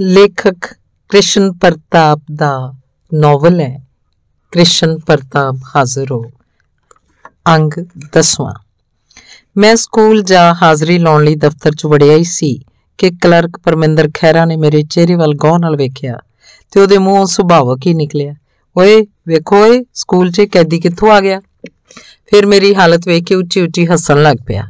ਲੇਖਕ ਕ੍ਰਿਸ਼ਨ ਪ੍ਰਤਾਪ ਦਾ ਨੋਵਲ ਹੈ ਕ੍ਰਿਸ਼ਨ ਪ੍ਰਤਾਪ ਹਾਜ਼ਰ ਹੋ ਅੰਗ 10ਵਾਂ ਮੈਂ ਸਕੂਲ ਜਾ ਹਾਜ਼ਰੀ ਲਾਉਣ ਲਈ ਦਫ਼ਤਰ 'ਚ ਵੜਿਆ ਹੀ ਸੀ ਕਿ ਕਲਰਕ ਪਰਮਿੰਦਰ ਖਹਿਰਾ ਨੇ ਮੇਰੇ ਚਿਹਰੇ ਵੱਲ ਗੌਰ ਨਾਲ ਵੇਖਿਆ ਤੇ ਉਹਦੇ ਮੂੰਹੋਂ ਸੁਭਾਵਕ ਹੀ ਨਿਕਲਿਆ ਓਏ ਵੇਖੋ ਓਏ ਸਕੂਲ 'ਚ ਕੈਦੀ ਕਿੱਥੋਂ ਆ ਗਿਆ ਫਿਰ ਮੇਰੀ ਹਾਲਤ ਵੇਖ ਕੇ ਉੱਚੀ ਉੱਚੀ ਹੱਸਣ ਲੱਗ ਪਿਆ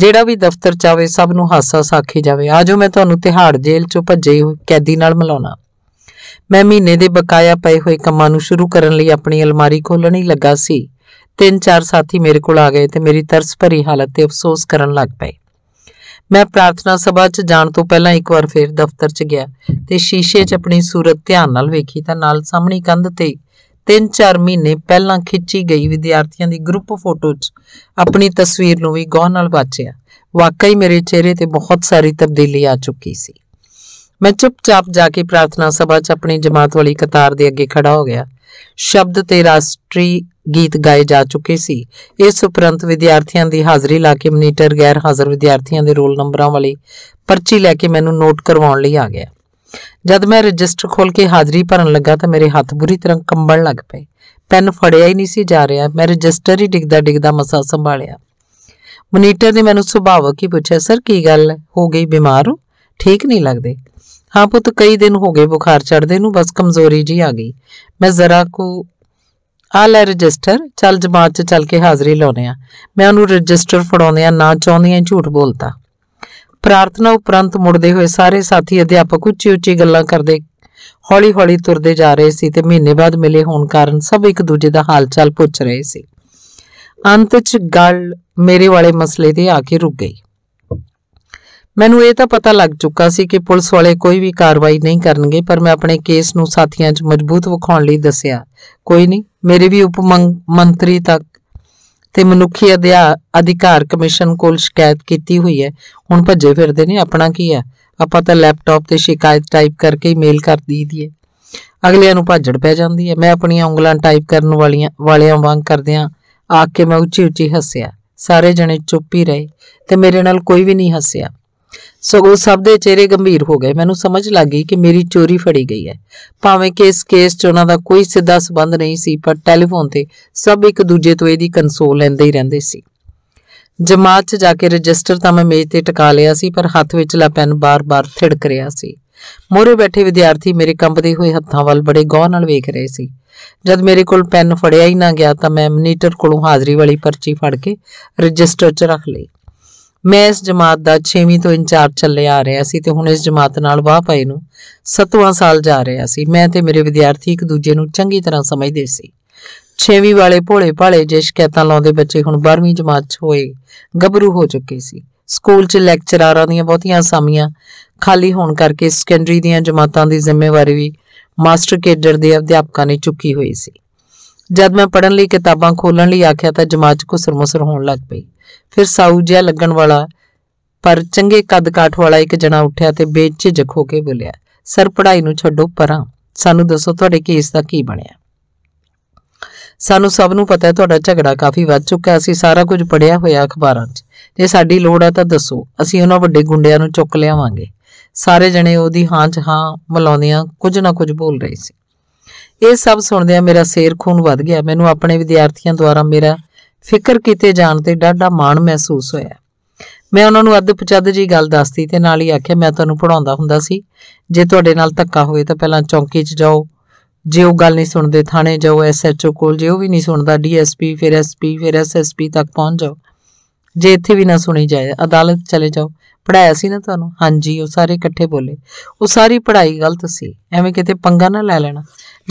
ਜਿਹੜਾ ਵੀ ਦਫ਼ਤਰ ਚਾਵੇ ਸਭ ਨੂੰ ਹਾਸਾ ਸਾਖੀ ਜਾਵੇ ਆਜੋ ਮੈਂ ਤੁਹਾਨੂੰ ਤਿਹਾੜ ਜੇਲ੍ਹ ਚੋਂ ਭੱਜੇ ਕੈਦੀ ਨਾਲ ਮਿਲਾਉਣਾ ਮੈਂ ਮਹੀਨੇ ਦੇ ਬਕਾਇਆ ਪਏ ਹੋਏ ਕੰਮਾਂ ਨੂੰ ਸ਼ੁਰੂ ਕਰਨ ਲਈ ਆਪਣੀ ਅਲਮਾਰੀ ਖੋਲਣ ਹੀ ਲੱਗਾ ਸੀ ਤਿੰਨ ਚਾਰ ਸਾਥੀ ਮੇਰੇ ਕੋਲ ਆ ਗਏ ਤੇ ਮੇਰੀ ਤਰਸ ਭਰੀ ਹਾਲਤ ਤੇ ਅਫਸੋਸ ਕਰਨ ਲੱਗ ਪਏ ਮੈਂ ਪ੍ਰਾਰਥਨਾ ਸਭਾ 'ਚ ਜਾਣ ਤੋਂ ਪਹਿਲਾਂ ਇੱਕ ਵਾਰ ਫੇਰ ਦਫ਼ਤਰ 'ਚ ਗਿਆ ਤੇ ਸ਼ੀਸ਼ੇ 'ਚ ਆਪਣੀ ਸੂਰਤ ਧਿਆਨ ਨਾਲ ਵੇਖੀ ਤਾਂ ਨਾਲ ਸਾਹਮਣੀ ਕੰਧ ਤੇ 3-4 ਮਹੀਨੇ ਪਹਿਲਾਂ ਖਿੱਚੀ ਗਈ ਵਿਦਿਆਰਥੀਆਂ ਦੀ ਗਰੁੱਪ ਫੋਟੋ 'ਚ ਆਪਣੀ ਤਸਵੀਰ ਨੂੰ ਵੀ ਗੌਰ ਨਾਲ ਵਾਚਿਆ ਵਾਕਈ ਮੇਰੇ ਚਿਹਰੇ ਤੇ ਬਹੁਤ ਸਾਰੀ ਤਬਦੀਲੀ ਆ ਚੁੱਕੀ ਸੀ ਮੈਂ ਚੁੱਪਚਾਪ ਜਾ ਕੇ ਪ੍ਰਾਰਥਨਾ ਸਭਾ 'ਚ ਆਪਣੀ ਜਮਾਤ ਵਾਲੀ ਕਤਾਰ ਦੇ ਅੱਗੇ ਖੜਾ ਹੋ ਗਿਆ ਸ਼ਬਦ ਤੇ ਰਾਸ਼ਟਰੀ ਗੀਤ ਗਾਏ ਜਾ ਚੁੱਕੇ ਸੀ ਇਸ ਉਪਰੰਤ ਵਿਦਿਆਰਥੀਆਂ ਦੀ ਹਾਜ਼ਰੀ ਲਾ ਕੇ ਮਨੀਟਰ ਗੈਰ ਹਾਜ਼ਰ ਵਿਦਿਆਰਥੀਆਂ ਦੇ ਰੋਲ ਨੰਬਰਾਂ ਵਾਲੀ ਪਰਚੀ ਲੈ ਕੇ ਮੈਨੂੰ ਨੋਟ ਕਰਵਾਉਣ ਲਈ ਆ ਗਿਆ ਜਦ ਮੈਂ ਰਜਿਸਟਰ ਖੋਲ ਕੇ ਹਾਜ਼ਰੀ ਭਰਨ ਲੱਗਾ ਤਾਂ ਮੇਰੇ ਹੱਥ ਬੁਰੀ ਤਰ੍ਹਾਂ ਕੰਬਣ ਲੱਗ ਪਏ ਪੈਨ ਫੜਿਆ ਹੀ ਨਹੀਂ ਸੀ ਜਾ ਰਿਹਾ ਮੈਂ ਰਜਿਸਟਰ ਹੀ ਡਿੱਗਦਾ ਡਿੱਗਦਾ ਮਸਾ ਸੰਭਾਲਿਆ ਮੋਨੀਟਰ ਨੇ ਮੈਨੂੰ ਸੁਭਾਵਕ ਹੀ ਪੁੱਛਿਆ ਸਰ ਕੀ ਗੱਲ ਹੋ ਗਈ ਬਿਮਾਰ ਹੋ ਠੀਕ ਨਹੀਂ ਲੱਗਦੇ ਹਾਂ ਪੁੱਤ ਕਈ ਦਿਨ ਹੋ ਗਏ ਬੁਖਾਰ ਚੜਦੇ ਨੂੰ ਬਸ ਕਮਜ਼ੋਰੀ ਜੀ ਆ ਗਈ ਮੈਂ ਜ਼ਰਾ ਕੋ ਆ ਲੈ ਰਜਿਸਟਰ ਚੱਲ ਜਮਾਤ 'ਚ ਚੱਲ ਕੇ ਹਾਜ਼ਰੀ ਲਾਉਨੇ ਆ ਮੈਂ ਉਹਨੂੰ ਰਜਿਸਟਰ ਫੜਾਉਂਦੇ ਆ ਨਾ ਚਾਹੁੰਦੀਆਂ ਝੂਠ ਬੋਲਦਾ ਪ੍ਰਾਰਥਨਾ ਉਪਰੰਤ ਮੁੜਦੇ ਹੋਏ ਸਾਰੇ ਸਾਥੀ ਅਧਿਆਪਕ ਉੱਚੀ ਉੱਚੀ ਗੱਲਾਂ ਕਰਦੇ ਹੌਲੀ-ਹੌਲੀ ਤੁਰਦੇ ਜਾ ਰਹੇ ਸੀ ਤੇ ਮਹੀਨੇ ਬਾਅਦ ਮਿਲੇ ਹੋਣ ਕਾਰਨ ਸਭ ਇੱਕ ਦੂਜੇ ਦਾ ਹਾਲ-ਚਾਲ ਪੁੱਛ ਰਹੇ ਸੀ ਅੰਤ 'ਚ ਗੱਲ ਮੇਰੇ ਵਾਲੇ ਮਸਲੇ ਤੇ ਆ ਕੇ ਰੁਕ ਗਈ ਮੈਨੂੰ ਇਹ ਤਾਂ ਪਤਾ ਲੱਗ ਚੁੱਕਾ ਸੀ ਕਿ ਪੁਲਿਸ ਵਾਲੇ ਕੋਈ ਵੀ ਕਾਰਵਾਈ ਨਹੀਂ ਕਰਨਗੇ ਪਰ ਮੈਂ ਆਪਣੇ ਕੇਸ ਨੂੰ ਸਾਥੀਆਂ 'ਚ ਮਜ਼ਬੂਤ ਵਿਖਾਉਣ ਲਈ ਦੱਸਿਆ ਕੋਈ ਨਹੀਂ ਮੇਰੇ ਵੀ ਉਪ ਮੰਤਰੀ ਤੱਕ ਤੇ ਮਨੁੱਖੀ ਅਧਿਕਾਰ ਕਮਿਸ਼ਨ ਕੋਲ ਸ਼ਿਕਾਇਤ ਕੀਤੀ ਹੋਈ ਹੈ ਹੁਣ ਭੱਜੇ ਫਿਰਦੇ ਨੇ ਆਪਣਾ ਕੀ ਹੈ ਆਪਾਂ ਤਾਂ ਲੈਪਟਾਪ ਤੇ ਸ਼ਿਕਾਇਤ ਟਾਈਪ ਕਰਕੇ ਹੀ ਮੇਲ ਕਰ ਦਈਦੀ ਹੈ ਅਗਲਿਆਂ ਨੂੰ ਭਾਜੜ ਪੈ ਜਾਂਦੀ ਹੈ ਮੈਂ ਆਪਣੀਆਂ ਉਂਗਲਾਂ ਟਾਈਪ ਕਰਨ ਵਾਲੀਆਂ ਵਾਲਿਆਂ ਵਾਂਗ ਕਰਦਿਆਂ ਆ ਕੇ ਮੈਂ ਉੱਚੀ ਉੱਚੀ ਹੱਸਿਆ ਸਾਰੇ ਜਣੇ ਚੁੱਪ ਹੀ ਰਹੇ ਤੇ ਮੇਰੇ ਨਾਲ ਕੋਈ ਵੀ ਨਹੀਂ ਹੱਸਿਆ ਸਗੋਂ ਸਭ ਦੇ ਚਿਹਰੇ ਗੰਭੀਰ ਹੋ ਗਏ ਮੈਨੂੰ ਸਮਝ ਲੱਗ ਗਈ ਕਿ ਮੇਰੀ ਚੋਰੀ ਫੜੀ ਗਈ ਹੈ ਭਾਵੇਂ ਕਿ ਇਸ ਕੇਸ 'ਚ ਉਹਨਾਂ ਦਾ ਕੋਈ ਸਿੱਧਾ ਸਬੰਧ ਨਹੀਂ ਸੀ ਪਰ ਟੈਲੀਫੋਨ ਤੇ ਸਭ ਇੱਕ ਦੂਜੇ ਤੋਂ ਇਹਦੀ ਕੰਸੋਲ ਲੈਂਦੇ ਹੀ ਰਹਿੰਦੇ ਸੀ ਜਮਾਤ 'ਚ ਜਾ ਕੇ ਰਜਿਸਟਰ ਤਾਂ ਮੈਂ ਮੇਜ਼ ਤੇ ਟਿਕਾ ਲਿਆ ਸੀ ਪਰ ਹੱਥ ਵਿੱਚ ਲਾ ਪੈਨ ਬਾਰ-ਬਾਰ ਥਿੜਕ ਰਿਹਾ ਸੀ ਮੋਰੇ ਬੈਠੇ ਵਿਦਿਆਰਥੀ ਮੇਰੇ ਕੰਬਦੇ ਹੋਏ ਹੱਥਾਂ ਵੱਲ ਬੜੇ ਗੌਰ ਨਾਲ ਵੇਖ ਰਹੇ ਸੀ ਜਦ ਮੇਰੇ ਕੋਲ ਪੈਨ ਫੜਿਆ ਹੀ ਨਾ ਗਿਆ ਤਾਂ ਮੈਂ ਮਨੀਟਰ ਕੋਲੋਂ ਹਾਜ਼ਰੀ ਵਾਲੀ ਪਰਚੀ ਫੜ ਕੇ ਰਜਿਸਟਰ 'ਚ ਰੱਖ ਲਈ ਮੈਂ ਇਸ ਜਮਾਤ ਦਾ 6ਵੀਂ ਤੋਂ ਇੰਚਾਰਜ ਚੱਲੇ ਆ ਰਿਹਾ ਸੀ ਤੇ ਹੁਣ ਇਸ ਜਮਾਤ ਨਾਲ ਵਾਹ ਪਏ ਨੂੰ 7ਵਾਂ ਸਾਲ ਜਾ ਰਿਹਾ ਸੀ ਮੈਂ ਤੇ ਮੇਰੇ ਵਿਦਿਆਰਥੀ ਇੱਕ ਦੂਜੇ ਨੂੰ ਚੰਗੀ ਤਰ੍ਹਾਂ ਸਮਝਦੇ ਸੀ 6ਵੀਂ ਵਾਲੇ ਭੋਲੇ ਭਾਲੇ ਜੇ ਸ਼ਿਕਾਇਤਾਂ ਲਾਉਂਦੇ ਬੱਚੇ ਹੁਣ 12ਵੀਂ ਜਮਾਤ 'ਚ ਹੋਏ ਗੱਭਰੂ ਹੋ ਚੁੱਕੇ ਸੀ ਸਕੂਲ 'ਚ ਲੈਕਚਰਾਰਾਂ ਦੀਆਂ ਬਹੁਤੀਆਂ ਅਸਾਮੀਆਂ ਖਾਲੀ ਹੋਣ ਕਰਕੇ ਸੈਕੰਡਰੀ ਦੀਆਂ ਜਮਾਤਾਂ ਦੀ ਜ਼ਿੰਮੇਵਾਰੀ ਵੀ ਮਾਸਟਰ ਕੇਡਰ ਦੇ ਅਧਿਆਪਕਾਂ ਨੇ ਚੁੱਕੀ ਹੋਈ ਸੀ ਜਦ ਮੈਂ ਪੜਨ ਲਈ ਕਿਤਾਬਾਂ ਖੋਲਣ ਲਈ ਆਖਿਆ ਤਾਂ ਜਮਾਤ ਕੁਸਰਮਸਰ ਹੋਣ ਲੱਗ ਪਈ ਫਿਰ ਸਾਊ ਜਿਆ ਲੱਗਣ ਵਾਲਾ ਪਰ ਚੰਗੇ ਕੱਦ ਕਾਠ ਵਾਲਾ ਇੱਕ ਜਣਾ ਉੱਠਿਆ ਤੇ ਬੇਝਿਜਕ ਹੋ ਕੇ ਬੋਲਿਆ ਸਰ ਪੜਾਈ ਨੂੰ ਛੱਡੋ ਪਰਾਂ ਸਾਨੂੰ ਦੱਸੋ ਤੁਹਾਡੇ ਕੇਸ ਦਾ ਕੀ ਬਣਿਆ ਸਾਨੂੰ ਸਭ ਨੂੰ ਪਤਾ ਹੈ ਤੁਹਾਡਾ ਝਗੜਾ ਕਾਫੀ ਵੱਧ ਚੁੱਕਾ ਅਸੀਂ ਸਾਰਾ ਕੁਝ ਪੜਿਆ ਹੋਇਆ ਅਖਬਾਰਾਂ 'ਚ ਜੇ ਸਾਡੀ ਲੋੜ ਹੈ ਤਾਂ ਦੱਸੋ ਅਸੀਂ ਉਹਨਾਂ ਵੱਡੇ ਗੁੰਡਿਆਂ ਨੂੰ ਚੁੱਕ ਲਿਆਵਾਂਗੇ ਸਾਰੇ ਜਣੇ ਉਹਦੀ ਹਾਂ 'ਚ ਹਾਂ ਮਲਾਉਂਦਿਆਂ ਕੁਝ ਨਾ ਕੁਝ ਬੋਲ ਰਹੇ ਸੀ ਇਹ ਸਭ ਸੁਣਦਿਆਂ ਮੇਰਾ ਸਿਰ ਖੂਨ ਵੱਧ ਗਿਆ ਮੈਨੂੰ ਆਪਣੇ ਵਿਦਿਆਰਥੀਆਂ ਦੁਆਰਾ ਮੇਰਾ ਫਿਕਰ ਕੀਤੇ ਜਾਣ ਤੇ ਡਾਢਾ ਮਾਣ ਮਹਿਸੂਸ ਹੋਇਆ ਮੈਂ ਉਹਨਾਂ ਨੂੰ ਅੱਧ ਪਚੱਧ ਜੀ ਗੱਲ ਦੱਸਤੀ ਤੇ ਨਾਲ ਹੀ ਆਖਿਆ ਮੈਂ ਤੁਹਾਨੂੰ ਪੜਾਉਂਦਾ ਹੁੰਦਾ ਸੀ ਜੇ ਤੁਹਾਡੇ ਨਾਲ ਧੱਕਾ ਹੋਵੇ ਤਾਂ ਪਹਿਲਾਂ ਚੌਂਕੀ 'ਚ ਜਾਓ ਜੇ ਉਹ ਗੱਲ ਨਹੀਂ ਸੁਣਦੇ ਥਾਣੇ ਜਾਓ ਐਸਐਚਓ ਕੋਲ ਜੇ ਉਹ ਵੀ ਨਹੀਂ ਸੁਣਦਾ ਡੀਐਸਪੀ ਫਿਰ ਐਸਪੀ ਫਿਰ ਐਸਐਸਪੀ ਤੱਕ ਪਹੁੰਚ ਜਾਓ ਜੇ ਇੱਥੇ ਵੀ ਨਾ ਸੁਣੀ ਜਾਏ ਅਦਾਲਤ ਚਲੇ ਜਾਓ ਪੜਾਇਆ ਸੀ ਨਾ ਤੁਹਾਨੂੰ ਹਾਂਜੀ ਉਹ ਸਾਰੇ ਇਕੱਠੇ ਬੋਲੇ ਉਹ ਸਾਰੀ ਪੜ੍ਹਾਈ ਗਲਤ ਸੀ ਐਵੇਂ ਕਿਤੇ ਪੰਗਾ ਨਾ ਲੈ ਲੈਣਾ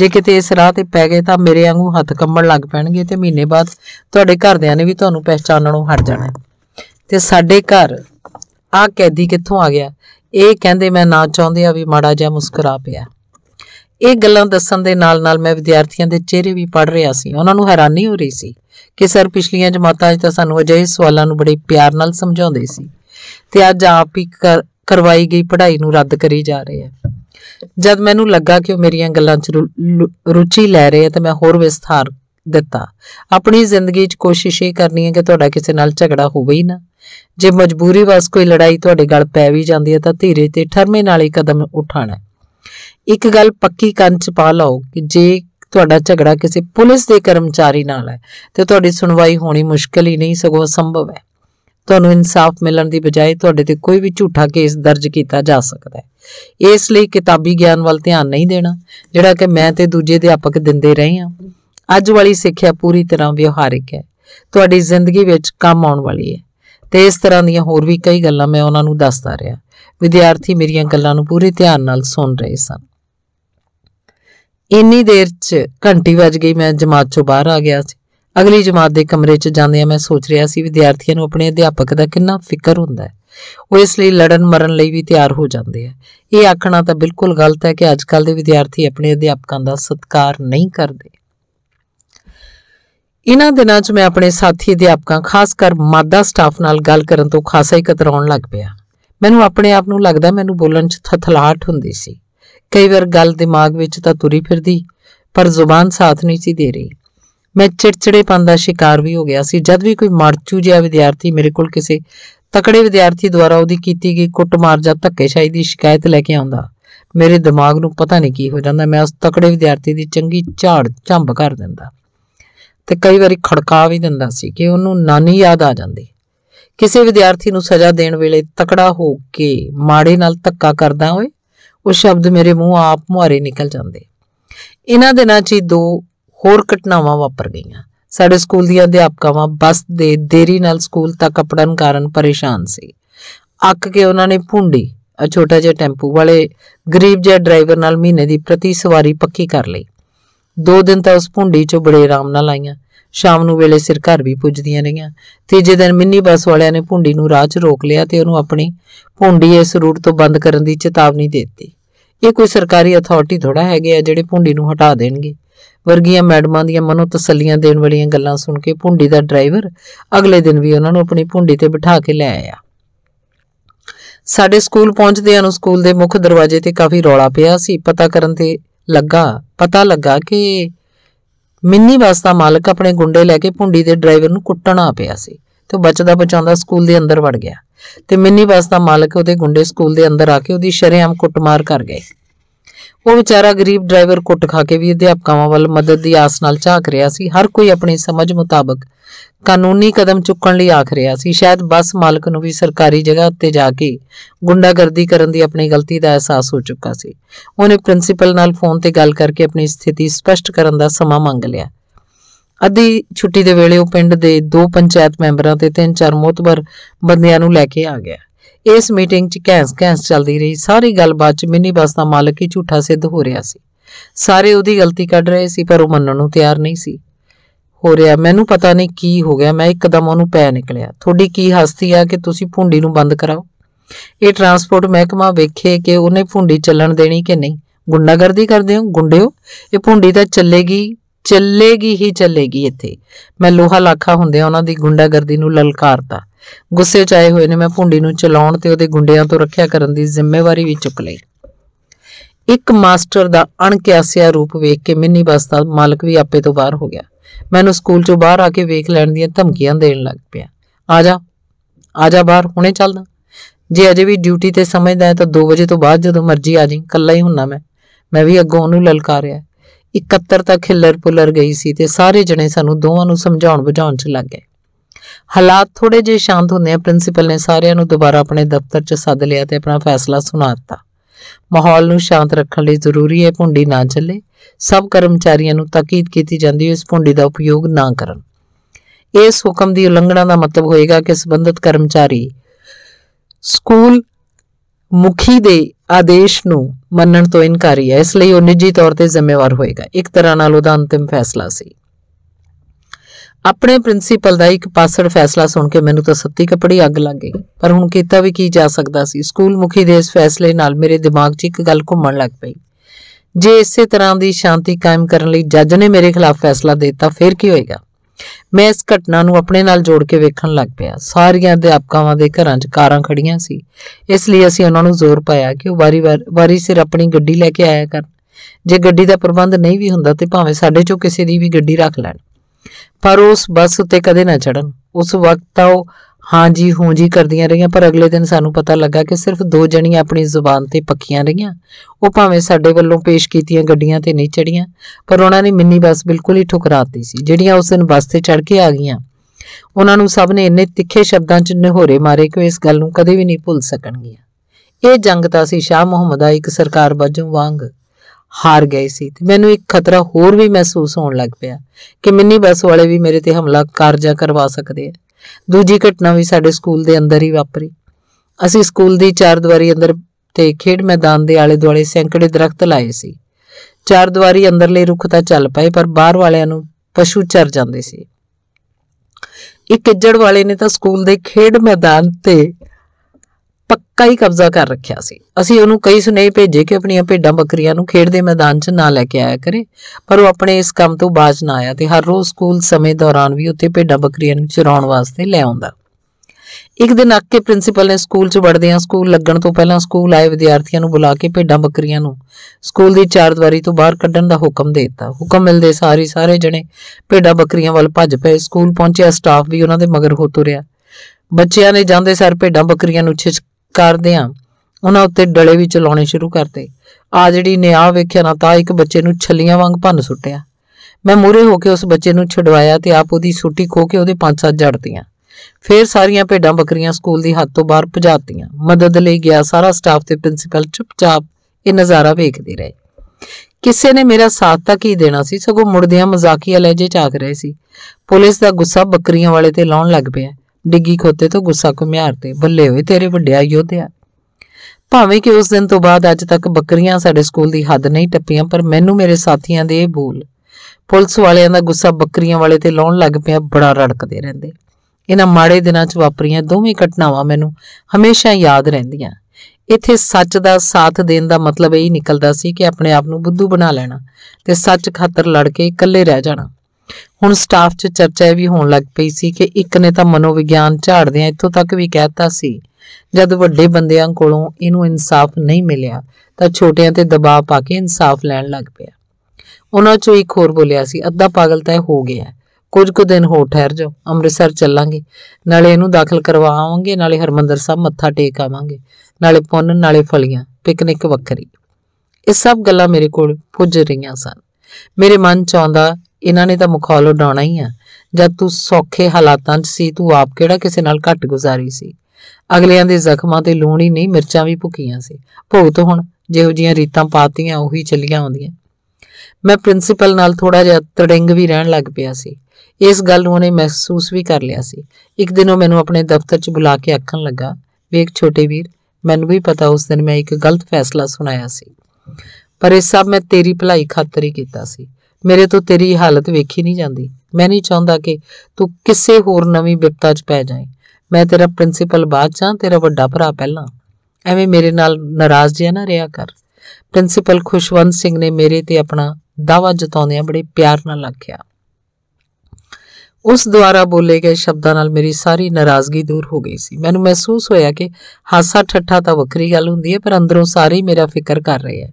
ਜੇ ਕਿਤੇ ਇਸ ਰਾਹ ਤੇ ਪੈ ਗਏ ਤਾਂ ਮੇਰੇ ਵਾਂਗੂ ਹੱਥ ਕੰਬਣ ਲੱਗ ਪੈਣਗੇ ਤੇ ਮਹੀਨੇ ਬਾਅਦ ਤੁਹਾਡੇ ਘਰਦਿਆਂ ਨੇ ਵੀ ਤੁਹਾਨੂੰ ਪਹਿਚਾਨਣੋਂ ਹਟ ਜਾਣਾ ਤੇ ਸਾਡੇ ਘਰ ਆ ਕੈਦੀ ਕਿੱਥੋਂ ਆ ਗਿਆ ਇਹ ਕਹਿੰਦੇ ਮੈਂ ਨਾ ਚਾਹੁੰਦੇ ਆ ਵੀ ਮਾੜਾ ਜਿਹਾ ਮੁਸਕਰਾ ਪਿਆ ਇਹ ਗੱਲਾਂ ਦੱਸਣ ਦੇ ਨਾਲ-ਨਾਲ ਮੈਂ ਵਿਦਿਆਰਥੀਆਂ ਦੇ ਚਿਹਰੇ ਵੀ ਪੜ ਰਿਹਾ ਸੀ ਉਹਨਾਂ ਨੂੰ ਹੈਰਾਨੀ ਹੋ ਰਹੀ ਸੀ ਕਿ ਸਰ ਪਿਛਲੀਆਂ ਜਮਾਤਾਂ 'ਚ ਤਾਂ ਸਾਨੂੰ ਅਜਿਹੇ ਸਵਾਲਾਂ ਨੂੰ ਬੜੇ ਪਿਆਰ ਨਾਲ ਸਮਝਾਉਂਦੇ ਸੀ ਤੇ ਅੱਜ ਆਪ ਹੀ ਕਰਵਾਈ ਗਈ ਪੜ੍ਹਾਈ ਨੂੰ ਰੱਦ ਕਰੀ ਜਾ ਰਹੇ ਆ ਜਦ ਮੈਨੂੰ ਲੱਗਾ ਕਿ ਉਹ ਮੇਰੀਆਂ ਗੱਲਾਂ 'ਚ ਰੁਚੀ ਲੈ ਰਹੇ ਆ ਤਾਂ ਮੈਂ ਹੋਰ ਵਿਸਥਾਰ ਦਿੱਤਾ ਆਪਣੀ ਜ਼ਿੰਦਗੀ 'ਚ ਕੋਸ਼ਿਸ਼ ਇਹ ਕਰਨੀ ਹੈ ਕਿ ਤੁਹਾਡਾ ਕਿਸੇ ਨਾਲ ਝਗੜਾ ਹੋਵੇ ਹੀ ਨਾ ਜੇ ਮਜਬੂਰੀ ਵਾਸ ਕੋਈ ਲੜਾਈ ਤੁਹਾਡੇ ਗਲ ਪੈ ਵੀ ਜਾਂਦੀ ਹੈ ਤਾਂ ਧੀਰੇ ਤੇ ਠਰਮੇ ਨਾਲ ਹੀ ਕਦਮ ਉਠਾਣਾ ਇੱਕ ਗੱਲ ਪੱਕੀ ਕੰਨ 'ਚ ਪਾ ਲਓ ਕਿ ਜੇ ਤੁਹਾਡਾ ਝਗੜਾ ਕਿਸੇ ਪੁਲਿਸ ਦੇ ਕਰਮਚਾਰੀ ਨਾਲ ਹੈ ਤੇ ਤੁਹਾਡੀ ਸੁਣਵਾਈ ਹੋਣੀ ਮੁਸ਼ਕਲ ਹੀ ਨਹੀਂ ਸਗੋਂ ਅਸੰਭਵ ਹੈ ਤੁਹਾਨੂੰ ਇਨਸਾਫ ਮਿਲਣ ਦੀ ਬਜਾਏ ਤੁਹਾਡੇ ਤੇ ਕੋਈ ਵੀ ਝੂਠਾ ਕੇਸ ਦਰਜ ਕੀਤਾ ਜਾ ਸਕਦਾ ਹੈ ਇਸ ਲਈ ਕਿਤਾਬੀ ਗਿਆਨ ਵੱਲ ਧਿਆਨ ਨਹੀਂ ਦੇਣਾ ਜਿਹੜਾ ਕਿ ਮੈਂ ਤੇ ਦੂਜੇ ਅਧਿਆਪਕ ਦਿੰਦੇ ਰਹੇ ਹਾਂ ਅੱਜ ਵਾਲੀ ਸਿੱਖਿਆ ਪੂਰੀ ਤਰ੍ਹਾਂ ਵਿਵਹਾਰਿਕ ਹੈ ਤੁਹਾਡੀ ਜ਼ਿੰਦਗੀ ਵਿੱਚ ਕੰਮ ਆਉਣ ਵਾਲੀ ਹੈ ਤੇ ਇਸ ਤਰ੍ਹਾਂ ਦੀਆਂ ਹੋਰ ਵੀ ਕਈ ਗੱਲਾਂ ਮੈਂ ਉਹਨਾਂ ਨੂੰ ਦੱਸਦਾ ਰਿਹਾ ਵਿਦਿਆਰਥੀ ਮੇਰੀਆਂ ਗੱਲਾਂ ਨੂੰ ਪੂਰੇ ਧਿਆਨ ਨਾਲ ਸੁਣ ਰਹੇ ਸਨ ਇੰਨੀ ਦੇਰ 'ਚ ਘੰਟੀ ਵੱਜ ਗਈ ਮੈਂ ਜਮਾਤ 'ਚੋਂ ਬਾਹਰ ਆ ਗਿਆ ਸੀ ਅਗਲੀ ਜਮਾਤ ਦੇ ਕਮਰੇ 'ਚ ਜਾਂਦਿਆਂ ਮੈਂ ਸੋਚ ਰਿਹਾ ਸੀ ਵਿਦਿਆਰਥੀਆਂ ਨੂੰ ਆਪਣੇ ਅਧਿਆਪਕ ਦਾ ਕਿੰਨਾ ਫਿਕਰ ਹੁੰਦਾ ਹੈ ਉਹ ਇਸ ਲਈ ਲੜਨ ਮਰਨ ਲਈ ਵੀ ਤਿਆਰ ਹੋ ਜਾਂਦੇ ਆ ਇਹ ਆਖਣਾ ਤਾਂ ਬਿਲਕੁਲ ਗਲਤ ਹੈ ਕਿ ਅੱਜਕੱਲ ਦੇ ਵਿਦਿਆਰਥੀ ਆਪਣੇ ਅਧਿਆਪਕਾਂ ਦਾ ਸਤਿਕਾਰ ਨਹੀਂ ਕਰਦੇ ਇਨ੍ਹਾਂ ਦਿਨਾਂ 'ਚ ਮੈਂ ਆਪਣੇ ਸਾਥੀ ਅਧਿਆਪਕਾਂ ਖਾਸ ਕਰ ਮਾਦਾ ਸਟਾਫ ਨਾਲ ਗੱਲ ਕਰਨ ਤੋਂ ਖਾਸਾ ਹੀ ਕਤਰਾਉਣ ਲੱਗ ਪਿਆ ਮੈਨੂੰ ਆਪਣੇ ਆਪ ਨੂੰ ਲੱਗਦਾ ਮੈਨੂੰ ਬੋਲਣ 'ਚ ਥਥਲਾਹਟ ਹੁੰਦੀ ਸੀ ਕਈ ਵਾਰ ਗੱਲ ਦਿਮਾਗ ਵਿੱਚ ਤਾਂ ਤੁਰੀ ਫਿਰਦੀ ਪਰ ਜ਼ੁਬਾਨ ਸਾਥ ਨਹੀਂ ਸੀ ਦੇ ਰਹੀ ਮੈਂ ਚਿੜਚਿੜੇਪਨ ਦਾ ਸ਼ਿਕਾਰ ਵੀ ਹੋ ਗਿਆ ਸੀ ਜਦ ਵੀ ਕੋਈ ਮਰਚੂ ਜਿਹਾ ਵਿਦਿਆਰਥੀ ਮੇਰੇ ਕੋਲ ਕਿਸੇ ਤਕੜੇ ਵਿਦਿਆਰਥੀ ਦੁਆਰਾ ਉਹਦੀ ਕੀਤੀ ਗਈ ਕੁੱਟਮਾਰ ਜਾਂ ਧੱਕੇਸ਼ਾਹੀ ਦੀ ਸ਼ਿਕਾਇਤ ਲੈ ਕੇ ਆਉਂਦਾ ਮੇਰੇ ਦਿਮਾਗ ਨੂੰ ਪਤਾ ਨਹੀਂ ਕੀ ਹੋ ਜਾਂਦਾ ਮੈਂ ਉਸ ਤਕੜੇ ਵਿਦਿਆਰਥੀ ਦੀ ਚੰਗੀ ਝਾੜ ਝੰਬ ਕਰ ਦਿੰਦਾ ਤੇ ਕਈ ਵਾਰੀ ਖੜਕਾ ਵੀ ਦਿੰਦਾ ਸੀ ਕਿ ਉਹਨੂੰ ਨਾਨੀ ਯਾਦ ਆ ਜਾਂਦੀ ਕਿਸੇ ਵਿਦਿਆਰਥੀ ਨੂੰ ਸਜ਼ਾ ਦੇਣ ਵੇਲੇ ਤਕੜਾ ਹੋ ਕੇ ਮਾੜੇ ਨਾਲ ਧੱਕਾ ਕਰਦਾ ਹੋਏ ਉਹ ਸ਼ਬਦ ਮੇਰੇ ਮੂੰਹ ਆਪ ਮੁਹਾਰੇ ਨਿਕਲ ਜਾਂਦੇ ਇਹਨਾਂ ਦਿਨਾਂ 'ਚ ਦੋ ਹੋਰ ਘਟਨਾਵਾਂ ਵਾਪਰ ਗਈਆਂ ਸਾਡੇ ਸਕੂਲ ਦੀਆਂ ਅਧਿਆਪਕਾਵਾਂ ਬੱਸ ਦੇ ਦੇਰੀ ਨਾਲ ਸਕੂਲ ਤੱਕ ਅਪੜਨ ਕਾਰਨ ਪਰੇਸ਼ਾਨ ਸੀ ਅੱਕ ਕੇ ਉਹਨਾਂ ਨੇ ਭੁੰਡੀ ਅ ਛੋਟਾ ਜਿਹਾ ਟੈਂਪੂ ਵਾਲੇ ਗਰੀਬ ਜਿਹਾ ਡਰਾਈਵਰ ਨਾਲ ਮਹੀਨੇ ਦੀ ਪ੍ਰਤੀ ਸਵਾਰੀ ਪੱਕੀ ਕਰ ਲਈ ਦੋ ਦਿਨ ਤਾਂ ਉਸ ਭੁੰਡੀ 'ਚ ਬੜੇ ਆਰਾਮ ਨਾਲ ਆਈਆਂ ਸ਼ਾਮ ਨੂੰ ਵੇਲੇ ਸਿਰ ਘਰ ਵੀ ਪੁੱਜਦੀਆਂ ਰਹੀਆਂ ਤੀਜੇ ਦਿਨ ਮਿੰਨੀ ਬੱਸ ਵਾਲਿਆਂ ਨੇ ਭੁੰਡੀ ਨੂੰ ਰਾਹ 'ਚ ਰੋਕ ਲਿਆ ਤੇ ਉਹਨੂੰ ਆਪਣੀ ਭੁੰਡੀ ਇਸ ਰੂਟ ਤੋਂ ਬੰਦ ਕਰਨ ਦੀ ਚੇਤਾਵਨੀ ਦਿੱਤੀ ਇਹ ਕੋਈ ਸਰਕਾਰੀ ਅਥਾਰਟੀ ਥੋੜਾ ਹੈਗੇ ਆ ਜਿਹੜੇ ਭੁੰਡੀ ਨੂੰ ਹਟਾ ਦੇਣਗੇ ਵਰਗੀਆਂ ਮੈਡਮਾਂ ਦੀਆਂ ਮਨੋ ਤਸੱਲੀਆਂ ਦੇਣ ਵਾਲੀਆਂ ਗੱਲਾਂ ਸੁਣ ਕੇ ਭੁੰਡੀ ਦਾ ਡਰਾਈਵਰ ਅਗਲੇ ਦਿਨ ਵੀ ਉਹਨਾਂ ਨੂੰ ਆਪਣੀ ਭੁੰਡੀ ਤੇ ਬਿਠਾ ਕੇ ਲੈ ਆਇਆ ਸਾਡੇ ਸਕੂਲ ਪਹੁੰਚਦੇ ਨੂੰ ਸਕੂਲ ਦੇ ਮੁੱਖ ਦਰਵਾਜ਼ੇ ਤੇ ਕਾਫੀ ਰੌਲਾ ਪਿਆ ਸੀ ਪਤਾ ਕਰਨ ਤੇ ਲੱਗਾ ਪਤਾ ਲੱਗਾ ਕਿ ਮਿੰਨੀ ਬੱਸ ਦਾ ਮਾਲਕ ਆਪਣੇ ਗੁੰਡੇ ਲੈ ਕੇ ਭੁੰਡੀ ਦੇ ਡਰਾਈਵਰ ਨੂੰ ਕੁੱਟਣਾ ਪਿਆ ਸੀ ਤੇ ਬੱਚਦਾ ਬਚਾਉਂਦਾ ਸਕੂਲ ਦੇ ਅੰਦਰ ਵੜ ਗਿਆ ਤੇ ਮਿੰਨੀ ਬੱਸ ਦਾ ਮਾਲਕ ਉਹਦੇ ਗੁੰਡੇ ਸਕੂਲ ਦੇ ਅੰਦਰ ਆ ਕੇ ਉਹਦੀ ਸ਼ਰੇਆਮ ਕੁੱਟਮਾਰ ਕਰ ਗਏ ਉਹ ਵਿਚਾਰਾ ਗਰੀਬ ਡਰਾਈਵਰ ਕੁੱਟ ਖਾ ਕੇ ਵੀ ਅਧਿਆਪਕਾਂ ਵੱਲ ਮਦਦ ਦੀ ਆਸ ਨਾਲ ਝਾਕ ਰਿਹਾ ਸੀ ਹਰ ਕੋਈ ਆਪਣੀ ਸਮਝ ਮੁਤਾਬਕ ਕਾਨੂੰਨੀ ਕਦਮ ਚੁੱਕਣ ਲਈ ਆਖ ਰਿਹਾ ਸੀ ਸ਼ਾਇਦ ਬੱਸ ਮਾਲਕ ਨੂੰ ਵੀ ਸਰਕਾਰੀ ਜਗ੍ਹਾ ਉੱਤੇ ਜਾ ਕੇ ਗੁੰਡਾਗਰਦੀ ਕਰਨ ਦੀ ਆਪਣੀ ਗਲਤੀ ਦਾ ਅਹਿਸਾਸ ਹੋ ਚੁੱਕਾ ਸੀ ਉਹਨੇ ਪ੍ਰਿੰਸੀਪਲ ਨਾਲ ਫੋਨ ਤੇ ਗੱਲ ਕਰਕੇ ਆਪਣੀ ਸਥਿਤੀ ਸਪਸ਼ਟ ਕਰਨ ਦਾ ਸਮਾਂ ਮੰਗ ਲਿਆ ਅੱਧੀ ਛੁੱਟੀ ਦੇ ਵੇਲੇ ਉਹ ਪਿੰਡ ਦੇ ਦੋ ਪੰਚਾਇਤ ਮੈਂਬਰਾਂ ਤੇ ਤਿੰਨ ਚਾਰ ਮੋਤਬਰ ਬੰਦਿਆਂ ਨੂੰ ਲੈ ਕੇ ਆ ਗਿਆ ਇਸ ਮੀਟਿੰਗ 'ਚ ਘੈਂਸ ਘੈਂਸ ਚੱਲਦੀ ਰਹੀ ਸਾਰੀ ਗੱਲਬਾਤ 'ਚ ਮਿੰਨੀ ਬੱਸ ਦਾ ਮਾਲਕ ਹੀ ਝੂਠਾ ਸਿੱਧ ਹੋ ਰਿਹਾ ਸੀ ਸਾਰੇ ਉਹਦੀ ਗਲਤੀ ਕੱਢ ਰਹੇ ਸੀ ਪਰ ਉਹ ਮੰਨਣ ਨੂੰ ਤਿਆਰ ਨਹੀਂ ਸੀ ਹੋ ਰਿਹਾ ਮੈਨੂੰ ਪਤਾ ਨਹੀਂ ਕੀ ਹੋ ਗਿਆ ਮੈਂ ਇੱਕਦਮ ਉਹਨੂੰ ਪੈ ਨਿਕਲਿਆ ਤੁਹਾਡੀ ਕੀ ਹਸਤੀ ਆ ਕਿ ਤੁਸੀਂ ਭੁੰਡੀ ਨੂੰ ਬੰਦ ਕਰਾਓ ਇਹ ਟਰਾਂਸਪੋਰਟ ਮਹਿਕਮਾ ਵੇਖੇ ਕਿ ਉਹਨੇ ਭੁੰਡੀ ਚੱਲਣ ਦੇਣੀ ਕਿ ਨਹੀਂ ਗੁੰਡਾਗਰਦੀ ਕਰਦੇ ਹੋ ਗੁੰਡਿਓ ਇਹ ਭੁੰਡੀ ਤਾਂ ਚੱਲੇਗੀ ਚੱਲੇਗੀ ਹੀ ਚੱਲੇਗੀ ਇੱਥੇ ਮੈਂ ਲੋਹਾ ਲਾਖਾ ਹੁੰਦਿਆਂ ਉਹਨਾਂ ਦੀ ਗੁੰਡਾਗਰਦੀ ਨੂੰ ਲਲਕਾਰਤਾ ਗੁੱਸੇ 'ਚ ਆਏ ਹੋਏ ਨੇ ਮੈਂ ਭੁੰਡੀ ਨੂੰ ਚਲਾਉਣ ਤੇ ਉਹਦੇ ਗੁੰਡਿਆਂ ਤੋਂ ਰੱਖਿਆ ਕਰਨ ਦੀ ਜ਼ਿੰਮੇਵਾਰੀ ਵੀ ਚੁੱਕ ਲਈ ਇੱਕ ਮਾਸਟਰ ਦਾ ਅਣਕਿਆਸਿਆ ਰੂਪ ਵੇਖ ਕੇ ਮਿੰਨੀ ਬੱਸ ਦਾ ਮਾਲਕ ਵੀ ਆਪੇ ਤੋਂ ਬਾਹਰ ਹੋ ਗਿਆ ਮੈਨੂੰ ਸਕੂਲ 'ਚੋਂ ਬਾਹਰ ਆ ਕੇ ਵੇਖ ਲੈਣ ਦੀਆਂ ਧਮਕੀਆਂ ਦੇਣ ਲੱਗ ਪਿਆ ਆ ਜਾ ਆ ਜਾ ਬਾਹਰ ਹੁਣੇ ਚੱਲਦਾ ਜੇ ਅਜੇ ਵੀ ਡਿਊਟੀ ਤੇ ਸਮਝਦਾ ਹੈ ਤਾਂ 2 ਵਜੇ ਤੋਂ ਬਾਅਦ ਜਦੋਂ ਮਰਜ਼ੀ ਆ ਜਾਈਂ ਕੱਲਾ ਹੀ ਹੁੰਨਾ ਮੈਂ ਮੈਂ ਵੀ ਅੱਗੋਂ ਉਹਨੂੰ ਲਲਕਾਰਿਆ 71 ਤੱਕ ਖਿੱਲਰ ਪੁੱਲਰ ਗਈ ਸੀ ਤੇ ਸਾਰੇ ਜਣੇ ਸਾਨੂੰ ਦੋਵਾਂ ਨੂੰ ਸਮਝਾਉਣ ਬੁਝਾਉਣ 'ਚ ਲੱਗ ਗਏ ਹਾਲਾਤ ਥੋੜੇ ਜੇ ਸ਼ਾਂਤ ਹੁੰਦੇ ਆ ਪ੍ਰਿੰਸੀਪਲ ਨੇ ਸਾਰਿਆਂ ਨੂੰ ਦੁਬਾਰਾ ਆਪਣੇ ਦਫ਼ਤਰ 'ਚ ਸੱਦ ਲਿਆ ਤੇ ਆਪਣਾ ਫੈਸਲਾ ਸੁਣਾ ਦਿੱਤਾ ਮਾਹੌਲ ਨੂੰ ਸ਼ਾਂਤ ਰੱਖਣ ਲਈ ਜ਼ਰੂਰੀ ਹੈ ਭੁੰਡੀ ਨਾ ਚੱਲੇ ਸਭ ਕਰਮਚਾਰੀਆਂ ਨੂੰ ਤਾਕੀਦ ਕੀਤੀ ਜਾਂਦੀ ਹੈ ਇਸ ਭੁੰਡੀ ਦਾ ਉਪਯੋਗ ਨਾ ਕਰਨ ਇਸ ਹੁਕਮ ਦੀ ਉਲੰਘਣਾ ਦਾ ਮਤਲਬ ਹੋਏਗਾ ਕਿ ਸਬੰਧਤ ਕਰਮਚਾਰੀ ਸਕੂਲ ਮੁਖੀ ਦੇ ਆਦੇਸ਼ ਨੂੰ ਮੰਨਣ ਤੋਂ ਇਨਕਾਰੀ ਹੈ ਇਸ ਲਈ ਉਹ ਨਿੱਜੀ ਤੌਰ ਤੇ ਜ਼ਿੰਮੇਵਾਰ ਹੋਏਗਾ ਇੱਕ ਤਰ੍ਹਾਂ ਨਾਲ ਉਹਦਾ ਅੰਤਿਮ ਫੈਸਲਾ ਸੀ ਆਪਣੇ ਪ੍ਰਿੰਸੀਪਲ ਦਾ ਇੱਕ ਪਾਸੜ ਫੈਸਲਾ ਸੁਣ ਕੇ ਮੈਨੂੰ ਤਾਂ ਸੱਤੀ ਕਪੜੀ ਅੱਗ ਲੱਗ ਗਈ ਪਰ ਹੁਣ ਕੀਤਾ ਵੀ ਕੀ ਜਾ ਸਕਦਾ ਸੀ ਸਕੂਲ ਮੁਖੀ ਦੇ ਇਸ ਫੈਸਲੇ ਨਾਲ ਮੇਰੇ ਦਿਮਾਗ 'ਚ ਇੱਕ ਗੱਲ ਘੁੰਮਣ ਲੱਗ ਪਈ ਜੇ ਇਸੇ ਤਰ੍ਹਾਂ ਦੀ ਸ਼ਾਂਤੀ ਕਾਇਮ ਕਰਨ ਲਈ ਜੱਜ ਨੇ ਮੇਰੇ ਖਿਲਾਫ ਫੈਸਲਾ ਦਿੱਤਾ ਫਿਰ ਕੀ ਹੋਏਗਾ ਮੈਂ ਇਸ ਘਟਨਾ ਨੂੰ ਆਪਣੇ ਨਾਲ ਜੋੜ ਕੇ ਵੇਖਣ ਲੱਗ ਪਿਆ ਸਾਰੀਆਂ ਅਧਿਆਪਕਾਵਾਂ ਦੇ ਘਰਾਂ 'ਚ ਕਾਰਾਂ ਖੜੀਆਂ ਸੀ ਇਸ ਲਈ ਅਸੀਂ ਉਹਨਾਂ ਨੂੰ ਜ਼ੋਰ ਪਾਇਆ ਕਿ ਉਹ ਵਾਰੀ-ਵਾਰੀ ਸਿਰ ਆਪਣੀ ਗੱਡੀ ਲੈ ਕੇ ਆਇਆ ਕਰਨ ਜੇ ਗੱਡੀ ਦਾ ਪ੍ਰਬੰਧ ਨਹੀਂ ਵੀ ਹੁੰਦਾ ਤੇ ਭਾਵੇਂ ਸਾਡੇ 'ਚੋਂ ਕਿਸੇ ਦੀ ਵੀ ਗੱਡੀ ਰੱਖ ਲੈਣ ਪਰ ਉਸ ਬੱਸ ਉੱਤੇ ਕਦੇ ਨਾ ਚੜਨ ਉਸ ਵਕਤ ਤਾਂ ਉਹ ਹਾਂ ਜੀ ਹੂੰ ਜੀ ਕਰਦੀਆਂ ਰਹੀਆਂ ਪਰ ਅਗਲੇ ਦਿਨ ਸਾਨੂੰ ਪਤਾ ਲੱਗਾ ਕਿ ਸਿਰਫ ਦੋ ਜਣੀਆਂ ਆਪਣੀ ਜ਼ੁਬਾਨ ਤੇ ਪੱਕੀਆਂ ਰਹੀਆਂ ਉਹ ਭਾਵੇਂ ਸਾਡੇ ਵੱਲੋਂ ਪੇਸ਼ ਕੀਤੀਆਂ ਗੱਡੀਆਂ ਤੇ ਨਹੀਂ ਚੜੀਆਂ ਪਰ ਉਹਨਾਂ ਨੇ ਮਿੰਨੀ ਬੱਸ ਬਿਲਕੁਲ ਹੀ ਠੁਕਰਾਤੀ ਸੀ ਜਿਹੜੀਆਂ ਉਸ ਦਿਨ ਬੱਸ ਤੇ ਚੜ ਕੇ ਆ ਗਈਆਂ ਉਹਨਾਂ ਨੂੰ ਸਭ ਨੇ ਇੰਨੇ ਤਿੱਖੇ ਸ਼ਬਦਾਂ 'ਚ ਨਿਹੋਰੇ ਮਾਰੇ ਕਿ ਇਸ ਗੱਲ ਨੂੰ ਕਦੇ ਵੀ ਨਹੀਂ ਭੁੱਲ ਸਕਣਗੀਆਂ ਇਹ ਜੰਗ ਤਾਂ ਸੀ ਸ਼ਾਹ ਮੁਹੰਮਦ ਆ ਇੱਕ ਸਰਕਾਰ ਵਜੋਂ ਵਾਂਗ ਹਾਰ ਗਏ ਸੀ ਤੇ ਮੈਨੂੰ ਇੱਕ ਖਤਰਾ ਹੋਰ ਵੀ ਮਹਿਸੂਸ ਹੋਣ ਲੱਗ ਪਿਆ ਕਿ ਮਿੰਨੀ ਬੱਸ ਵਾਲੇ ਵੀ ਮੇਰੇ ਤੇ ਹਮਲਾ ਕਰ ਜਾ ਕਰਵਾ ਸਕਦੇ ਆ ਦੂਜੀ ਘਟਨਾ ਵੀ ਸਾਡੇ ਸਕੂਲ ਦੇ ਅੰਦਰ ਹੀ ਵਾਪਰੀ ਅਸੀਂ ਸਕੂਲ ਦੀ ਚਾਰ ਦੀਵਾਰੀ ਅੰਦਰ ਤੇ ਖੇਡ ਮੈਦਾਨ ਦੇ ਆਲੇ ਦੁਆਲੇ ਸੈਂਕੜੇ ਦਰਖਤ ਲਾਏ ਸੀ ਚਾਰ ਦੀਵਾਰੀ ਅੰਦਰਲੇ ਰੁੱਖ ਤਾਂ ਚੱਲ ਪਏ ਪਰ ਬਾਹਰ ਵਾਲਿਆਂ ਨੂੰ ਪਸ਼ੂ ਚਰ ਜਾਂਦੇ ਸੀ ਇੱਕ ਇੱਜੜ ਵਾਲੇ ਨੇ ਤਾਂ ਸਕੂਲ ਦੇ ਖੇਡ ਮੈਦਾਨ ਤੇ ਪੱਕਾ ਹੀ ਕਬਜ਼ਾ ਕਰ ਰੱਖਿਆ ਸੀ ਅਸੀਂ ਉਹਨੂੰ ਕਈ ਸੁਨੇਹੇ ਭੇਜੇ ਕਿ ਆਪਣੀਆਂ ਭੇਡਾਂ ਬੱਕਰੀਆਂ ਨੂੰ ਖੇਡ ਦੇ ਮੈਦਾਨ 'ਚ ਨਾ ਲੈ ਕੇ ਆਇਆ ਕਰੇ ਪਰ ਉਹ ਆਪਣੇ ਇਸ ਕੰਮ ਤੋਂ ਬਾਜ ਨਾ ਆਇਆ ਤੇ ਹਰ ਰੋਜ਼ ਸਕੂਲ ਸਮੇਂ ਦੌਰਾਨ ਵੀ ਉੱਥੇ ਭੇਡਾਂ ਬੱਕਰੀਆਂ ਨੂੰ ਚਰਾਉਣ ਵਾਸਤੇ ਲੈ ਆਉਂਦਾ ਇੱਕ ਦਿਨ ਕੇ ਪ੍ਰਿੰਸੀਪਲ ਨੇ ਸਕੂਲ 'ਚ ਵੜਦਿਆਂ ਸਕੂਲ ਲੱਗਣ ਤੋਂ ਪਹਿਲਾਂ ਸਕੂਲ ਆਏ ਵਿਦਿਆਰਥੀਆਂ ਨੂੰ ਬੁਲਾ ਕੇ ਭੇਡਾਂ ਬੱਕਰੀਆਂ ਨੂੰ ਸਕੂਲ ਦੀ ਚਾਰਦੀਵਾਰੀ ਤੋਂ ਬਾਹਰ ਕੱਢਣ ਦਾ ਹੁਕਮ ਦੇ ਦਿੱਤਾ ਹੁਕਮ ਮਿਲਦੇ ਸਾਰੇ ਸਾਰੇ ਜਣੇ ਭੇਡਾਂ ਬੱਕਰੀਆਂ ਵੱਲ ਭੱਜ ਪਏ ਸਕੂਲ ਪਹੁੰਚਿਆ ਸਟਾਫ ਵੀ ਉਹਨਾਂ ਦੇ ਮਗਰ ਹੋ ਤੁਰਿਆ ਬੱਚਿਆਂ ਨੇ ਜਾਂਦੇ ਸਾਰ ਭੇਡਾਂ ਬੱਕਰੀਆਂ ਨੂੰ ਛਿਛ ਕਰਦਿਆਂ ਉਹਨਾਂ ਉੱਤੇ ਡਲੇ ਵੀ ਚਲਾਉਣੇ ਸ਼ੁਰੂ ਕਰਤੇ ਆ ਜਿਹੜੀ ਨਿਆਹ ਵੇਖਿਆ ਨਾ ਤਾਂ ਇੱਕ ਬੱਚੇ ਨੂੰ ਛੱਲੀਆਂ ਵਾਂਗ ਭੰਨ ਸੁੱਟਿਆ ਮੈਂ ਮੂਰੇ ਹੋ ਕੇ ਉਸ ਬੱਚੇ ਨੂੰ ਛਡਵਾਇਆ ਤੇ ਆਪ ਉਹਦੀ ਛੁੱਟੀ ਖੋ ਕੇ ਉਹਦੇ ਪੰਜ ਸੱਤ ਜੜਤੀਆਂ ਫੇਰ ਸਾਰੀਆਂ ਭੇਡਾਂ ਬੱਕਰੀਆਂ ਸਕੂਲ ਦੀ ਹੱਦ ਤੋਂ ਬਾਹਰ ਭਜਾਤੀਆਂ ਮਦਦ ਲਈ ਗਿਆ ਸਾਰਾ ਸਟਾਫ ਤੇ ਪ੍ਰਿੰਸੀਪਲ ਚੁੱਪਚਾਪ ਇਹ ਨਜ਼ਾਰਾ ਵੇਖਦੇ ਰਹੇ ਕਿਸੇ ਨੇ ਮੇਰਾ ਸਾਥ ਤਾਂ ਕੀ ਦੇਣਾ ਸੀ ਸਗੋਂ ਮੁੜਦਿਆਂ ਮਜ਼ਾਕੀਆ ਜੇ ਚਾਕ ਰਹੇ ਸੀ ਪੁਲਿਸ ਦਾ ਗੁੱਸਾ ਬੱਕਰੀਆਂ ਵਾਲੇ ਤੇ ਲਾਉਣ ਲੱਗ ਪਿਆ ਡਿੱਗੀ ਖੋਤੇ ਤੋਂ ਗੁੱਸਾ ਘੁਮਿਆਰਦੇ ਬੱਲੇ ਹੋਏ ਤੇਰੇ ਵੱਡਿਆ ਯੋਧਿਆ ਭਾਵੇਂ ਕਿ ਉਸ ਦਿਨ ਤੋਂ ਬਾਅਦ ਅੱਜ ਤੱਕ ਬੱਕਰੀਆਂ ਸਾਡੇ ਸਕੂਲ ਦੀ ਹੱਦ ਨਹੀਂ ਟੱਪੀਆਂ ਪਰ ਮੈਨੂੰ ਮੇਰੇ ਸਾਥੀਆਂ ਦੇ ਇਹ ਬੋਲ ਪੁਲਿਸ ਵਾਲਿਆਂ ਦਾ ਗੁੱਸਾ ਬੱਕਰੀਆਂ ਵਾਲੇ ਤੇ ਲਾਉਣ ਲੱਗ ਪਿਆ ਬੜਾ ਰੜਕਦੇ ਰਹਿੰਦੇ ਇਹਨਾਂ ਮਾੜੇ ਦਿਨਾਂ 'ਚ ਵਾਪਰੀਆਂ ਦੋਵੇਂ ਘਟਨਾਵਾਂ ਮੈਨੂੰ ਹਮੇਸ਼ਾ ਯਾਦ ਰਹਿੰਦੀਆਂ ਇੱਥੇ ਸੱਚ ਦਾ ਸਾਥ ਦੇਣ ਦਾ ਮਤਲਬ ਇਹ ਨਿਕਲਦਾ ਸੀ ਕਿ ਆਪਣੇ ਆਪ ਨੂੰ ਬੁੱਧੂ ਬਣਾ ਲੈਣਾ ਤੇ ਸੱਚ ਖਾਤਰ ਲੜ ਕੇ ਇਕੱਲੇ ਰਹਿ ਜਾਣਾ ਹੁਣ ਸਟਾਫ 'ਚ ਚਰਚਾ ਇਹ ਵੀ ਹੋਣ ਲੱਗ ਪਈ ਸੀ ਕਿ ਇੱਕ ਨੇ ਤਾਂ ਮਨੋਵਿਗਿਆਨ ਝਾੜਦਿਆਂ ਇੱਥੋਂ ਤੱਕ ਵੀ ਕਹਿਤਾ ਸੀ ਜਦ ਵੱਡੇ ਬੰਦਿਆਂ ਕੋਲੋਂ ਇਹਨੂੰ ਇਨਸਾਫ ਨਹੀਂ ਮਿਲਿਆ ਤਾਂ ਛੋਟਿਆਂ ਤੇ ਦਬਾਅ ਪਾ ਕੇ ਇਨਸਾਫ ਲੈਣ ਲੱਗ ਪਿਆ ਉਹਨਾਂ 'ਚੋਂ ਇੱਕ ਹੋਰ ਬੋਲਿਆ ਸੀ ਅੱਧਾ ਪਾਗਲ ਤਾਂ ਹੋ ਗਿਆ ਕੁਝ ਕੁ ਦਿਨ ਹੋਰ ਠਹਿਰ ਜਾਓ ਅੰਮ੍ਰਿਤਸਰ ਚੱਲਾਂਗੇ ਨਾਲੇ ਇਹਨੂੰ ਦਾਖਲ ਕਰਵਾਵਾਂਗੇ ਨਾਲੇ ਹਰਮੰਦਰ ਸਾਹਿਬ ਮੱਥਾ ਟੇਕ ਆਵਾਂਗੇ ਨਾਲੇ ਪੁੰਨ ਨਾਲੇ ਫਲੀਆਂ ਪਿਕਨਿਕ ਵੱਖਰੀ ਇਹ ਸਭ ਗੱਲਾਂ ਮੇਰੇ ਕੋਲ ਪੁੱਜ ਰਹੀਆਂ ਸਨ ਮੇਰੇ ਮਨ ਚ ਆਉਂਦਾ ਇਹਨਾਂ ਨੇ ਤਾਂ ਮੁਖੌਲ ਉਡਾਉਣਾ ਹੀ ਆ ਜਦ ਤੂੰ ਸੌਖੇ ਹਾਲਾਤਾਂ 'ਚ ਸੀ ਤੂੰ ਆਪ ਕਿਹੜਾ ਕਿਸੇ ਨਾਲ ਘੱਟ ਗੁਜ਼ਾਰੀ ਸੀ ਅਗਲਿਆਂ ਦੇ ਜ਼ਖਮਾਂ ਤੇ ਲੂਣ ਹੀ ਨਹੀਂ ਮਿਰਚਾਂ ਵੀ ਭੁਕੀਆਂ ਸੀ ਭੁਗਤ ਹੁਣ ਜਿਹੋ ਜੀਆਂ ਰੀਤਾਂ ਪਾਤੀਆਂ ਉਹੀ ਚੱਲੀਆਂ ਆਉਂਦੀਆਂ ਮੈਂ ਪ੍ਰਿੰਸੀਪਲ ਨਾਲ ਥੋੜਾ ਜਿਹਾ ਤੜਿੰਗ ਵੀ ਰਹਿਣ ਲੱਗ ਪਿਆ ਸੀ ਇਸ ਗੱਲ ਨੂੰ ਉਹਨੇ ਮਹਿਸੂਸ ਵੀ ਕਰ ਲਿਆ ਸੀ ਇੱਕ ਦਿਨ ਉਹ ਮੈਨੂੰ ਆਪਣੇ ਦਫ਼ਤਰ 'ਚ ਬੁਲਾ ਕੇ ਆਖਣ ਲੱਗਾ ਵੇਖ ਛੋਟੇ ਵੀਰ ਮੈਨੂੰ ਵੀ ਪਤਾ ਉਸ ਦਿਨ ਮੈਂ ਇੱਕ ਗਲਤ ਫੈਸਲਾ ਸੁਣਾਇਆ ਸੀ ਪਰ ਇਹ ਸਭ ਮੈਂ ਤੇਰੀ ਭਲਾਈ ਖਾਤਰ ਹੀ ਕੀਤਾ ਸੀ ਮੇਰੇ ਤੋਂ ਤੇਰੀ ਹਾਲਤ ਵੇਖੀ ਨਹੀਂ ਜਾਂਦੀ ਮੈਂ ਨਹੀਂ ਚਾਹੁੰਦਾ ਕਿ ਤੂੰ ਕਿਸੇ ਹੋਰ ਨਵੀਂ ਵਿਪਤਾ 'ਚ ਪੈ ਜਾਏ ਮੈਂ ਤੇਰਾ ਪ੍ਰਿੰਸੀਪਲ ਬਾਅਦ ਚਾਂ ਤੇਰਾ ਵੱਡਾ ਭਰਾ ਪਹਿਲਾਂ ਐਵੇਂ ਮੇਰੇ ਨਾਲ ਨਾਰਾਜ਼ ਜਿਹਾ ਨਾ ਰਿਹਾ ਕਰ ਪ੍ਰਿੰਸੀਪਲ ਖੁਸ਼ਵੰਤ ਸਿੰਘ ਨੇ ਮੇਰੇ ਤੇ ਆਪਣਾ ਦਾਵਾ ਜਤਾਉਂਦਿਆਂ ਬੜੇ ਪਿਆਰ ਨਾਲ ਆਖਿਆ ਉਸ ਦੁਆਰਾ ਬੋਲੇ ਗਏ ਸ਼ਬਦਾਂ ਨਾਲ ਮੇਰੀ ਸਾਰੀ ਨਾਰਾਜ਼ਗੀ ਦੂਰ ਹੋ ਗਈ ਸੀ ਮੈਨੂੰ ਮਹਿਸੂਸ ਹੋਇਆ ਕਿ ਹਾਸਾ ਠੱਠਾ ਤਾਂ ਵੱਖਰੀ ਗੱਲ ਹੁੰਦੀ ਹੈ ਪਰ ਅੰਦਰੋਂ ਸਾਰੇ ਮੇਰਾ ਫਿਕਰ ਕਰ ਰਹੇ ਹੈ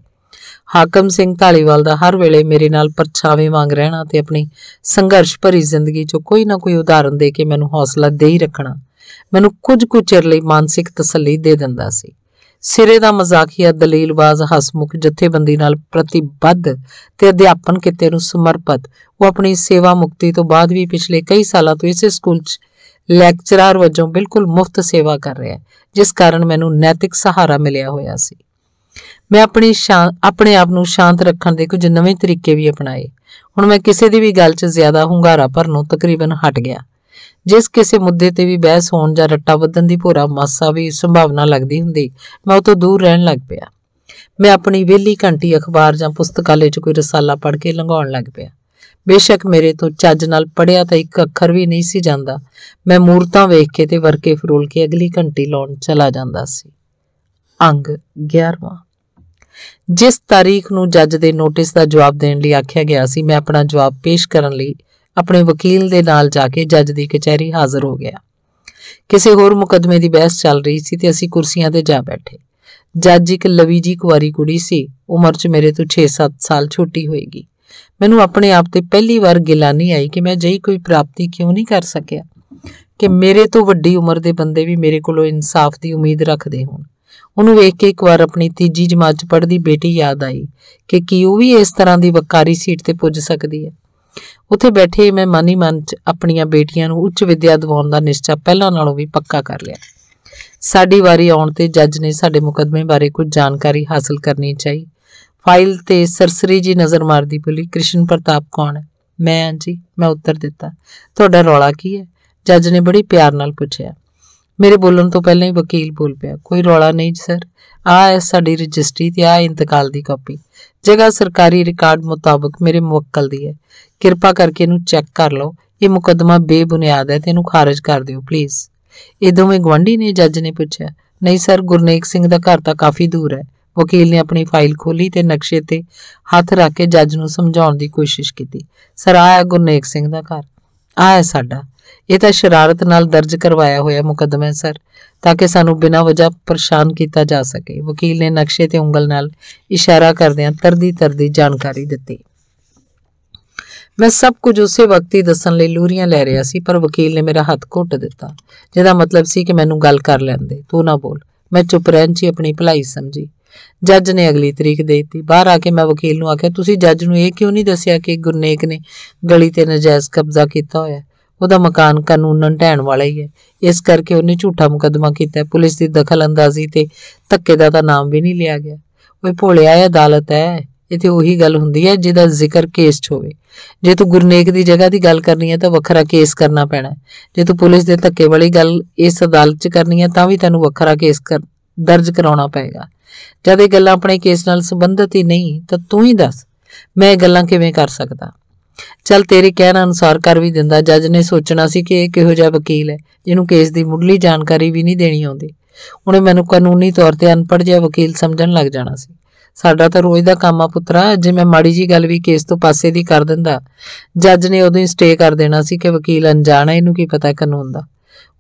ਹਾਕਮ ਸਿੰਘ ਢਾਲੀਵਾਲ ਦਾ ਹਰ ਵੇਲੇ ਮੇਰੇ ਨਾਲ ਪਰਛਾਵੇਂ ਵਾਂਗ ਰਹਿਣਾ ਤੇ ਆਪਣੀ ਸੰਘਰਸ਼ ਭਰੀ ਜ਼ਿੰਦਗੀ 'ਚੋਂ ਕੋਈ ਨਾ ਕੋਈ ਉਦਾਹਰਨ ਦੇ ਕੇ ਮੈਨੂੰ ਹੌਸਲਾ ਦੇ ਹੀ ਰੱਖਣਾ ਮੈਨੂੰ ਕੁਝ ਕੁ ਚਿਰ ਲਈ ਮਾਨਸਿਕ ਤਸੱਲੀ ਦੇ ਦਿੰਦਾ ਸੀ ਸਿਰੇ ਦਾ ਮਜ਼ਾਕੀਆ ਦਲੀਲਬਾਜ਼ ਹਸਮੁਖ ਜਥੇਬੰਦੀ ਨਾਲ ਪ੍ਰਤੀਬੱਧ ਤੇ ਅਧਿਆਪਨ ਕਿਤੇ ਨੂੰ ਸਮਰਪਿਤ ਉਹ ਆਪਣੀ ਸੇਵਾ ਮੁਕਤੀ ਤੋਂ ਬਾਅਦ ਵੀ ਪਿਛਲੇ ਕਈ ਸਾਲਾਂ ਤੋਂ ਇਸੇ ਸਕੂਲ 'ਚ ਲੈਕਚਰਰ ਵਜੋਂ ਬਿਲਕੁਲ ਮੁਫਤ ਸੇਵਾ ਕਰ ਰਿਹਾ ਹੈ ਜਿਸ ਕਾਰਨ ਮੈਨੂੰ ਨੈਤਿਕ ਸਹਾਰਾ ਮਿਲਿਆ ਹੋਇਆ ਸੀ ਮੈਂ ਆਪਣੀ ਆਪਣੇ ਆਪ ਨੂੰ ਸ਼ਾਂਤ ਰੱਖਣ ਦੇ ਕੁਝ ਨਵੇਂ ਤਰੀਕੇ ਵੀ ਅਪਣਾਏ ਹੁਣ ਮੈਂ ਕਿਸੇ ਦੀ ਵੀ ਗੱਲ 'ਚ ਜ਼ਿਆਦਾ ਹੁੰਗਾਰਾ ਭਰਨੋਂ ਤਕਰੀਬਨ ਹਟ ਗਿਆ ਜਿਸ ਕਿਸੇ ਮੁੱਦੇ ਤੇ ਵੀ ਬਹਿਸ ਹੋਣ ਜਾਂ ਰੱਟਾ ਵੱਧਣ ਦੀ ਭੋਰਾ ਮਾਸਾ ਵੀ ਸੰਭਾਵਨਾ ਲੱਗਦੀ ਹੁੰਦੀ ਮੈਂ ਉਹ ਤੋਂ ਦੂਰ ਰਹਿਣ ਲੱਗ ਪਿਆ ਮੈਂ ਆਪਣੀ ਵਿਹਲੀ ਘੰਟੀ ਅਖਬਾਰ ਜਾਂ ਪੁਸਤਕਾਲੇ 'ਚ ਕੋਈ ਰਸਾਲਾ ਪੜ੍ਹ ਕੇ ਲੰਘਾਉਣ ਲੱਗ ਪਿਆ ਬੇਸ਼ੱਕ ਮੇਰੇ ਤੋਂ ਚੱਜ ਨਾਲ ਪੜਿਆ ਤਾਂ ਇੱਕ ਅੱਖਰ ਵੀ ਨਹੀਂ ਸੀ ਜਾਂਦਾ ਮੈਂ ਮੂਰਤਾਂ ਵੇਖ ਕੇ ਤੇ ਵਰਕੇ ਫਰੋਲ ਕੇ ਅਗਲੀ ਘੰਟੀ ਲਾਉਣ ਚਲਾ ਜਾਂਦਾ ਸੀ ਅੰਗ 11ਵਾਂ ਜਿਸ ਤਾਰੀਖ ਨੂੰ ਜੱਜ ਦੇ ਨੋਟਿਸ ਦਾ ਜਵਾਬ ਦੇਣ ਲਈ ਆਖਿਆ ਗਿਆ ਸੀ ਮੈਂ ਆਪਣਾ ਜਵਾਬ ਪੇਸ਼ ਕਰਨ ਲਈ ਆਪਣੇ ਵਕੀਲ ਦੇ ਨਾਲ ਜਾ ਕੇ ਜੱਜ ਦੀ ਕਚਹਿਰੀ ਹਾਜ਼ਰ ਹੋ ਗਿਆ ਕਿਸੇ ਹੋਰ ਮੁਕਦਮੇ ਦੀ ਬਹਿਸ ਚੱਲ ਰਹੀ ਸੀ ਤੇ ਅਸੀਂ ਕੁਰਸੀਆਂ ਤੇ ਜਾ ਬੈਠੇ ਜੱਜ ਇੱਕ ਲਵੀ ਜੀ ਕੁਵਾਰੀ ਕੁੜੀ ਸੀ ਉਮਰ 'ਚ ਮੇਰੇ ਤੋਂ 6-7 ਸਾਲ ਛੋਟੀ ਹੋਏਗੀ ਮੈਨੂੰ ਆਪਣੇ ਆਪ ਤੇ ਪਹਿਲੀ ਵਾਰ ਗਿਲਾਨੀ ਆਈ ਕਿ ਮੈਂ ਜਈ ਕੋਈ ਪ੍ਰਾਪਤੀ ਕਿਉਂ ਨਹੀਂ ਕਰ ਸਕਿਆ ਕਿ ਮੇਰੇ ਤੋਂ ਵੱਡੀ ਉਮਰ ਦੇ ਬੰਦੇ ਵੀ ਮੇਰੇ ਕੋਲੋਂ ਇਨਸਾਫ ਦੀ ਉਮੀਦ ਰੱਖਦੇ ਹੋਣ ਉਹਨੂੰ ਵੇਖ ਕੇ ਇੱਕ ਵਾਰ ਆਪਣੀ ਤੀਜੀ ਜਮਾਤ 'ਚ ਪੜ੍ਹਦੀ ਬੇਟੀ ਯਾਦ ਆਈ ਕਿ ਕੀ ਉਹ ਵੀ ਇਸ ਤਰ੍ਹਾਂ ਦੀ ਵਕਾਰੀ ਸੀਟ ਤੇ ਪੁੱਜ ਸਕਦੀ ਹੈ ਉੱਥੇ ਬੈਠੇ ਮੈਂ ਮਨ ਹੀ ਮਨ 'ਚ ਆਪਣੀਆਂ ਬੇਟੀਆਂ ਨੂੰ ਉੱਚ ਵਿੱਦਿਆ ਦਿਵਾਉਣ ਦਾ ਨਿਸ਼ਚਾ ਪਹਿਲਾਂ ਨਾਲੋਂ ਵੀ ਪੱਕਾ ਕਰ ਲਿਆ ਸਾਡੀ ਵਾਰੀ ਆਉਣ ਤੇ ਜੱਜ ਨੇ ਸਾਡੇ ਮੁਕਦਮੇ ਬਾਰੇ ਕੁਝ ਜਾਣਕਾਰੀ ਹਾਸਲ ਕਰਨੀ ਚਾਹੀ ਫਾਈਲ ਤੇ ਸਰਸਰੀ ਜੀ ਨਜ਼ਰ ਮਾਰਦੀ ਬੋਲੀ ਕ੍ਰਿਸ਼ਨ ਪ੍ਰਤਾਪ ਕੌਣ ਹੈ ਮੈਂ ਹਾਂ ਜੀ ਮੈਂ ਉੱਤਰ ਦਿੱਤਾ ਤੁਹਾਡਾ ਰੌਲਾ ਕੀ ਹੈ ਜੱਜ ਨੇ ਬੜੀ ਪਿਆਰ ਨਾਲ ਪੁੱਛਿਆ ਮੇਰੇ ਬੋਲਣ ਤੋਂ ਪਹਿਲਾਂ ਹੀ ਵਕੀਲ ਬੋਲ ਪਿਆ ਕੋਈ ਰੌਲਾ ਨਹੀਂ ਸਰ ਆ ਹੈ ਸਾਡੀ ਰਜਿਸਟਰੀ ਤੇ ਆ ਇੰਤਕਾਲ ਦੀ ਕਾਪੀ ਜਗ੍ਹਾ ਸਰਕਾਰੀ ਰਿਕਾਰਡ ਮੁਤਾਬਕ ਮੇਰੇ ਮੁਵੱਕਲ ਦੀ ਹੈ ਕਿਰਪਾ ਕਰਕੇ ਇਹਨੂੰ ਚੈੱਕ ਕਰ ਲਓ ਇਹ ਮੁਕੱਦਮਾ ਬੇਬੁਨਿਆਦ ਹੈ ਤੇ ਇਹਨੂੰ ਖਾਰਜ ਕਰ ਦਿਓ ਪਲੀਜ਼ ਇਹ ਦੋਵੇਂ ਗਵੰਡੀ ਨੇ ਜੱਜ ਨੇ ਪੁੱਛਿਆ ਨਹੀਂ ਸਰ ਗੁਰਨੇਕ ਸਿੰਘ ਦਾ ਘਰ ਤਾਂ ਕਾਫੀ ਦੂਰ ਹੈ ਵਕੀਲ ਨੇ ਆਪਣੀ ਫਾਈਲ ਖੋਲੀ ਤੇ ਨਕਸ਼ੇ ਤੇ ਹੱਥ ਰੱਖ ਕੇ ਜੱਜ ਨੂੰ ਸਮਝਾਉਣ ਦੀ ਕੋਸ਼ਿਸ਼ ਕੀਤੀ ਸਰ ਆਇਆ ਗੁਰਨੇਕ ਸਿੰਘ ਦਾ ਘਰ ਆਇਆ ਸਾਡਾ ਇਹ ਤਾਂ ਸ਼ਰਾਰਤ ਨਾਲ ਦਰਜ ਕਰਵਾਇਆ ਹੋਇਆ ਮੁਕੱਦਮਾ ਹੈ ਸਰ ਤਾਂ ਕਿ ਸਾਨੂੰ ਬਿਨਾਂ ਵਜ੍ਹਾ ਪਰੇਸ਼ਾਨ ਕੀਤਾ ਜਾ ਸਕੇ ਵਕੀਲ ਨੇ ਨਕਸ਼ੇ ਤੇ ਉਂਗਲ ਨਾਲ ਇਸ਼ਾਰਾ ਕਰਦਿਆਂ ਤਰਦੀ ਤਰਦੀ ਜਾਣਕਾਰੀ ਦਿੱਤੀ ਮੈਂ ਸਭ ਕੁਝ ਉਸੇ ਵਕਤ ਹੀ ਦੱਸਣ ਲਈ ਲੂਰੀਆਂ ਲੈ ਰਿਹਾ ਸੀ ਪਰ ਵਕੀਲ ਨੇ ਮੇਰਾ ਹੱਥ ਘੁੱਟ ਦਿੱਤਾ ਜਿਹਦਾ ਮਤਲਬ ਸੀ ਕਿ ਮੈਨੂੰ ਗੱਲ ਕਰ ਲੈਂਦੇ ਤੂੰ ਨਾ ਬੋਲ ਮੈਂ ਚੁੱਪ ਰਹਿਣ 'ਚ ਆਪਣੀ ਭਲਾਈ ਸਮਝੀ ਜੱਜ ਨੇ ਅਗਲੀ ਤਰੀਕ ਦੇ ਦਿੱਤੀ ਬਾਹਰ ਆ ਕੇ ਮੈਂ ਵਕੀਲ ਨੂੰ ਆਖਿਆ ਤੁਸੀਂ ਜੱਜ ਨੂੰ ਇਹ ਕਿਉਂ ਨਹੀਂ ਦੱਸਿਆ ਕਿ ਗੁਰਨੇਕ ਨੇ ਗਲੀ ਤੇ ਨਜਾਇਜ਼ ਕਬਜ਼ਾ ਕੀਤਾ ਹੋਇਆ ਉਹਦਾ ਮਕਾਨ ਕਾਨੂੰਨਨ ਢਹਿਣ ਵਾਲਾ ਹੀ ਹੈ ਇਸ ਕਰਕੇ ਉਹਨੇ ਝੂਠਾ ਮੁਕਦਮਾ ਕੀਤਾ ਪੁਲਿਸ ਦੀ ਦਖਲਅੰਦਾਜ਼ੀ ਤੇ ਧੱਕੇ ਦਾ ਤਾਂ ਨਾਮ ਵੀ ਨਹੀਂ ਲਿਆ ਗਿਆ ਉਹ ਭੋਲਿਆ ਹੈ ਅਦਾਲਤ ਹੈ ਇਥੇ ਉਹੀ ਗੱਲ ਹੁੰਦੀ ਹੈ ਜਿਹਦਾ ਜ਼ਿਕਰ ਕੇਸ 'ਚ ਹੋਵੇ ਜੇ ਤੂੰ ਗੁਰਨੇਕ ਦੀ ਜਗ੍ਹਾ ਦੀ ਗੱਲ ਕਰਨੀ ਹੈ ਤਾਂ ਵੱਖਰਾ ਕੇਸ ਕਰਨਾ ਪੈਣਾ ਜੇ ਤੂੰ ਪੁਲਿਸ ਦੇ ਧੱਕੇ ਵਾਲੀ ਗੱਲ ਇਸ ਅਦਾਲਤ 'ਚ ਕਰਨੀ ਹੈ ਤਾਂ ਵੀ ਤੈਨੂੰ ਵੱਖਰਾ ਕੇਸ ਕਰ ਦਰਜ ਕਰਾਉਣਾ ਪਏਗਾ ਜਦ ਇਹ ਗੱਲਾਂ ਆਪਣੇ ਕੇਸ ਨਾਲ ਸੰਬੰਧਿਤ ਹੀ ਨਹੀਂ ਤਾਂ ਤੂੰ ਹੀ ਦੱਸ ਮੈਂ ਇਹ ਗੱਲਾਂ ਕਿਵੇਂ ਕਰ ਸਕਦਾ ਚਲ ਤੇਰੇ ਕਹਿਣ ਅਨੁਸਾਰ ਕਰ ਵੀ ਦਿੰਦਾ ਜੱਜ ਨੇ ਸੋਚਣਾ ਸੀ ਕਿ ਇਹ ਕਿਹੋ ਜਿਹਾ ਵਕੀਲ ਹੈ ਜਿਹਨੂੰ ਕੇਸ ਦੀ ਮੁੱਢਲੀ ਜਾਣਕਾਰੀ ਵੀ ਨਹੀਂ ਦੇਣੀ ਆਉਂਦੀ ਉਹਨੇ ਮੈਨੂੰ ਕਾਨੂੰਨੀ ਤੌਰ ਤੇ ਅਨਪੜ੍ਹ ਜਿਹਾ ਵਕੀਲ ਸਮਝਣ ਲੱਗ ਜਾਣਾ ਸੀ ਸਾਡਾ ਤਾਂ ਰੋਜ਼ ਦਾ ਕੰਮ ਆ ਪੁੱਤਰਾ ਜੇ ਮੈਂ ਮਾੜੀ ਜੀ ਗੱਲ ਵੀ ਕੇਸ ਤੋਂ ਪਾਸੇ ਦੀ ਕਰ ਦਿੰਦਾ ਜੱਜ ਨੇ ਉਦੋਂ ਹੀ ਸਟੇ ਕਰ ਦੇਣਾ ਸੀ ਕਿ ਵਕੀਲ ਅਣਜਾਣ ਹੈ ਇਹਨੂੰ ਕੀ ਪਤਾ ਕਾਨੂੰਨ ਦਾ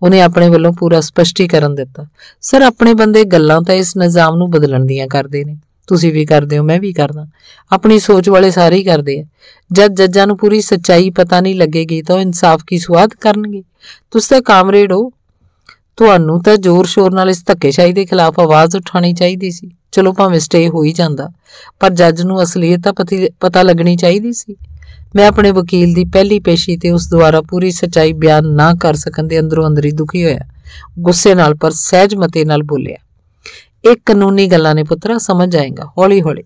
ਉਹਨੇ ਆਪਣੇ ਵੱਲੋਂ ਪੂਰਾ ਸਪਸ਼ਟੀਕਰਨ ਦਿੱਤਾ ਸਰ ਆਪਣੇ ਬੰਦੇ ਗੱਲਾਂ ਤਾਂ ਇਸ ਨਿਜ਼ਾਮ ਨੂੰ ਬਦਲਣ ਦੀਆਂ ਕਰਦੇ ਨੇ ਤੁਸੀਂ ਵੀ ਕਰਦੇ ਹੋ ਮੈਂ ਵੀ ਕਰਦਾ ਆਪਣੀ ਸੋਚ ਵਾਲੇ ਸਾਰੇ ਹੀ ਕਰਦੇ ਆ ਜਦ ਜੱਜਾਂ ਨੂੰ ਪੂਰੀ ਸੱਚਾਈ ਪਤਾ ਨਹੀਂ ਲੱਗੇਗੀ ਤਾਂ ਉਹ ਇਨਸਾਫ ਕੀ ਸਵਾਦ ਕਰਨਗੇ ਤੁਸੀਂ ਤਾਂ ਕਾਮਰੇਡ ਹੋ ਤੁਹਾਨੂੰ ਤਾਂ ਜ਼ੋਰ ਸ਼ੋਰ ਨਾਲ ਇਸ ਧੱਕੇਸ਼ਾਹੀ ਦੇ ਖਿਲਾਫ ਆਵਾਜ਼ ਉਠਾਣੀ ਚਾਹੀਦੀ ਸੀ ਚਲੋ ਭਾਵੇਂ ਸਟੇ ਹੋ ਹੀ ਜਾਂਦਾ ਪਰ ਜੱਜ ਨੂੰ ਅਸਲੀਅਤ ਤਾਂ ਪਤਾ ਲੱਗਣੀ ਚਾਹੀਦੀ ਸੀ ਮੈਂ ਆਪਣੇ ਵਕੀਲ ਦੀ ਪਹਿਲੀ ਪੇਸ਼ੀ ਤੇ ਉਸ ਦੁਆਰਾ ਪੂਰੀ ਸੱਚਾਈ ਬਿਆਨ ਨਾ ਕਰ ਸਕਣ ਦੇ ਅੰਦਰੋਂ ਅੰਦਰੀ ਦੁਖੀ ਹੋਇਆ ਗੁੱਸੇ ਨਾਲ ਪਰ ਸਹਿਜ ਮਤੇ ਨਾਲ ਬੋਲਿਆ ਇਹ ਕਾਨੂੰਨੀ ਗੱਲਾਂ ਨੇ ਪੁੱਤਰਾ ਸਮਝ ਜਾਏਗਾ ਹੌਲੀ-ਹੌਲੀ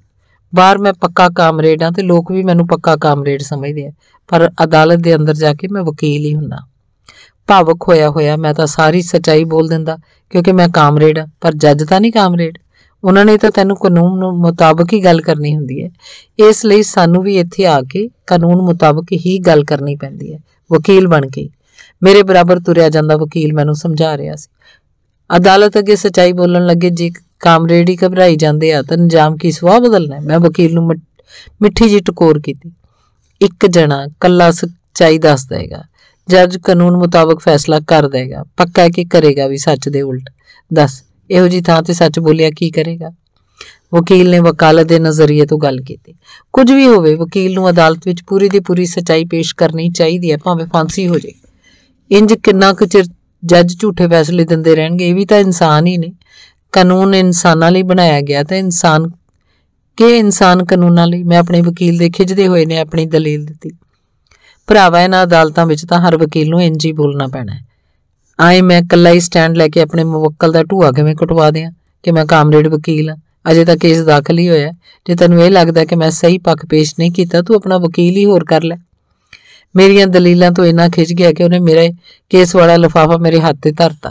ਬਾਹਰ ਮੈਂ ਪੱਕਾ ਕਾਮਰੇਡ ਆ ਤੇ ਲੋਕ ਵੀ ਮੈਨੂੰ ਪੱਕਾ ਕਾਮਰੇਡ ਸਮਝਦੇ ਆ ਪਰ ਅਦਾਲਤ ਦੇ ਅੰਦਰ ਜਾ ਕੇ ਮੈਂ ਵਕੀਲ ਹੀ ਹੁੰਨਾ ਭਾਵਕ ਹੋਇਆ ਹੋਇਆ ਮੈਂ ਤਾਂ ਸਾਰੀ ਸਚਾਈ ਬੋਲ ਦਿੰਦਾ ਕਿਉਂਕਿ ਮੈਂ ਕਾਮਰੇਡ ਆ ਪਰ ਜੱਜ ਤਾਂ ਨਹੀਂ ਕਾਮਰੇਡ ਉਹਨਾਂ ਨੇ ਤਾਂ ਤੈਨੂੰ ਕਾਨੂੰਨ ਮੁਤਾਬਕ ਹੀ ਗੱਲ ਕਰਨੀ ਹੁੰਦੀ ਹੈ ਇਸ ਲਈ ਸਾਨੂੰ ਵੀ ਇੱਥੇ ਆ ਕੇ ਕਾਨੂੰਨ ਮੁਤਾਬਕ ਹੀ ਗੱਲ ਕਰਨੀ ਪੈਂਦੀ ਹੈ ਵਕੀਲ ਬਣ ਕੇ ਮੇਰੇ ਬਰਾਬਰ ਤੁਰਿਆ ਜਾਂਦਾ ਵਕੀਲ ਮੈਨੂੰ ਸਮਝਾ ਰਿਹਾ ਸੀ ਅਦਾਲਤ ਅੱਗੇ ਸਚਾਈ ਬੋਲਣ ਲੱਗੇ ਜੇ ਕਾਮਰੇਡ ਹੀ ਘਬਰਾਈ ਜਾਂਦੇ ਆ ਤਾਂ ਨਿਜ਼ਾਮ ਕੀ ਸੁਭਾਅ ਬਦਲਣਾ ਮੈਂ ਵਕੀਲ ਨੂੰ ਮਿੱਠੀ ਜੀ ਟਕੋਰ ਕੀਤੀ ਇੱਕ ਜਣਾ ਕੱਲਾ ਸਚਾਈ ਦੱਸ ਦੇਗਾ ਜੱਜ ਕਾਨੂੰਨ ਮੁਤਾਬਕ ਫੈਸਲਾ ਕਰ ਦੇਗਾ ਪੱਕਾ ਕਿ ਕਰੇਗਾ ਵੀ ਸੱਚ ਦੇ ਉਲਟ ਦੱਸ ਇਹੋ ਜੀ ਥਾਂ ਤੇ ਸੱਚ ਬੋਲਿਆ ਕੀ ਕਰੇਗਾ ਵਕੀਲ ਨੇ ਵਕਾਲਤ ਦੇ ਨਜ਼ਰੀਏ ਤੋਂ ਗੱਲ ਕੀਤੀ ਕੁਝ ਵੀ ਹੋਵੇ ਵਕੀਲ ਨੂੰ ਅਦਾਲਤ ਵਿੱਚ ਪੂਰੀ ਦੀ ਪੂਰੀ ਸਚਾਈ ਪੇਸ਼ ਕਰਨੀ ਚਾਹੀਦੀ ਹੈ ਭਾਵੇਂ ਫਾਂਸੀ ਹੋ ਜਾਏ ਇੰਜ ਕਿੰਨਾ ਕੁ ਚਿਰ ਜੱਜ ਝੂਠੇ ਫੈਸਲੇ ਦਿੰਦੇ ਰਹਿਣਗੇ ਇਹ ਵੀ ਤਾਂ ਇਨਸਾਨ ਹੀ ਨੇ ਕਾਨੂੰਨ ਇਨਸਾਨਾਂ ਲਈ ਬਣਾਇਆ ਗਿਆ ਤਾਂ ਇਨਸਾਨ ਕਿ ਇਨਸਾਨ ਕਾਨੂੰਨਾਂ ਲਈ ਮੈਂ ਆਪਣੇ ਵਕੀਲ ਦੇ ਖਿੱਚਦੇ ਹੋਏ ਨੇ ਆਪਣੀ ਦਲੀਲ ਦਿੱਤੀ ਭਰਾਵਾ ਇਹਨਾਂ ਅਦਾਲਤਾਂ ਵਿੱਚ ਤਾਂ ਹਰ ਵਕੀਲ ਨੂੰ ਇੰਜ ਹੀ ਬੋਲਣਾ ਪੈਣਾ ਹੈ ਆਏ ਮੈਂ ਇਕੱਲਾ ਹੀ ਸਟੈਂਡ ਲੈ ਕੇ ਆਪਣੇ ਮੁਵੱਕਲ ਦਾ ਢੂਆ ਕਿਵੇਂ ਕਟਵਾ ਦਿਆਂ ਕਿ ਮੈਂ ਕਾਮਰੇਡ ਵਕੀਲ ਹਾਂ ਅਜੇ ਤਾਂ ਕੇਸ ਦਾਖਲ ਹੀ ਹੋਇਆ ਜੇ ਤੈਨੂੰ ਇਹ ਲੱਗਦਾ ਕਿ ਮੈਂ ਸਹੀ ਪੱਖ ਪੇਸ਼ ਨਹੀਂ ਕੀਤਾ ਤੂੰ ਆਪਣਾ ਵਕੀਲ ਹੀ ਹੋਰ ਕਰ ਲੈ ਮੇਰੀਆਂ ਦਲੀਲਾਂ ਤੋਂ ਇੰਨਾ ਖਿੱਚ ਗਿਆ ਕਿ ਉਹਨੇ ਮੇਰੇ ਕੇਸ ਵਾਲਾ ਲਫਾਫਾ ਮੇਰੇ ਹੱਥ ਤੇ ਧਰਤਾ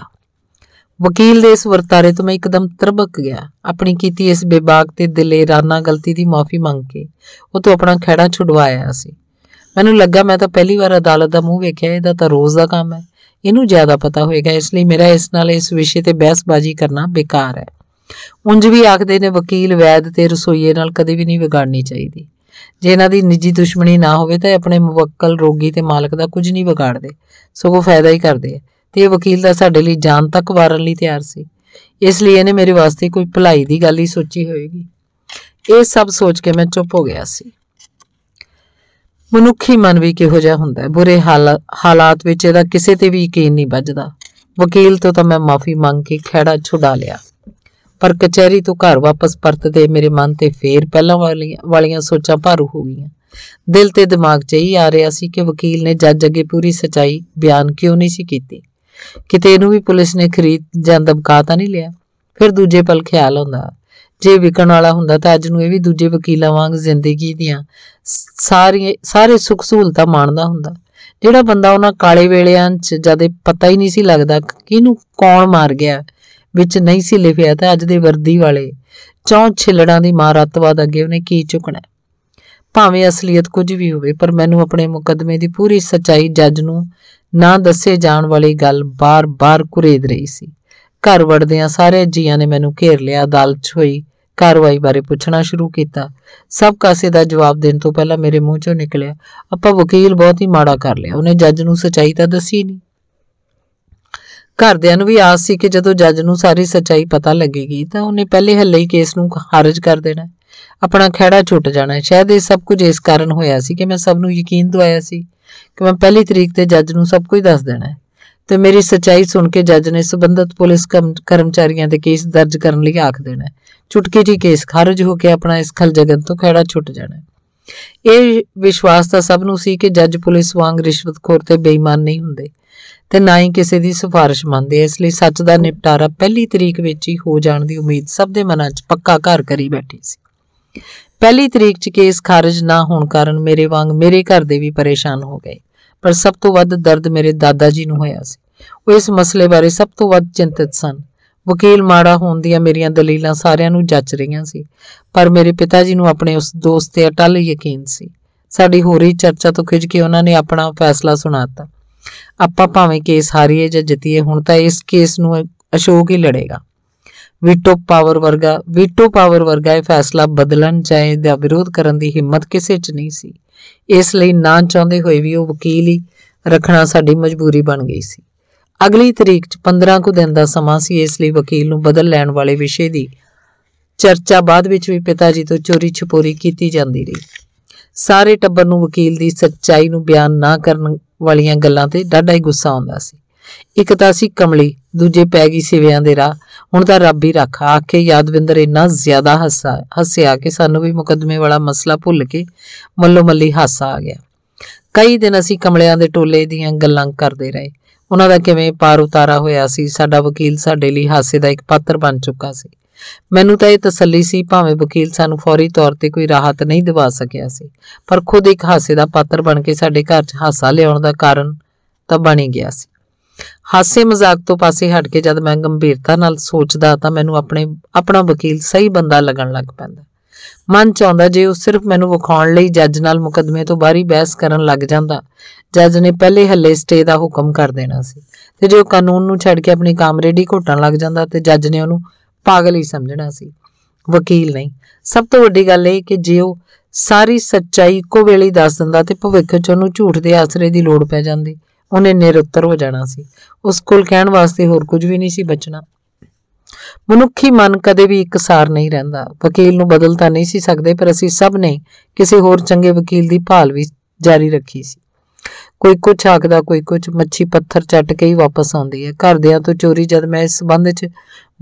ਵਕੀਲ ਦੇ ਇਸ ਵਰਤਾਰੇ ਤੋਂ ਮੈਂ ਇੱਕਦਮ ਤਰਬਕ ਗਿਆ ਆਪਣੀ ਕੀਤੀ ਇਸ ਬੇਬਾਕ ਤੇ ਦਿਲੇਰਾਨਾ ਗਲਤੀ ਦੀ ਮਾਫੀ ਮੰਗ ਕੇ ਉਹ ਤੋਂ ਆਪਣਾ ਖੜਾ ਛੁਡਵਾਇਆ ਸੀ ਮੈਨੂੰ ਲੱਗਾ ਮੈਂ ਤਾਂ ਪਹਿਲੀ ਵਾਰ ਅਦਾਲਤ ਦਾ ਮੂੰਹ ਵੇਖਿਆ ਇਹਦਾ ਤਾਂ ਰੋਜ਼ ਦਾ ਕੰਮ ਹੈ ਇਹਨੂੰ ਜ਼ਿਆਦਾ ਪਤਾ ਹੋਏਗਾ ਇਸ ਲਈ ਮੇਰਾ ਇਸ ਨਾਲ ਇਸ ਵਿਸ਼ੇ ਤੇ ਬਹਿਸਬਾਜ਼ੀ ਕਰਨਾ ਬੇਕਾਰ ਹੈ ਉਂਝ ਵੀ ਆਖਦੇ ਨੇ ਵਕੀਲ ਵੈਦ ਤੇ ਰਸੋਈਏ ਨਾਲ ਕਦੇ ਵੀ ਨਹੀਂ ਵਿਗਾੜਨੀ ਚਾਹੀਦੀ ਜੇ ਇਹਨਾਂ ਦੀ ਨਿੱਜੀ ਦੁਸ਼ਮਣੀ ਨਾ ਹੋਵੇ ਤਾਂ ਆਪਣੇ ਮੁਵੱਕਲ ਰੋਗੀ ਤੇ ਮਾਲਕ ਦਾ ਕੁਝ ਨਹੀਂ ਵਿਗਾੜਦੇ ਸਗੋਂ ਫਾਇਦਾ ਹੀ ਕਰਦੇ ਆ ਤੇ ਇਹ ਵਕੀਲ ਦਾ ਸਾਡੇ ਲਈ ਜਾਨ ਤੱਕ ਵਾਰਨ ਲਈ ਤਿਆਰ ਸੀ ਇਸ ਲਈ ਇਹਨੇ ਮੇਰੇ ਵਾਸਤੇ ਕੋਈ ਭਲਾਈ ਦੀ ਗੱਲ ਹੀ ਸੋਚੀ ਹੋਵੇਗੀ ਇਹ ਸਭ ਸੋਚ ਕੇ ਮੈਂ ਚੁੱਪ ਹੋ ਗਿਆ ਸੀ ਮਨੁੱਖੀ ਮਨ ਵੀ ਕਿਹੋ ਜਿਹਾ ਹੁੰਦਾ ਹੈ ਬੁਰੇ ਹਾਲਾਤ ਵਿੱਚ ਇਹਦਾ ਕਿਸੇ ਤੇ ਵੀ ਯਕੀਨ ਨਹੀਂ ਵੱਜਦਾ ਵਕੀਲ ਤੋਂ ਤਾਂ ਮੈਂ ਮਾਫੀ ਮੰਗ ਕੇ ਖੜਾ ਛੁਡਾ ਲਿਆ ਪਰ ਕਚਹਿਰੀ ਤੋਂ ਘਰ ਵਾਪਸ ਪਰਤਦੇ ਮੇਰੇ ਮਨ ਤੇ ਫੇਰ ਪਹਿਲਾਂ ਵਾਲੀਆਂ ਵਾਲੀਆਂ ਸੋਚਾਂ ਭਾਰੂ ਹੋ ਗਈਆਂ ਦਿਲ ਤੇ ਦਿਮਾਗ 'ਚ ਹੀ ਆ ਰਿਹਾ ਸੀ ਕਿ ਵਕੀਲ ਨੇ ਜੱਜ ਅੱਗੇ ਪੂਰੀ ਸਚਾਈ ਬਿਆਨ ਕਿਉਂ ਨਹੀਂ ਸੀ ਕੀਤੀ ਕਿਤੇ ਇਹਨੂੰ ਵੀ ਪੁਲਿਸ ਨੇ ਖਰੀਦ ਜਾਂ ਦਬਕਾ ਤਾਂ ਨਹੀਂ ਲਿਆ ਫਿਰ ਦੂਜੇ ਪਲ ਖਿਆਲ ਆਉਂਦਾ ਜੇ ਵਿਕਣ ਵਾਲਾ ਹੁੰਦਾ ਤਾਂ ਅੱਜ ਨੂੰ ਇਹ ਵੀ ਦੂਜੇ ਵਕੀਲਾਂ ਵਾਂਗ ਜ਼ਿੰਦਗੀ ਦੀਆਂ ਸਾਰੀਆਂ ਸਾਰੇ ਸੁੱਖ ਸਹੂਲਤਾਂ ਮਾਣਦਾ ਹੁੰਦਾ ਜਿਹੜਾ ਬੰਦਾ ਉਹਨਾਂ ਕਾਲੇ ਵੇਲਿਆਂ 'ਚ ਜਦੇ ਪਤਾ ਹੀ ਨਹੀਂ ਸੀ ਲੱਗਦਾ ਕਿਹਨੂੰ ਕੌਣ ਮਾਰ ਗਿਆ ਵਿੱਚ ਨਹੀਂ ਸੀ ਲਿਖਿਆ ਤਾਂ ਅੱਜ ਦੇ ਵਰਦੀ ਵਾਲੇ ਚੌਂ ਛਿਲੜਾਂ ਦੀ ਮਾਂ ਰੱਤਵਾਦ ਅੱਗੇ ਉਹਨੇ ਕੀ ਚੁੱਕਣਾ ਭਾਵੇਂ ਅਸਲੀਅਤ ਕੁਝ ਵੀ ਹੋਵੇ ਪਰ ਮੈਨੂੰ ਆਪਣੇ ਮੁਕਦਮੇ ਦੀ ਪੂਰੀ ਸਚਾਈ ਜੱਜ ਨੂੰ ਨਾ ਦੱਸੇ ਜਾਣ ਵਾਲੀ ਗੱਲ ਬਾਰ-ਬਾਰ ਕੁਰੇਦ ਰਹੀ ਸੀ ਘਰ ਵੜਦਿਆਂ ਸਾਰੇ ਜੀਆਂ ਨੇ ਮੈਨੂੰ ਘੇਰ ਲਿਆ ਅਦਾਲਤ 'ਚ ਹੋਈ ਕਾਰਵਾਈ ਬਾਰੇ ਪੁੱਛਣਾ ਸ਼ੁਰੂ ਕੀਤਾ ਸਭ ਕਾਸੇ ਦਾ ਜਵਾਬ ਦੇਣ ਤੋਂ ਪਹਿਲਾਂ ਮੇਰੇ ਮੂੰਹ 'ਚੋਂ ਨਿਕਲਿਆ ਆਪਾਂ ਵਕੀਲ ਬਹੁਤ ਹੀ ਮਾੜਾ ਕਰ ਲਿਆ ਉਹਨੇ ਜੱਜ ਨੂੰ ਸਚਾਈ ਤਾਂ ਦੱਸੀ ਨਹੀਂ ਘਰਦਿਆਂ ਨੂੰ ਵੀ ਆਸ ਸੀ ਕਿ ਜਦੋਂ ਜੱਜ ਨੂੰ ਸਾਰੀ ਸੱਚਾਈ ਪਤਾ ਲੱਗੇਗੀ ਤਾਂ ਉਹਨੇ ਪਹਿਲੇ ਹੱਲੇ ਹੀ ਕੇਸ ਨੂੰ ਖਾਰਜ ਕਰ ਦੇਣਾ ਆਪਣਾ ਖਿਹੜਾ ਛੁੱਟ ਜਾਣਾ ਸ਼ਾਇਦ ਇਹ ਸਭ ਕੁਝ ਇਸ ਕਾਰਨ ਹੋਇਆ ਸੀ ਕਿ ਮੈਂ ਸਭ ਨੂੰ ਯਕੀਨ ਦਵਾਇਆ ਸੀ ਕਿ ਮੈਂ ਪਹਿਲੀ ਤਰੀਕ ਤੇ ਜੱਜ ਨੂੰ ਸਭ ਕੁਝ ਦੱਸ ਦੇਣਾ ਤੇ ਮੇਰੀ ਸਚਾਈ ਸੁਣ ਕੇ ਜੱਜ ਨੇ ਸਬੰਧਤ ਪੁਲਿਸ ਕਰਮਚਾਰੀਆਂ ਦੇ ਕੇਸ ਦਰਜ ਕਰਨ ਲਈ ਆਖ ਦੇਣਾ ਛੁਟਕੇ ਜੀ ਕੇਸ ਖਾਰਜ ਹੋ ਕੇ ਆਪਣਾ ਇਸ ਖਲ ਜਗਤ ਤੋਂ ਖਿਹੜਾ ਛੁੱਟ ਜਾਣਾ ਇਹ ਵਿਸ਼ਵਾਸ ਤਾਂ ਸਭ ਨੂੰ ਸੀ ਕਿ ਜੱਜ ਪੁਲਿਸ ਵਾਂਗ ਰਿਸ਼ਵਤਖੋਰ ਤੇ ਬੇਈਮਾਨ ਨਹੀਂ ਹੁੰਦੇ ਤੇ ਨਾ ਹੀ ਕਿਸੇ ਦੀ ਸਿਫਾਰਿਸ਼ ਮੰਨਦੇ ਇਸ ਲਈ ਸੱਚ ਦਾ ਨਿਪਟਾਰਾ ਪਹਿਲੀ ਤਰੀਕ ਵਿੱਚ ਹੀ ਹੋ ਜਾਣ ਦੀ ਉਮੀਦ ਸਭ ਦੇ ਮਨਾਂ 'ਚ ਪੱਕਾ ਘਰ ਕਰੀ ਬੈਠੀ ਸੀ ਪਹਿਲੀ ਤਰੀਕ 'ਚ ਕੇਸ ਖਾਰਜ ਨਾ ਹੋਣ ਕਾਰਨ ਮੇਰੇ ਵਾਂਗ ਮੇਰੇ ਘਰ ਦੇ ਵੀ ਪਰੇਸ਼ਾਨ ਹੋ ਗਏ ਪਰ ਸਭ ਤੋਂ ਵੱਧ ਦਰਦ ਮੇਰੇ ਦਾਦਾ ਜੀ ਨੂੰ ਹੋਇਆ ਸੀ ਉਹ ਇਸ ਮਸਲੇ ਬਾਰੇ ਸਭ ਤੋਂ ਵੱਧ ਚਿੰਤਤ ਸਨ ਵਕੀਲ ਮਾੜਾ ਹੋਣ ਦੀਆਂ ਮੇਰੀਆਂ ਦਲੀਲਾਂ ਸਾਰਿਆਂ ਨੂੰ ਜੱਚ ਰਹੀਆਂ ਸੀ ਪਰ ਮੇਰੇ ਪਿਤਾ ਜੀ ਨੂੰ ਆਪਣੇ ਉਸ ਦੋਸਤ ਤੇ ਅਟਲ ਯਕੀਨ ਸੀ ਸਾਡੀ ਹੋਰੀ ਚਰਚਾ ਤੋਂ ਖਿੱਚ ਕੇ ਉਹਨਾਂ ਨੇ ਆਪਣਾ ਫੈਸਲਾ ਸੁਣਾਤਾ ਆਪਾਂ ਭਾਵੇਂ ਕੇਸ ਹਾਰੀਏ ਜਾਂ ਜਿੱਤੀਏ ਹੁਣ ਤਾਂ ਇਸ ਕੇਸ ਨੂੰ ਅਸ਼ੋਕ ਹੀ ਲੜੇਗਾ ਵੀਟੋ ਪਾਵਰ ਵਰਗਾ ਵੀਟੋ ਪਾਵਰ ਵਰਗਾ ਇਹ ਫੈਸਲਾ ਬਦਲਣ ਚਾਹੇ ਦਾ ਵਿਰੋਧ ਕਰਨ ਦੀ ਹਿੰਮਤ ਕਿਸੇ 'ਚ ਨਹੀਂ ਸੀ ਇਸ ਲਈ ਨਾ ਚਾਹੁੰਦੇ ਹੋਏ ਵੀ ਉਹ ਵਕੀਲ ਹੀ ਰੱਖਣਾ ਸਾਡੀ ਮਜਬੂਰੀ ਬਣ ਗਈ ਸੀ ਅਗਲੀ ਤਰੀਕ 'ਚ 15 ਕੁ ਦਿਨ ਦਾ ਸਮਾਂ ਸੀ ਇਸ ਲਈ ਵਕੀਲ ਨੂੰ ਬਦਲ ਲੈਣ ਵਾਲੇ ਵਿਸ਼ੇ ਦੀ ਚਰਚਾ ਬਾਅਦ ਵਿੱਚ ਵੀ ਪਿਤਾ ਜੀ ਤੋਂ ਚੋਰੀ ਛਪੋਰੀ ਕੀਤੀ ਜਾਂਦੀ ਰਹੀ ਸਾਰੇ ਟੱਬਰ ਨੂੰ ਵਕੀਲ ਦੀ ਸੱਚਾਈ ਨੂੰ ਬਿਆਨ ਨਾ ਕਰਨ ਵਾਲੀਆਂ ਗੱਲਾਂ ਤੇ ਡਾਢਾ ਹੀ ਗੁੱਸਾ ਆਉਂਦਾ ਸੀ ਇੱਕ ਤਾਂ ਸੀ ਕਮਲੀ ਦੂਜੇ ਪੈ ਗਈ ਸਿਵਿਆਂ ਦੇ ਰਾਹ ਹੁਣ ਤਾਂ ਰੱਬ ਹੀ ਰੱਖਾ ਆਖੇ ਯਾਦਵਿੰਦਰ ਇੰਨਾ ਜ਼ਿਆਦਾ ਹੱਸਾ ਹੱਸਿਆ ਕਿ ਸਾਨੂੰ ਵੀ ਮੁਕਦਮੇ ਵਾਲਾ ਮਸਲਾ ਭੁੱਲ ਕੇ ਮੱਲੋ ਮੱਲੀ ਹਾਸਾ ਆ ਗਿਆ ਕਈ ਦਿਨ ਅਸੀਂ ਕਮਲਿਆਂ ਦੇ ਟੋਲੇ ਦੀਆਂ ਗੱਲਾਂ ਕਰਦੇ ਰਹੇ ਉਹਨਾਂ ਦਾ ਕਿਵੇਂ ਪਾਰ ਉਤਾਰਾ ਹੋਇਆ ਸੀ ਸਾਡਾ ਵਕੀਲ ਸਾਡੇ ਲਈ ਹਾਸੇ ਦਾ ਇੱਕ ਪਾਤਰ ਬਣ ਚੁੱਕਾ ਸੀ ਮੈਨੂੰ ਤਾਂ ਇਹ ਤਸੱਲੀ ਸੀ ਭਾਵੇਂ ਵਕੀਲ ਸਾਨੂੰ ਫੌਰੀ ਤੌਰ ਤੇ ਕੋਈ ਰਾਹਤ ਨਹੀਂ ਦਿਵਾ ਸਕਿਆ ਸੀ ਪਰ ਖੁਦ ਇੱਕ ਹਾਸੇ ਦਾ ਪਾਤਰ ਬਣ ਕੇ ਸਾਡੇ ਘਰ 'ਚ ਹਾਸਾ ਲਿਆਉਣ ਦਾ ਕਾਰਨ ਤਾਂ ਬਣ ਹੀ ਗਿਆ ਸੀ ਹਾਸੇ ਮਜ਼ਾਕ ਤੋਂ ਪਾਸੇ ਹਟ ਕੇ ਜਦ ਮੈਂ ਗੰਭੀਰਤਾ ਨਾਲ ਸੋਚਦਾ ਤਾਂ ਮੈਨੂੰ ਆਪਣੇ ਆਪਣਾ ਵਕੀਲ ਸਹੀ ਬੰਦਾ ਲੱਗਣ ਲੱਗ ਪੈਂਦਾ ਮਨ ਚਾਹੁੰਦਾ ਜੇ ਉਹ ਸਿਰਫ ਮੈਨੂੰ ਵਿਖਾਉਣ ਲਈ ਜੱਜ ਨਾਲ ਮੁਕਦਮੇ ਤੋਂ ਬਾਹਰੀ ਬਹਿਸ ਕਰਨ ਲੱਗ ਜਾਂਦਾ ਜੱਜ ਨੇ ਪਹਿਲੇ ਹੱਲੇ ਸਟੇ ਦਾ ਹੁਕਮ ਕਰ ਦੇਣਾ ਸੀ ਤੇ ਜੇ ਉਹ ਕਾਨੂੰਨ ਨੂੰ ਛੱਡ ਕੇ ਆਪਣੀ ਕਾਮਰੇਡੀ ਘੋਟਣ ਲੱਗ ਜਾਂਦਾ ਤੇ ਜੱਜ ਨੇ ਉਹਨੂੰ ਪਾਗਲ ਹੀ ਸਮਝਣਾ ਸੀ ਵਕੀਲ ਨਹੀਂ ਸਭ ਤੋਂ ਵੱਡੀ ਗੱਲ ਇਹ ਕਿ ਜੇ ਉਹ ਸਾਰੀ ਸੱਚਾਈ ਕੋ ਵੇਲੇ ਦੱਸ ਦਿੰਦਾ ਤੇ ਭਵਿੱਖ 'ਚ ਉਹਨੂੰ ਝੂਠ ਦੇ ਆਸਰੇ ਦੀ ਲੋੜ ਪੈ ਜਾਂਦੀ ਉਹਨੇ ਨਿਰਉੱਤਰ ਹੋ ਜਾਣਾ ਸੀ ਉਸ ਕੋਲ ਕਹਿਣ ਵਾਸਤੇ ਹੋਰ ਕੁਝ ਵੀ ਨਹੀਂ ਸੀ ਬਚਣਾ ਮਨੁੱਖੀ ਮਨ ਕਦੇ ਵੀ ਇਕਸਾਰ ਨਹੀਂ ਰਹਿੰਦਾ ਵਕੀਲ ਨੂੰ ਬਦਲ ਤਾਂ ਨਹੀਂ ਸੀ ਸਕਦੇ ਪਰ ਅਸੀਂ ਸਭ ਨੇ ਕਿਸੇ ਹੋਰ ਚੰਗੇ ਵਕੀਲ ਦੀ ਭਾਲ ਵੀ ਜਾਰੀ ਰੱਖੀ ਸੀ ਕੋਈ ਕੁਛ ਆਖਦਾ ਕੋਈ ਕੁਛ ਮੱਛੀ ਪੱਥਰ ਚੱਟ ਕੇ ਹੀ ਵਾਪਸ ਆਉਂਦੀ ਹੈ ਘਰਦਿਆਂ ਤੋਂ ਚੋਰੀ ਜਦ ਮੈਂ ਇਸ ਸੰਬੰਧ 'ਚ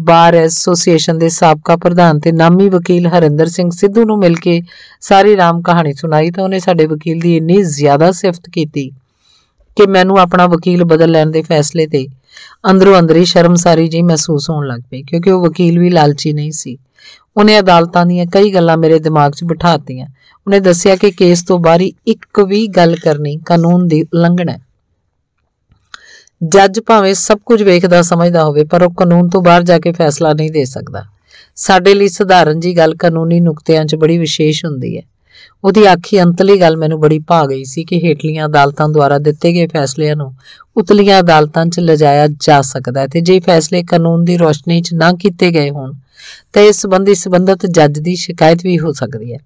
ਬਾਰ ਐਸੋਸੀਏਸ਼ਨ ਦੇ ਸਾਬਕਾ ਪ੍ਰਧਾਨ ਤੇ ਨਾਮੀ ਵਕੀਲ ਹਰਿੰਦਰ ਸਿੰਘ ਸਿੱਧੂ ਨੂੰ ਮਿਲ ਕੇ ਸਾਰੀ ਰਾਮ ਕਹਾਣੀ ਸੁਣਾਈ ਤਾਂ ਉਹਨੇ ਸਾਡੇ ਵਕੀਲ ਦੀ ਇੰਨੀ ਜ਼ਿਆਦਾ ਸਿਫਤ ਕੀਤੀ ਕਿ ਮੈਨੂੰ ਆਪਣਾ ਵਕੀਲ ਬਦਲ ਲੈਣ ਦੇ ਫੈਸਲੇ ਤੇ ਅੰਦਰੋਂ ਅੰਦਰੀ ਸ਼ਰਮਸਾਰੀ ਜੀ ਮਹਿਸੂਸ ਹੋਣ ਲੱਗ ਪਈ ਕਿਉਂਕਿ ਉਹ ਵਕੀਲ ਵੀ ਲਾਲਚੀ ਨਹੀਂ ਸੀ ਉਹਨੇ ਅਦਾਲਤਾਂ ਦੀਆਂ ਕਈ ਗੱਲਾਂ ਮੇਰੇ ਦਿਮਾਗ 'ਚ ਬਿਠਾਤੀਆਂ ਉਹਨੇ ਦੱਸਿਆ ਕਿ ਕੇਸ ਤੋਂ ਬਾਹਰੀ ਇੱਕ ਵੀ ਗੱਲ ਕਰਨੀ ਕਾਨੂੰਨ ਦੀ ਉਲੰਘਣਾ ਹੈ ਜੱਜ ਭਾਵੇਂ ਸਭ ਕੁਝ ਵੇਖਦਾ ਸਮਝਦਾ ਹੋਵੇ ਪਰ ਉਹ ਕਾਨੂੰਨ ਤੋਂ ਬਾਹਰ ਜਾ ਕੇ ਫੈਸਲਾ ਨਹੀਂ ਦੇ ਸਕਦਾ ਸਾਡੇ ਲਈ ਸਧਾਰਨ ਜੀ ਗੱਲ ਕਾਨੂੰਨੀ ਨੁਕਤਿਆਂ 'ਚ ਬੜੀ ਵਿਸ਼ੇਸ਼ ਹੁੰਦੀ ਹੈ ਉਹਦੀ ਆਖੀ ਅੰਤਲੀ ਗੱਲ ਮੈਨੂੰ ਬੜੀ ਭਾ ਗਈ ਸੀ ਕਿ ਹੇਠਲੀਆਂ ਅਦਾਲਤਾਂ ਦੁਆਰਾ ਦਿੱਤੇ ਗਏ ਫੈਸਲਿਆਂ ਨੂੰ ਉਤਲੀਆਂ ਅਦਾਲਤਾਂ 'ਚ ਲਜਾਇਆ ਜਾ ਸਕਦਾ ਹੈ ਤੇ ਜੇ ਫੈਸਲੇ ਕਾਨੂੰਨ ਦੀ ਰੋਸ਼ਨੀ 'ਚ ਨਾ ਕੀਤੇ ਗਏ ਹੋਣ ਤਾਂ ਇਸ ਸੰਬੰਧੀ ਸੰਬੰਧਤ ਜੱਜ ਦੀ ਸ਼ਿਕਾਇਤ ਵੀ ਹੋ ਸਕਦੀ ਹੈ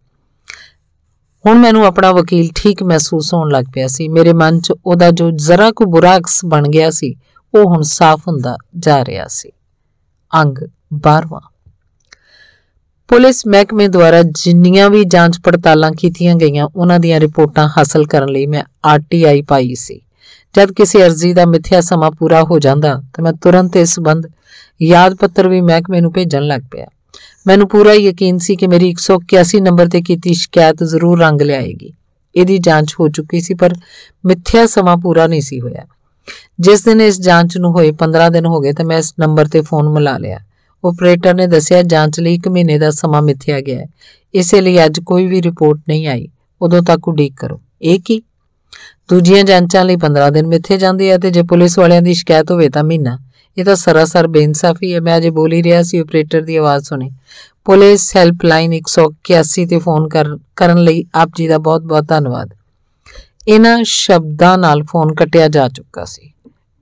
ਹੁਣ ਮੈਨੂੰ ਆਪਣਾ ਵਕੀਲ ਠੀਕ ਮਹਿਸੂਸ ਹੋਣ ਲੱਗ ਪਿਆ ਸੀ ਮੇਰੇ ਮਨ 'ਚ ਉਹਦਾ ਜੋ ਜ਼ਰਾ ਕੋ ਬੁਰਾ ਅਕਸ ਬਣ ਗਿਆ ਸੀ ਉਹ ਹੁਣ ਸਾਫ਼ ਹੁੰਦਾ ਜਾ ਰਿਹਾ ਸੀ ਅੰਗ 12ਵਾਂ ਪੁਲਿਸ ਮਹਿਕਮੇ ਦੁਆਰਾ ਜਿੰਨੀਆਂ ਵੀ ਜਾਂਚ ਪੜਤਾਲਾਂ ਕੀਤੀਆਂ ਗਈਆਂ ਉਹਨਾਂ ਦੀਆਂ ਰਿਪੋਰਟਾਂ ਹਾਸਲ ਕਰਨ ਲਈ ਮੈਂ ਆਰਟੀਆਈ ਪਾਈ ਸੀ ਜਦ ਕਿਸੇ ਅਰਜ਼ੀ ਦਾ ਮਿੱਥਿਆ ਸਮਾਂ ਪੂਰਾ ਹੋ ਜਾਂਦਾ ਤਾਂ ਮੈਂ ਤੁਰੰਤ ਇਸ ਸੰਬੰਧ ਯਾਦ ਪੱਤਰ ਵੀ ਮਹਿਕਮੇ ਨੂੰ ਭੇਜਣ ਲੱਗ ਪਿਆ ਮੈਨੂੰ ਪੂਰਾ ਯਕੀਨ ਸੀ ਕਿ ਮੇਰੀ 181 ਨੰਬਰ ਤੇ ਕੀਤੀ ਸ਼ਿਕਾਇਤ ਜ਼ਰੂਰ ਰੰਗ ਲਿਆਏਗੀ ਇਹਦੀ ਜਾਂਚ ਹੋ ਚੁੱਕੀ ਸੀ ਪਰ ਮਿੱਥਿਆ ਸਮਾਂ ਪੂਰਾ ਨਹੀਂ ਸੀ ਹੋਇਆ ਜਿਸ ਦਿਨ ਇਸ ਜਾਂਚ ਨੂੰ ਹੋਏ 15 ਦਿਨ ਹੋ ਗਏ ਤਾਂ ਮੈਂ ਇਸ ਨੰਬਰ ਤੇ ਫੋਨ ਮਿਲਾ ਲਿਆ ਆਪਰੇਟਰ ਨੇ ਦੱਸਿਆ ਜਾਂਚ ਲਈ 1 ਮਹੀਨੇ ਦਾ ਸਮਾਂ ਮਿੱਥਿਆ ਗਿਆ ਹੈ ਇਸੇ ਲਈ ਅੱਜ ਕੋਈ ਵੀ ਰਿਪੋਰਟ ਨਹੀਂ ਆਈ ਉਦੋਂ ਤੱਕ ਉਡੀਕ ਕਰੋ ਇਹ ਕੀ ਦੂਜੀਆਂ ਜਾਂਚਾਂ ਲਈ 15 ਦਿਨ ਮਿੱਥੇ ਜਾਂਦੇ ਆ ਤੇ ਜੇ ਪੁਲਿਸ ਵਾਲਿਆਂ ਦੀ ਸ਼ਿਕਾਇਤ ਹੋਵੇ ਤਾਂ ਮਹੀਨਾ ਇਹ ਤਾਂ ਸਰਾਸਰ ਬੇਇਨਸਾਫੀ ਹੈ ਮੈਂ ਅਜੇ ਬੋਲ ਹੀ ਰਿਹਾ ਸੀ ਆਪਰੇਟਰ ਦੀ ਆਵਾਜ਼ ਸੁਣੀ ਪੁਲਿਸ ਹੈਲਪਲਾਈਨ 181 ਤੇ ਫੋਨ ਕਰਨ ਲਈ ਆਪ ਜੀ ਦਾ ਬਹੁਤ-ਬਹੁਤ ਧੰਨਵਾਦ ਇਹਨਾਂ ਸ਼ਬਦਾਂ ਨਾਲ ਫੋਨ ਕੱਟਿਆ ਜਾ ਚੁੱਕਾ ਸੀ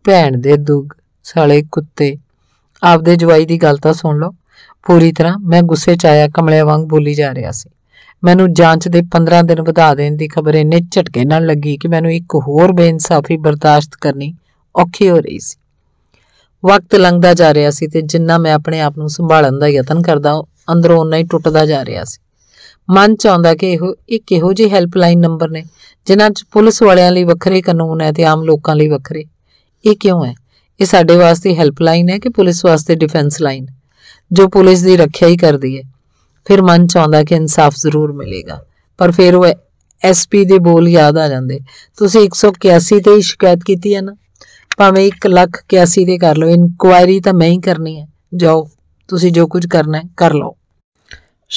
ਭੈਣ ਦੇ ਦੁੱਗ ਸਾਲੇ ਕੁੱਤੇ ਆਪਦੇ ਜਵਾਈ ਦੀ ਗੱਲ ਤਾਂ ਸੁਣ ਲਓ ਪੂਰੀ ਤਰ੍ਹਾਂ ਮੈਂ ਗੁੱਸੇ 'ਚ ਆਇਆ ਕਮਲਿਆਂ ਵਾਂਗ ਬੋਲੀ ਜਾ ਰਿਹਾ ਸੀ ਮੈਨੂੰ ਜਾਂਚ ਦੇ 15 ਦਿਨ ਵਧਾ ਦੇਣ ਦੀ ਖਬਰ ਇੰਨੇ ਝਟਕੇ ਨਾਲ ਲੱਗੀ ਕਿ ਮੈਨੂੰ ਇੱਕ ਹੋਰ ਬੇਇਨਸਾਫੀ ਬਰਦਾਸ਼ਤ ਕਰਨੀ ਔਖੀ ਹੋ ਰਹੀ ਸੀ ਵਕਤ ਲੰਘਦਾ ਜਾ ਰਿਹਾ ਸੀ ਤੇ ਜਿੰਨਾ ਮੈਂ ਆਪਣੇ ਆਪ ਨੂੰ ਸੰਭਾਲਣ ਦਾ ਯਤਨ ਕਰਦਾ ਅੰਦਰੋਂ ਉਨਾ ਹੀ ਟੁੱਟਦਾ ਜਾ ਰਿਹਾ ਸੀ ਮਨ ਚ ਆਉਂਦਾ ਕਿ ਇਹੋ ਇਹ ਕਿਹੋ ਜਿਹੇ ਹੈਲਪਲਾਈਨ ਨੰਬਰ ਨੇ ਜਿਨ੍ਹਾਂ 'ਚ ਪੁਲਿਸ ਵਾਲਿਆਂ ਲਈ ਵੱਖਰੇ ਕਾਨੂੰਨ ਹੈ ਤੇ ਆਮ ਲੋਕਾਂ ਲਈ ਵੱਖਰੇ ਇਹ ਕਿਉਂ ਹੈ ਇਹ ਸਾਡੇ ਵਾਸਤੇ ਹੈਲਪਲਾਈਨ ਹੈ ਕਿ ਪੁਲਿਸ ਵਾਸਤੇ ਡਿਫੈਂਸ ਲਾਈਨ ਜੋ ਪੁਲਿਸ ਦੀ ਰੱਖਿਆ ਹੀ ਕਰਦੀ ਹੈ ਫਿਰ ਮਨ ਚ ਆਉਂਦਾ ਕਿ ਇਨਸਾਫ ਜ਼ਰੂਰ ਮਿਲੇਗਾ ਪਰ ਫਿਰ ਉਹ ਐਸਪੀ ਦੇ ਬੋਲ ਯਾਦ ਆ ਜਾਂਦੇ ਤੁਸੀਂ 181 ਤੇ ਹੀ ਸ਼ਿਕਾਇਤ ਕੀਤੀ ਹੈ ਨਾ ਭਾਵੇਂ 1 ਲੱਖ 81 ਦੇ ਕਰ ਲਓ ਇਨਕੁਆਇਰੀ ਤਾਂ ਮੈਂ ਹੀ ਕਰਨੀ ਹੈ ਜਾਓ ਤੁਸੀਂ ਜੋ ਕੁਝ ਕਰਨਾ ਹੈ ਕਰ ਲਓ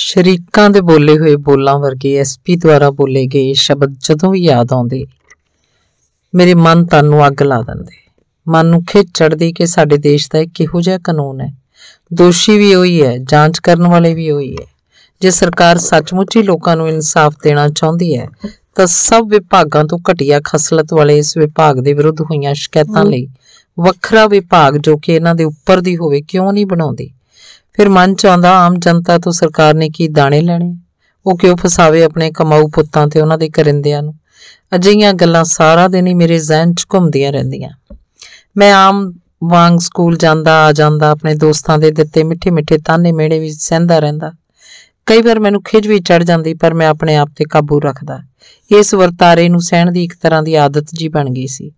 ਸ਼ਰੀਕਾਂ ਦੇ ਬੋਲੇ ਹੋਏ ਬੋਲਾਂ ਵਰਗੇ ਐਸਪੀ ਦੁਆਰਾ ਬੋਲੇ ਗਏ ਸ਼ਬਦ ਜਦੋਂ ਵੀ ਯਾਦ ਆਉਂਦੇ ਮੇਰੇ ਮਨ ਤਨ ਨੂੰ ਅੱਗ ਲਾ ਦਿੰਦੇ ਮਨ ਨੂੰ ਖਿੱਚ ਚੜਦੀ ਕਿ ਸਾਡੇ ਦੇਸ਼ ਦਾ ਇਹ ਕਿਹੋ ਜਿਹਾ ਕਾਨੂੰਨ ਹੈ ਦੋਸ਼ੀ ਵੀ ਉਹੀ ਹੈ ਜਾਂਚ ਕਰਨ ਵਾਲੇ ਵੀ ਉਹੀ ਹੈ ਜੇ ਸਰਕਾਰ ਸੱਚਮੁੱਚ ਹੀ ਲੋਕਾਂ ਨੂੰ ਇਨਸਾਫ ਦੇਣਾ ਚਾਹੁੰਦੀ ਹੈ ਤਾਂ ਸਭ ਵਿਭਾਗਾਂ ਤੋਂ ਘਟੀਆ ਖਸਲਤ ਵਾਲੇ ਇਸ ਵਿਭਾਗ ਦੇ ਵਿਰੁੱਧ ਹੋਈਆਂ ਸ਼ਿਕਾਇਤਾਂ ਲਈ ਵੱਖਰਾ ਵਿਭਾਗ ਜੋ ਕਿ ਇਹਨਾਂ ਦੇ ਉੱਪਰ ਦੀ ਹੋਵੇ ਕਿਉਂ ਨਹੀਂ ਬਣਾਉਂਦੇ ਫਿਰ ਮਨ ਚਾਹੁੰਦਾ ਆਮ ਜਨਤਾ ਤੋਂ ਸਰਕਾਰ ਨੇ ਕੀ ਦਾਣੇ ਲੈਣੇ ਉਹ ਕਿਉਂ ਫਸਾਵੇ ਆਪਣੇ ਕਮਾਊ ਪੁੱਤਾਂ ਤੇ ਉਹਨਾਂ ਦੇ ਕਰਿੰਦਿਆਂ ਨੂੰ ਅਜਿਹੀਆਂ ਗੱਲਾਂ ਸਾਰਾ ਦਿਨ ਹੀ ਮੇਰੇ ਜ਼ਿਹਨ 'ਚ ਘੁੰਮਦੀਆਂ ਰਹਿੰਦੀਆਂ ਮੈਂ ਆਮ ਵਾਂਗ ਸਕੂਲ ਜਾਂਦਾ ਆ ਜਾਂਦਾ ਆਪਣੇ ਦੋਸਤਾਂ ਦੇ ਦਿੱਤੇ ਮਿੱਠੇ ਮਿੱਠੇ ਤਾਨੇ ਮੇੜੇ ਵਿੱਚ ਸਹਿੰਦਾ ਰਹਿੰਦਾ ਕਈ ਵਾਰ ਮੈਨੂੰ ਖਿਜ ਵੀ ਚੜ ਜਾਂਦੀ ਪਰ ਮੈਂ ਆਪਣੇ ਆਪ ਤੇ ਕਾਬੂ ਰੱਖਦਾ ਇਸ ਵਰਤਾਰੇ ਨੂੰ ਸਹਿਣ ਦੀ ਇੱਕ ਤਰ੍ਹਾਂ ਦੀ ਆਦਤ ਜੀ ਬਣ ਗਈ ਸੀ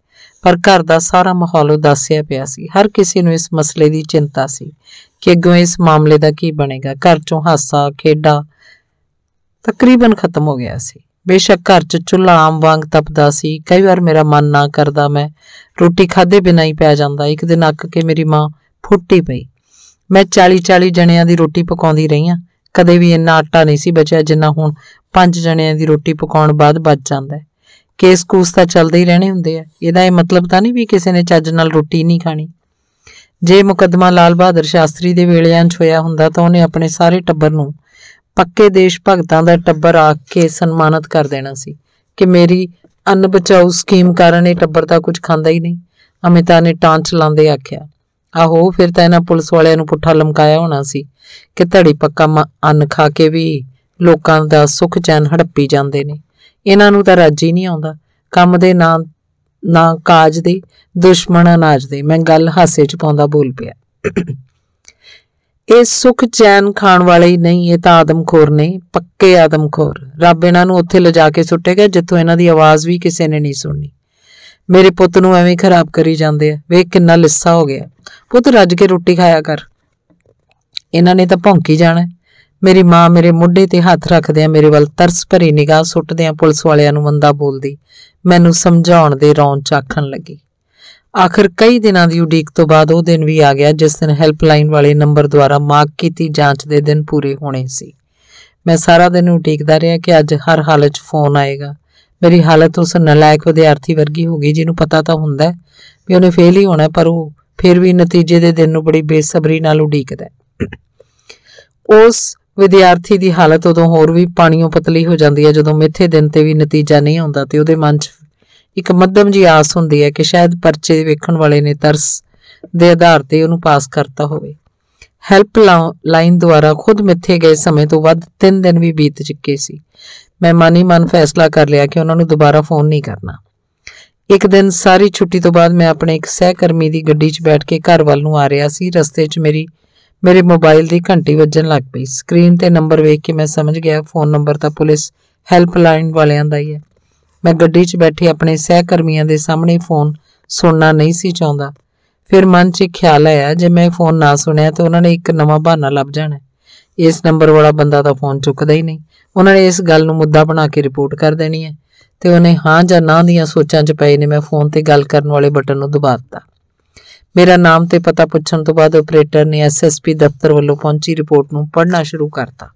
ਪਰ ਘਰ ਦਾ ਸਾਰਾ ਮਾਹੌਲ ਉਦਾਸਿਆ ਪਿਆ ਸੀ ਹਰ ਕਿਸੇ ਨੂੰ ਇਸ ਮਸਲੇ ਦੀ ਚਿੰਤਾ ਸੀ ਕਿ ਅੱਗੋਂ ਇਸ ਮਾਮਲੇ ਦਾ ਕੀ ਬਣੇਗਾ ਘਰ ਚੋਂ ਹਾਸਾ ਖੇਡਾ ਤਕਰੀਬਨ ਖਤਮ ਹੋ ਗਿਆ ਸੀ ਬੇਸ਼ੱਕ ਘਰ 'ਚ ਚੁੱਲ੍ਹਾ ਆਮ ਵਾਂਗ ਤਪਦਾ ਸੀ ਕਈ ਵਾਰ ਮੇਰਾ ਮਨ ਨਾ ਕਰਦਾ ਮੈਂ ਰੋਟੀ ਖਾਦੇ ਬਿਨਾਂ ਹੀ ਪੈ ਜਾਂਦਾ ਇੱਕ ਦਿਨ ਅੱਕ ਕੇ ਮੇਰੀ ਮਾਂ ਫੁੱਟੀ ਪਈ ਮੈਂ 40 40 ਜਣਿਆਂ ਦੀ ਰੋਟੀ ਪਕਾਉਂਦੀ ਰਹੀ ਆ ਕਦੇ ਵੀ ਇੰਨਾ ਆਟਾ ਨਹੀਂ ਸੀ ਬਚਿਆ ਜਿੰਨਾ ਹੁਣ ਪੰਜ ਜਣਿਆਂ ਦੀ ਰੋਟੀ ਪਕਾਉਣ ਬਾਅਦ ਬਚ ਜਾਂਦਾ ਹੈ ਕੇਸ ਕੂਸ ਤਾਂ ਚੱਲਦੇ ਹੀ ਰਹਿਣੇ ਹੁੰਦੇ ਆ ਇਹਦਾ ਇਹ ਮਤਲਬ ਤਾਂ ਨਹੀਂ ਵੀ ਕਿਸੇ ਨੇ ਚੱਜ ਨਾਲ ਰੋਟੀ ਨਹੀਂ ਖਾਣੀ ਜੇ ਮੁਕਦਮਾ ਲਾਲ ਬਹਾਦਰ ਸ਼ਾਸਤਰੀ ਦੇ ਵੇਲੇਾਂ 'ਚ ਹੋਇਆ ਹੁੰਦਾ ਤਾਂ ਉਹਨੇ ਆਪਣੇ ਸਾਰੇ ਟੱਬਰ ਨੂੰ ਪੱਕੇ ਦੇਸ਼ ਭਗਤਾਂ ਦਾ ਟੱਬਰ ਆਖ ਕੇ ਸਨਮਾਨਿਤ ਕਰ ਦੇਣਾ ਸੀ ਕਿ ਮੇਰੀ ਅੰਨ ਬਚਾਓ ਸਕੀਮ ਕਾਰਨ ਇਹ ਟੱਬਰ ਤਾਂ ਕੁਝ ਖਾਂਦਾ ਹੀ ਨਹੀਂ ਅਮਿਤਾ ਨੇ ਟਾਂਚ ਲਾਉਂਦੇ ਆਖਿਆ ਆਹੋ ਫਿਰ ਤਾਂ ਇਹਨਾਂ ਪੁਲਿਸ ਵਾਲਿਆਂ ਨੂੰ ਪੁੱਠਾ ਲਮਕਾਇਆ ਹੋਣਾ ਸੀ ਕਿ ਧੜੀ ਪੱਕਾ ਅੰਨ ਖਾ ਕੇ ਵੀ ਲੋਕਾਂ ਦਾ ਸੁੱਖ ਚੈਨ ਹੜੱਪੀ ਜਾਂਦੇ ਨੇ ਇਹਨਾਂ ਨੂੰ ਤਾਂ ਰਾਜੀ ਨਹੀਂ ਆਉਂਦਾ ਕੰਮ ਦੇ ਨਾਂ ਨਾ ਕਾਜ ਦੇ ਦੁਸ਼ਮਣ ਅਨਾਜ ਦੇ ਮੈਂ ਗੱਲ ਹਾਸੇ 'ਚ ਪਾਉਂਦਾ ਬੋਲ ਪਿਆ ਇਹ ਸੁਖ ਚੈਨ ਖਾਣ ਵਾਲੇ ਹੀ ਨਹੀਂ ਇਹ ਤਾਂ ਆਦਮਖੋਰ ਨੇ ਪੱਕੇ ਆਦਮਖੋਰ ਰੱਬ ਇਹਨਾਂ ਨੂੰ ਉੱਥੇ ਲਿਜਾ ਕੇ ਸੁੱਟੇਗਾ ਜਿੱਥੋਂ ਇਹਨਾਂ ਦੀ ਆਵਾਜ਼ ਵੀ ਕਿਸੇ ਨੇ ਨਹੀਂ ਸੁਣਨੀ ਮੇਰੇ ਪੁੱਤ ਨੂੰ ਐਵੇਂ ਖਰਾਬ ਕਰੀ ਜਾਂਦੇ ਆ ਵੇਖ ਕਿੰਨਾ ਲਿੱਸਾ ਹੋ ਗਿਆ ਪੁੱਤ ਰੱਜ ਕੇ ਰੋਟੀ ਖਾਇਆ ਕਰ ਇਹਨਾਂ ਨੇ ਤਾਂ ਭੌਂਕੀ ਜਾਣਾ ਮੇਰੀ ਮਾਂ ਮੇਰੇ ਮੁੱਢੇ ਤੇ ਹੱਥ ਰੱਖਦਿਆਂ ਮੇਰੇ ਵੱਲ ਤਰਸ ਭਰੀ ਨਿਗਾਹ ਸੁੱਟਦਿਆਂ ਪੁਲਿਸ ਵਾਲਿਆਂ ਨੂੰ ਮੰਦਾ ਬੋਲਦੀ ਮੈਨੂੰ ਸਮਝਾਉਣ ਦੇ ਰੌਣ ਚਾਖਣ ਲੱਗੀ ਆਖਰ ਕਈ ਦਿਨਾਂ ਦੀ ਉਡੀਕ ਤੋਂ ਬਾਅਦ ਉਹ ਦਿਨ ਵੀ ਆ ਗਿਆ ਜਿਸ ਦਿਨ ਹੈਲਪਲਾਈਨ ਵਾਲੇ ਨੰਬਰ ਦੁਆਰਾ ਮਾਰਕ ਕੀਤੀ ਜਾਂਚ ਦੇ ਦਿਨ ਪੂਰੇ ਹੋਣੇ ਸੀ ਮੈਂ ਸਾਰਾ ਦਿਨ ਉਡੀਕਦਾ ਰਿਹਾ ਕਿ ਅੱਜ ਹਰ ਹਾਲਤ 'ਚ ਫੋਨ ਆਏਗਾ ਮੇਰੀ ਹਾਲਤ ਉਸ ਨਲਾਇਕ ਵਿਦਿਆਰਥੀ ਵਰਗੀ ਹੋ ਗਈ ਜਿਹਨੂੰ ਪਤਾ ਤਾਂ ਹੁੰਦਾ ਵੀ ਉਹਨੇ ਫੇਲ ਹੀ ਹੋਣਾ ਪਰ ਉਹ ਫਿਰ ਵੀ ਨਤੀਜੇ ਦੇ ਦਿਨ ਨੂੰ ਬੜੀ ਬੇਸਬਰੀ ਨਾਲ ਉਡੀਕਦਾ ਹੈ ਉਸ ਵਿਦਿਆਰਥੀ ਦੀ ਹਾਲਤ ਉਦੋਂ ਹੋਰ ਵੀ ਪਾਣੀੋਂ ਪਤਲੀ ਹੋ ਜਾਂਦੀ ਹੈ ਜਦੋਂ ਮਿੱਥੇ ਦਿਨ ਤੇ ਵੀ ਨਤੀਜਾ ਨਹੀਂ ਆਉਂਦਾ ਤੇ ਉਹਦੇ ਮਨ 'ਚ ਇੱਕ ਮੱਧਮ ਜੀ ਆਸ ਹੁੰਦੀ ਹੈ ਕਿ ਸ਼ਾਇਦ ਪਰਚੇ ਵੇਖਣ ਵਾਲੇ ਨੇ ਤਰਸ ਦੇ ਆਧਾਰ ਤੇ ਉਹਨੂੰ ਪਾਸ ਕਰਤਾ ਹੋਵੇ ਹੈਲਪ ਲਾਈਨ ਦੁਆਰਾ ਖੁਦ ਮਿੱਥੇ ਗਏ ਸਮੇਂ ਤੋਂ ਵੱਧ 3 ਦਿਨ ਵੀ ਬੀਤ ਚੁੱਕੇ ਸੀ ਮੈਂ ਮਨ ਹੀ ਮਨ ਫੈਸਲਾ ਕਰ ਲਿਆ ਕਿ ਉਹਨਾਂ ਨੂੰ ਦੁਬਾਰਾ ਫੋਨ ਨਹੀਂ ਕਰਨਾ ਇੱਕ ਦਿਨ ਸਾਰੀ ਛੁੱਟੀ ਤੋਂ ਬਾਅਦ ਮੈਂ ਆਪਣੇ ਇੱਕ ਸਹਿਕਰਮੀ ਦੀ ਗੱਡੀ 'ਚ ਬੈਠ ਕੇ ਘਰ ਵੱਲ ਨੂੰ ਆ ਰਿਹਾ ਸੀ ਰਸਤੇ 'ਚ ਮੇਰੀ ਮੇਰੇ ਮੋਬਾਈਲ ਦੀ ਘੰਟੀ ਵੱਜਣ ਲੱਗ ਪਈ ਸਕਰੀਨ ਤੇ ਨੰਬਰ ਵੇਖ ਕੇ ਮੈਂ ਸਮਝ ਗਿਆ ਫੋਨ ਨੰਬਰ ਤਾਂ ਪੁਲਿਸ ਹੈਲਪਲਾਈਨ ਵਾਲਿਆਂ ਦਾ ਹੀ ਹੈ ਮੈਂ ਗੱਡੀ 'ਚ ਬੈਠੇ ਆਪਣੇ ਸਹਿਕਰਮੀਆਂ ਦੇ ਸਾਹਮਣੇ ਫੋਨ ਸੁਣਨਾ ਨਹੀਂ ਸੀ ਚਾਹੁੰਦਾ ਫਿਰ ਮਨ 'ਚ ਖਿਆਲ ਆਇਆ ਜੇ ਮੈਂ ਫੋਨ ਨਾ ਸੁਣਿਆ ਤਾਂ ਉਹਨਾਂ ਨੇ ਇੱਕ ਨਵਾਂ ਬਹਾਨਾ ਲੱਭ ਜਾਣਾ ਇਸ ਨੰਬਰ ਵਾਲਾ ਬੰਦਾ ਤਾਂ ਫੋਨ ਚੁੱਕਦਾ ਹੀ ਨਹੀਂ ਉਹਨਾਂ ਨੇ ਇਸ ਗੱਲ ਨੂੰ ਮੁੱਦਾ ਬਣਾ ਕੇ ਰਿਪੋਰਟ ਕਰ ਦੇਣੀ ਹੈ ਤੇ ਉਹਨੇ ਹਾਂ ਜਾਂ ਨਾ ਦੀਆਂ ਸੋਚਾਂ 'ਚ ਪਏ ਨੇ ਮੈਂ ਫੋਨ ਤੇ ਗੱਲ ਕਰਨ ਵਾਲੇ ਬਟਨ ਨੂੰ ਦਬਾ ਦਿੱਤਾ ਮੇਰਾ ਨਾਮ ਤੇ ਪਤਾ ਪੁੱਛਣ ਤੋਂ ਬਾਅਦ ਆਪਰੇਟਰ ਨੇ ਐਸਐਸਪੀ ਦਫ਼ਤਰ ਵੱਲੋਂ ਪਹੁੰਚੀ ਰਿਪੋਰਟ ਨੂੰ ਪੜ੍ਹਨਾ ਸ਼ੁਰੂ ਕਰਤਾ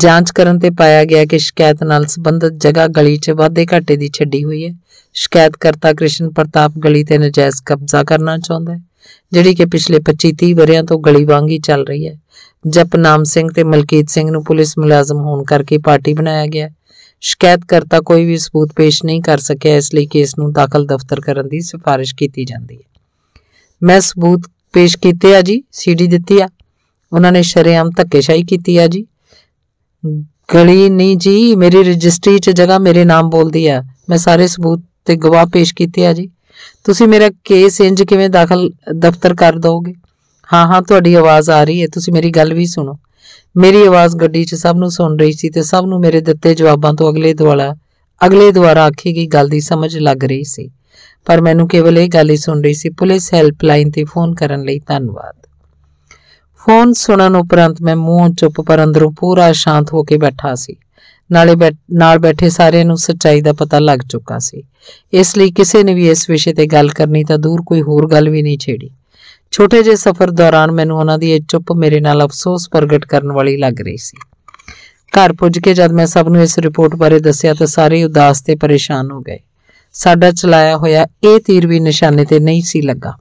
ਜਾਂਚ ਕਰਨ ਤੇ ਪਾਇਆ ਗਿਆ ਕਿ ਸ਼ਿਕਾਇਤ ਨਾਲ ਸੰਬੰਧਿਤ ਜਗ੍ਹਾ ਗਲੀ 'ਚ ਵਾਧੇ ਘਾਟੇ ਦੀ ਛੱਡੀ ਹੋਈ ਹੈ ਸ਼ਿਕਾਇਤਕਰਤਾ ਕ੍ਰਿਸ਼ਨ ਪ੍ਰਤਾਪ ਗਲੀ ਤੇ ਨਜਾਇਜ਼ ਕਬਜ਼ਾ ਕਰਨਾ ਚਾਹੁੰਦਾ ਹੈ ਜਿਹੜੀ ਕਿ ਪਿਛਲੇ 25-30 ਵਰਿਆਂ ਤੋਂ ਗਲੀ ਵਾਂਗ ਹੀ ਚੱਲ ਰਹੀ ਹੈ ਜਪਨਾਮ ਸਿੰਘ ਤੇ ਮਲਕੀਤ ਸਿੰਘ ਨੂੰ ਪੁਲਿਸ ਮੁਲਾਜ਼ਮ ਹੋਣ ਕਰਕੇ ਪਾਰਟੀ ਬਣਾਇਆ ਗਿਆ ਸ਼ਿਕਾਇਤਕਰਤਾ ਕੋਈ ਵੀ ਸਬੂਤ ਪੇਸ਼ ਨਹੀਂ ਕਰ ਸਕਿਆ ਇਸ ਲਈ ਕੇਸ ਨੂੰ ਦਾਖਲ ਦਫ਼ਤਰ ਕਰਨ ਦੀ ਸਿਫਾਰਿਸ਼ ਕੀਤੀ ਜਾਂਦੀ ਹੈ ਮੈਂ ਸਬੂਤ ਪੇਸ਼ ਕੀਤੇ ਆ ਜੀ ਸੀਡੀ ਦਿੱਤੀ ਆ ਉਹਨਾਂ ਨੇ ਸ਼ਰੇਆਮ ਧੱਕੇਸ਼ਾਹੀ ਕੀਤੀ ਆ ਜੀ ਗਲੀ ਨਹੀਂ ਜੀ ਮੇਰੀ ਰਜਿਸਟਰੀ 'ਚ ਜਗ੍ਹਾ ਮੇਰੇ ਨਾਮ ਬੋਲਦੀ ਆ ਮੈਂ ਸਾਰੇ ਸਬੂਤ ਤੇ ਗਵਾਹ ਪੇਸ਼ ਕੀਤੇ ਆ ਜੀ ਤੁਸੀਂ ਮੇਰਾ ਕੇਸ ਇੰਜ ਕਿਵੇਂ ਦਾਖਲ ਦਫ਼ਤਰ ਕਰ ਦੋਗੇ ਹਾਂ ਹਾਂ ਤੁਹਾਡੀ ਆਵਾਜ਼ ਆ ਰਹੀ ਹੈ ਤੁਸੀਂ ਮੇਰੀ ਗੱਲ ਵੀ ਸੁਣੋ ਮੇਰੀ ਆਵਾਜ਼ ਗੱਡੀ 'ਚ ਸਭ ਨੂੰ ਸੁਣ ਰਹੀ ਸੀ ਤੇ ਸਭ ਨੂੰ ਮੇਰੇ ਦਿੱਤੇ ਜਵਾਬਾਂ ਤੋਂ ਅਗਲੇ ਦਵਾਲਾ ਅਗਲੇ ਦਵਾਰਾ ਆਖੀ ਗਈ ਗੱਲ ਦੀ ਸਮਝ ਲੱਗ ਰਹੀ ਸੀ ਪਰ ਮੈਨੂੰ ਕੇਵਲ ਇਹ ਗੱਲ ਹੀ ਸੁਣ ਰਹੀ ਸੀ ਪੁਲਿਸ ਹੈਲਪਲਾਈਨ ਤੇ ਫੋਨ ਕਰਨ ਲਈ ਧੰਨਵਾਦ ਫੋਨ ਸੁਣਨ ਉਪਰੰਤ ਮੈਂ ਮੂੰਹ ਚੁੱਪ ਪਰ ਅੰਦਰੋਂ ਪੂਰਾ ਸ਼ਾਂਤ ਹੋ ਕੇ ਬੈਠਾ ਸੀ ਨਾਲੇ ਨਾਲ ਬੈਠੇ ਸਾਰਿਆਂ ਨੂੰ ਸੱਚਾਈ ਦਾ ਪਤਾ ਲੱਗ ਚੁੱਕਾ ਸੀ ਇਸ ਲਈ ਕਿਸੇ ਨੇ ਵੀ ਇਸ ਵਿਸ਼ੇ ਤੇ ਗੱਲ ਕਰਨੀ ਤਾਂ ਦੂਰ ਕੋਈ ਹੋਰ ਗੱਲ ਵੀ ਨਹੀਂ ਛੇੜੀ ਛੋਟੇ ਜਿਹੇ ਸਫ਼ਰ ਦੌਰਾਨ ਮੈਨੂੰ ਉਹਨਾਂ ਦੀ ਇਹ ਚੁੱਪ ਮੇਰੇ ਨਾਲ ਅਫਸੋਸ ਪ੍ਰਗਟ ਕਰਨ ਵਾਲੀ ਲੱਗ ਰਹੀ ਸੀ ਘਰ ਪੁੱਜ ਕੇ ਜਦ ਮੈਂ ਸਭ ਨੂੰ ਇਸ ਰਿਪੋਰਟ ਬਾਰੇ ਦੱਸਿਆ ਤਾਂ ਸਾਰੇ ਉਦਾਸ ਤੇ ਪਰੇਸ਼ਾਨ ਹੋ ਗਏ ਸਾਡਾ ਚਲਾਇਆ ਹੋਇਆ ਇਹ ਤੀਰ ਵੀ ਨਿਸ਼ਾਨੇ ਤੇ ਨਹੀਂ ਸੀ ਲੱਗਾ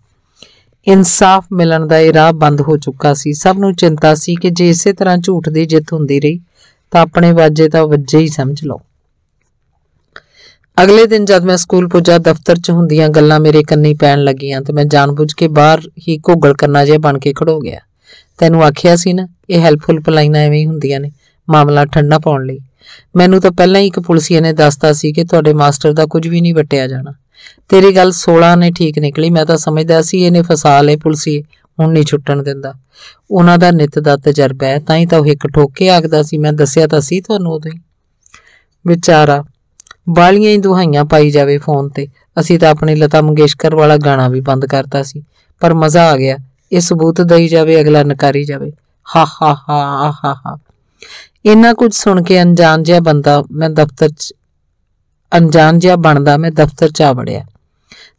ਇਨਸਾਫ ਮਿਲਣ ਦਾ ਇਹ ਰਾਹ ਬੰਦ ਹੋ ਚੁੱਕਾ ਸੀ ਸਭ ਨੂੰ ਚਿੰਤਾ ਸੀ ਕਿ ਜੇ ਇਸੇ ਤਰ੍ਹਾਂ ਝੂਠ ਦੀ ਜਿੱਤ ਹੁੰਦੀ ਰਹੀ ਤਾਂ ਆਪਣੇ ਵਾਜੇ ਤਾਂ ਵੱਜੇ ਹੀ ਸਮਝ ਲਓ ਅਗਲੇ ਦਿਨ ਜਦ ਮੈਂ ਸਕੂਲ ਪੁੱਜਾ ਦਫ਼ਤਰ 'ਚ ਹੁੰਦੀਆਂ ਗੱਲਾਂ ਮੇਰੇ ਕੰਨੀ ਪੈਣ ਲੱਗੀਆਂ ਤੇ ਮੈਂ ਜਾਣਬੁੱਝ ਕੇ ਬਾਹਰ ਹੀ ਘੋਗਲ ਕਰਨਾ ਜਿਹਾ ਬਣ ਕੇ ਖੜੋ ਗਿਆ ਤੈਨੂੰ ਆਖਿਆ ਸੀ ਨਾ ਇਹ ਹੈਲਪਫੁਲ ਪਲਾਈਨਾਂ ਐਵੇਂ ਹੀ ਹੁੰਦੀਆਂ ਨੇ ਮਾਮਲਾ ਠੰਡਾ ਪਾਉਣ ਲਈ ਮੈਨੂੰ ਤਾਂ ਪਹਿਲਾਂ ਹੀ ਇੱਕ ਪੁਲਿਸੀਏ ਨੇ ਦੱਸਤਾ ਸੀ ਕਿ ਤੁਹਾਡੇ ਮਾਸਟਰ ਦਾ ਕੁਝ ਵੀ ਨਹੀਂ ਵਟਿਆ ਜਾਣਾ ਤੇਰੀ ਗੱਲ 16 ਨੇ ਠੀਕ ਨਿਕਲੀ ਮੈਂ ਤਾਂ ਸਮਝਦਾ ਸੀ ਇਹਨੇ ਫਸਾ ਲਏ ਪੁਲਿਸੀ ਹੁਣ ਨਹੀਂ ਛੁੱਟਣ ਦਿੰਦਾ ਉਹਨਾਂ ਦਾ ਨਿਤ ਦਾ ਤਜਰਬਾ ਹੈ ਤਾਂ ਹੀ ਤਾਂ ਉਹ ਇੱਕ ਠੋਕੇ ਆਖਦਾ ਸੀ ਮੈਂ ਦੱਸਿਆ ਤਾਂ ਸੀ ਤੁਹਾਨੂੰ ਉਦੋਂ ਹੀ ਵਿਚਾਰਾ ਬਾਲੀਆਂ ਹੀ ਦੁਹਾਈਆਂ ਪਾਈ ਜਾਵੇ ਫੋਨ ਤੇ ਅਸੀਂ ਤਾਂ ਆਪਣੇ ਲਤਾ ਮੰਗੇਸ਼ਕਰ ਵਾਲਾ ਗਾਣਾ ਵੀ ਬੰਦ ਕਰਤਾ ਸੀ ਪਰ ਮਜ਼ਾ ਆ ਗਿਆ ਇਹ ਸਬੂਤ ਦਈ ਜਾਵੇ ਅਗਲਾ ਨਕਾਰੀ ਜਾਵੇ ਹਾ ਹਾ ਹਾ ਹਾ ਹਾ ਇੰਨਾ ਕੁਝ ਸੁਣ ਕੇ ਅਣਜਾਣ ਜਿਹਾ ਬੰਦਾ ਮੈਂ ਦਫ਼ਤਰ 'ਚ ਅਣਜਾਣ ਜਿਹਾ ਬਣਦਾ ਮੈਂ ਦਫ਼ਤਰ 'ਚ ਆ ਵੜਿਆ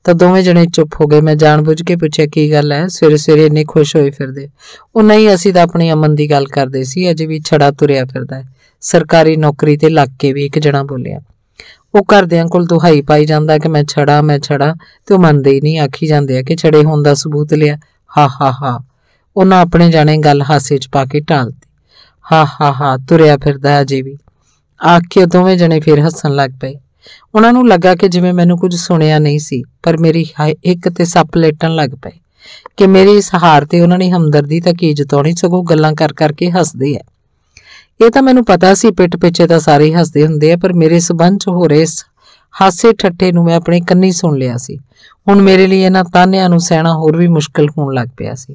ਤਾਂ ਦੋਵੇਂ ਜਣੇ ਚੁੱਪ ਹੋ ਗਏ ਮੈਂ ਜਾਣਬੁੱਝ ਕੇ ਪੁੱਛਿਆ ਕੀ ਗੱਲ ਹੈ ਸਵੇਰੇ ਸਵੇਰੇ ਇੰਨੇ ਖੁਸ਼ ਹੋਏ ਫਿਰਦੇ ਉਹ ਨਹੀਂ ਅਸੀਂ ਤਾਂ ਆਪਣੀ ਅਮਨ ਦੀ ਗੱਲ ਕਰਦੇ ਸੀ ਅਜੇ ਵੀ ਛੜਾ ਤੁਰਿਆ ਫਿਰਦਾ ਹੈ ਸਰਕਾਰੀ ਨੌਕਰੀ ਤੇ ਲੱਗ ਕੇ ਵੀ ਇੱਕ ਜਣਾ ਬੋਲਿਆ ਉਹ ਕਰਦਿਆਂ ਕੋਲ ਦੁਹਾਈ ਪਾਈ ਜਾਂਦਾ ਕਿ ਮੈਂ ਛੜਾ ਮੈਂ ਛੜਾ ਤੇ ਉਹ ਮੰਨਦੇ ਨਹੀਂ ਆਖੀ ਜਾਂਦੇ ਆ ਕਿ ਛੜੇ ਹੋਣ ਦਾ ਸਬੂਤ ਲਿਆ ਹਾ ਹਾ ਹਾ ਉਹਨਾਂ ਆਪਣੇ ਜਾਣੇ ਗੱਲ ਹਾਸੇ 'ਚ ਪਾ ਕੇ ਟਾਲਦੇ ਹਾ ਹਾ ਹਾ ਤੁਰਿਆ ਫਿਰਦਾ ਅਜੇ ਵੀ ਆਖ ਕੇ ਦੋਵੇਂ ਜਣੇ ਫਿਰ ਹੱਸਣ ਲੱਗ ਪਏ ਉਹਨਾਂ ਨੂੰ ਲੱਗਾ ਕਿ ਜਿਵੇਂ ਮੈਨੂੰ ਕੁਝ ਸੁਣਿਆ ਨਹੀਂ ਸੀ ਪਰ ਮੇਰੀ ਇੱਕ ਤੇ ਸੱਪ ਲੇਟਣ ਲੱਗ ਪਏ ਕਿ ਮੇਰੀ ਸਹਾਰ ਤੇ ਉਹਨਾਂ ਨੇ ਹਮਦਰਦੀ ਤਾਂ ਕੀ ਜਤੋਣੀ ਸਗੋਂ ਗੱਲਾਂ ਕਰ ਕਰਕੇ ਹੱਸਦੇ ਐ ਇਹ ਤਾਂ ਮੈਨੂੰ ਪਤਾ ਸੀ ਪਿੱਠ ਪਿੱਛੇ ਤਾਂ ਸਾਰੇ ਹੱਸਦੇ ਹੁੰਦੇ ਆ ਪਰ ਮੇਰੇ ਸਬੰਧ 'ਚ ਹੋ ਰਹੇ ਹਾਸੇ ਠੱਠੇ ਨੂੰ ਮੈਂ ਆਪਣੇ ਕੰਨੀ ਸੁਣ ਲਿਆ ਸੀ ਹੁਣ ਮੇਰੇ ਲਈ ਇਹਨਾਂ ਤਾਨਿਆਂ ਨੂੰ ਸਹਿਣਾ ਹੋਰ ਵੀ ਮੁਸ਼ਕਲ ਹੋਣ ਲੱਗ ਪਿਆ ਸੀ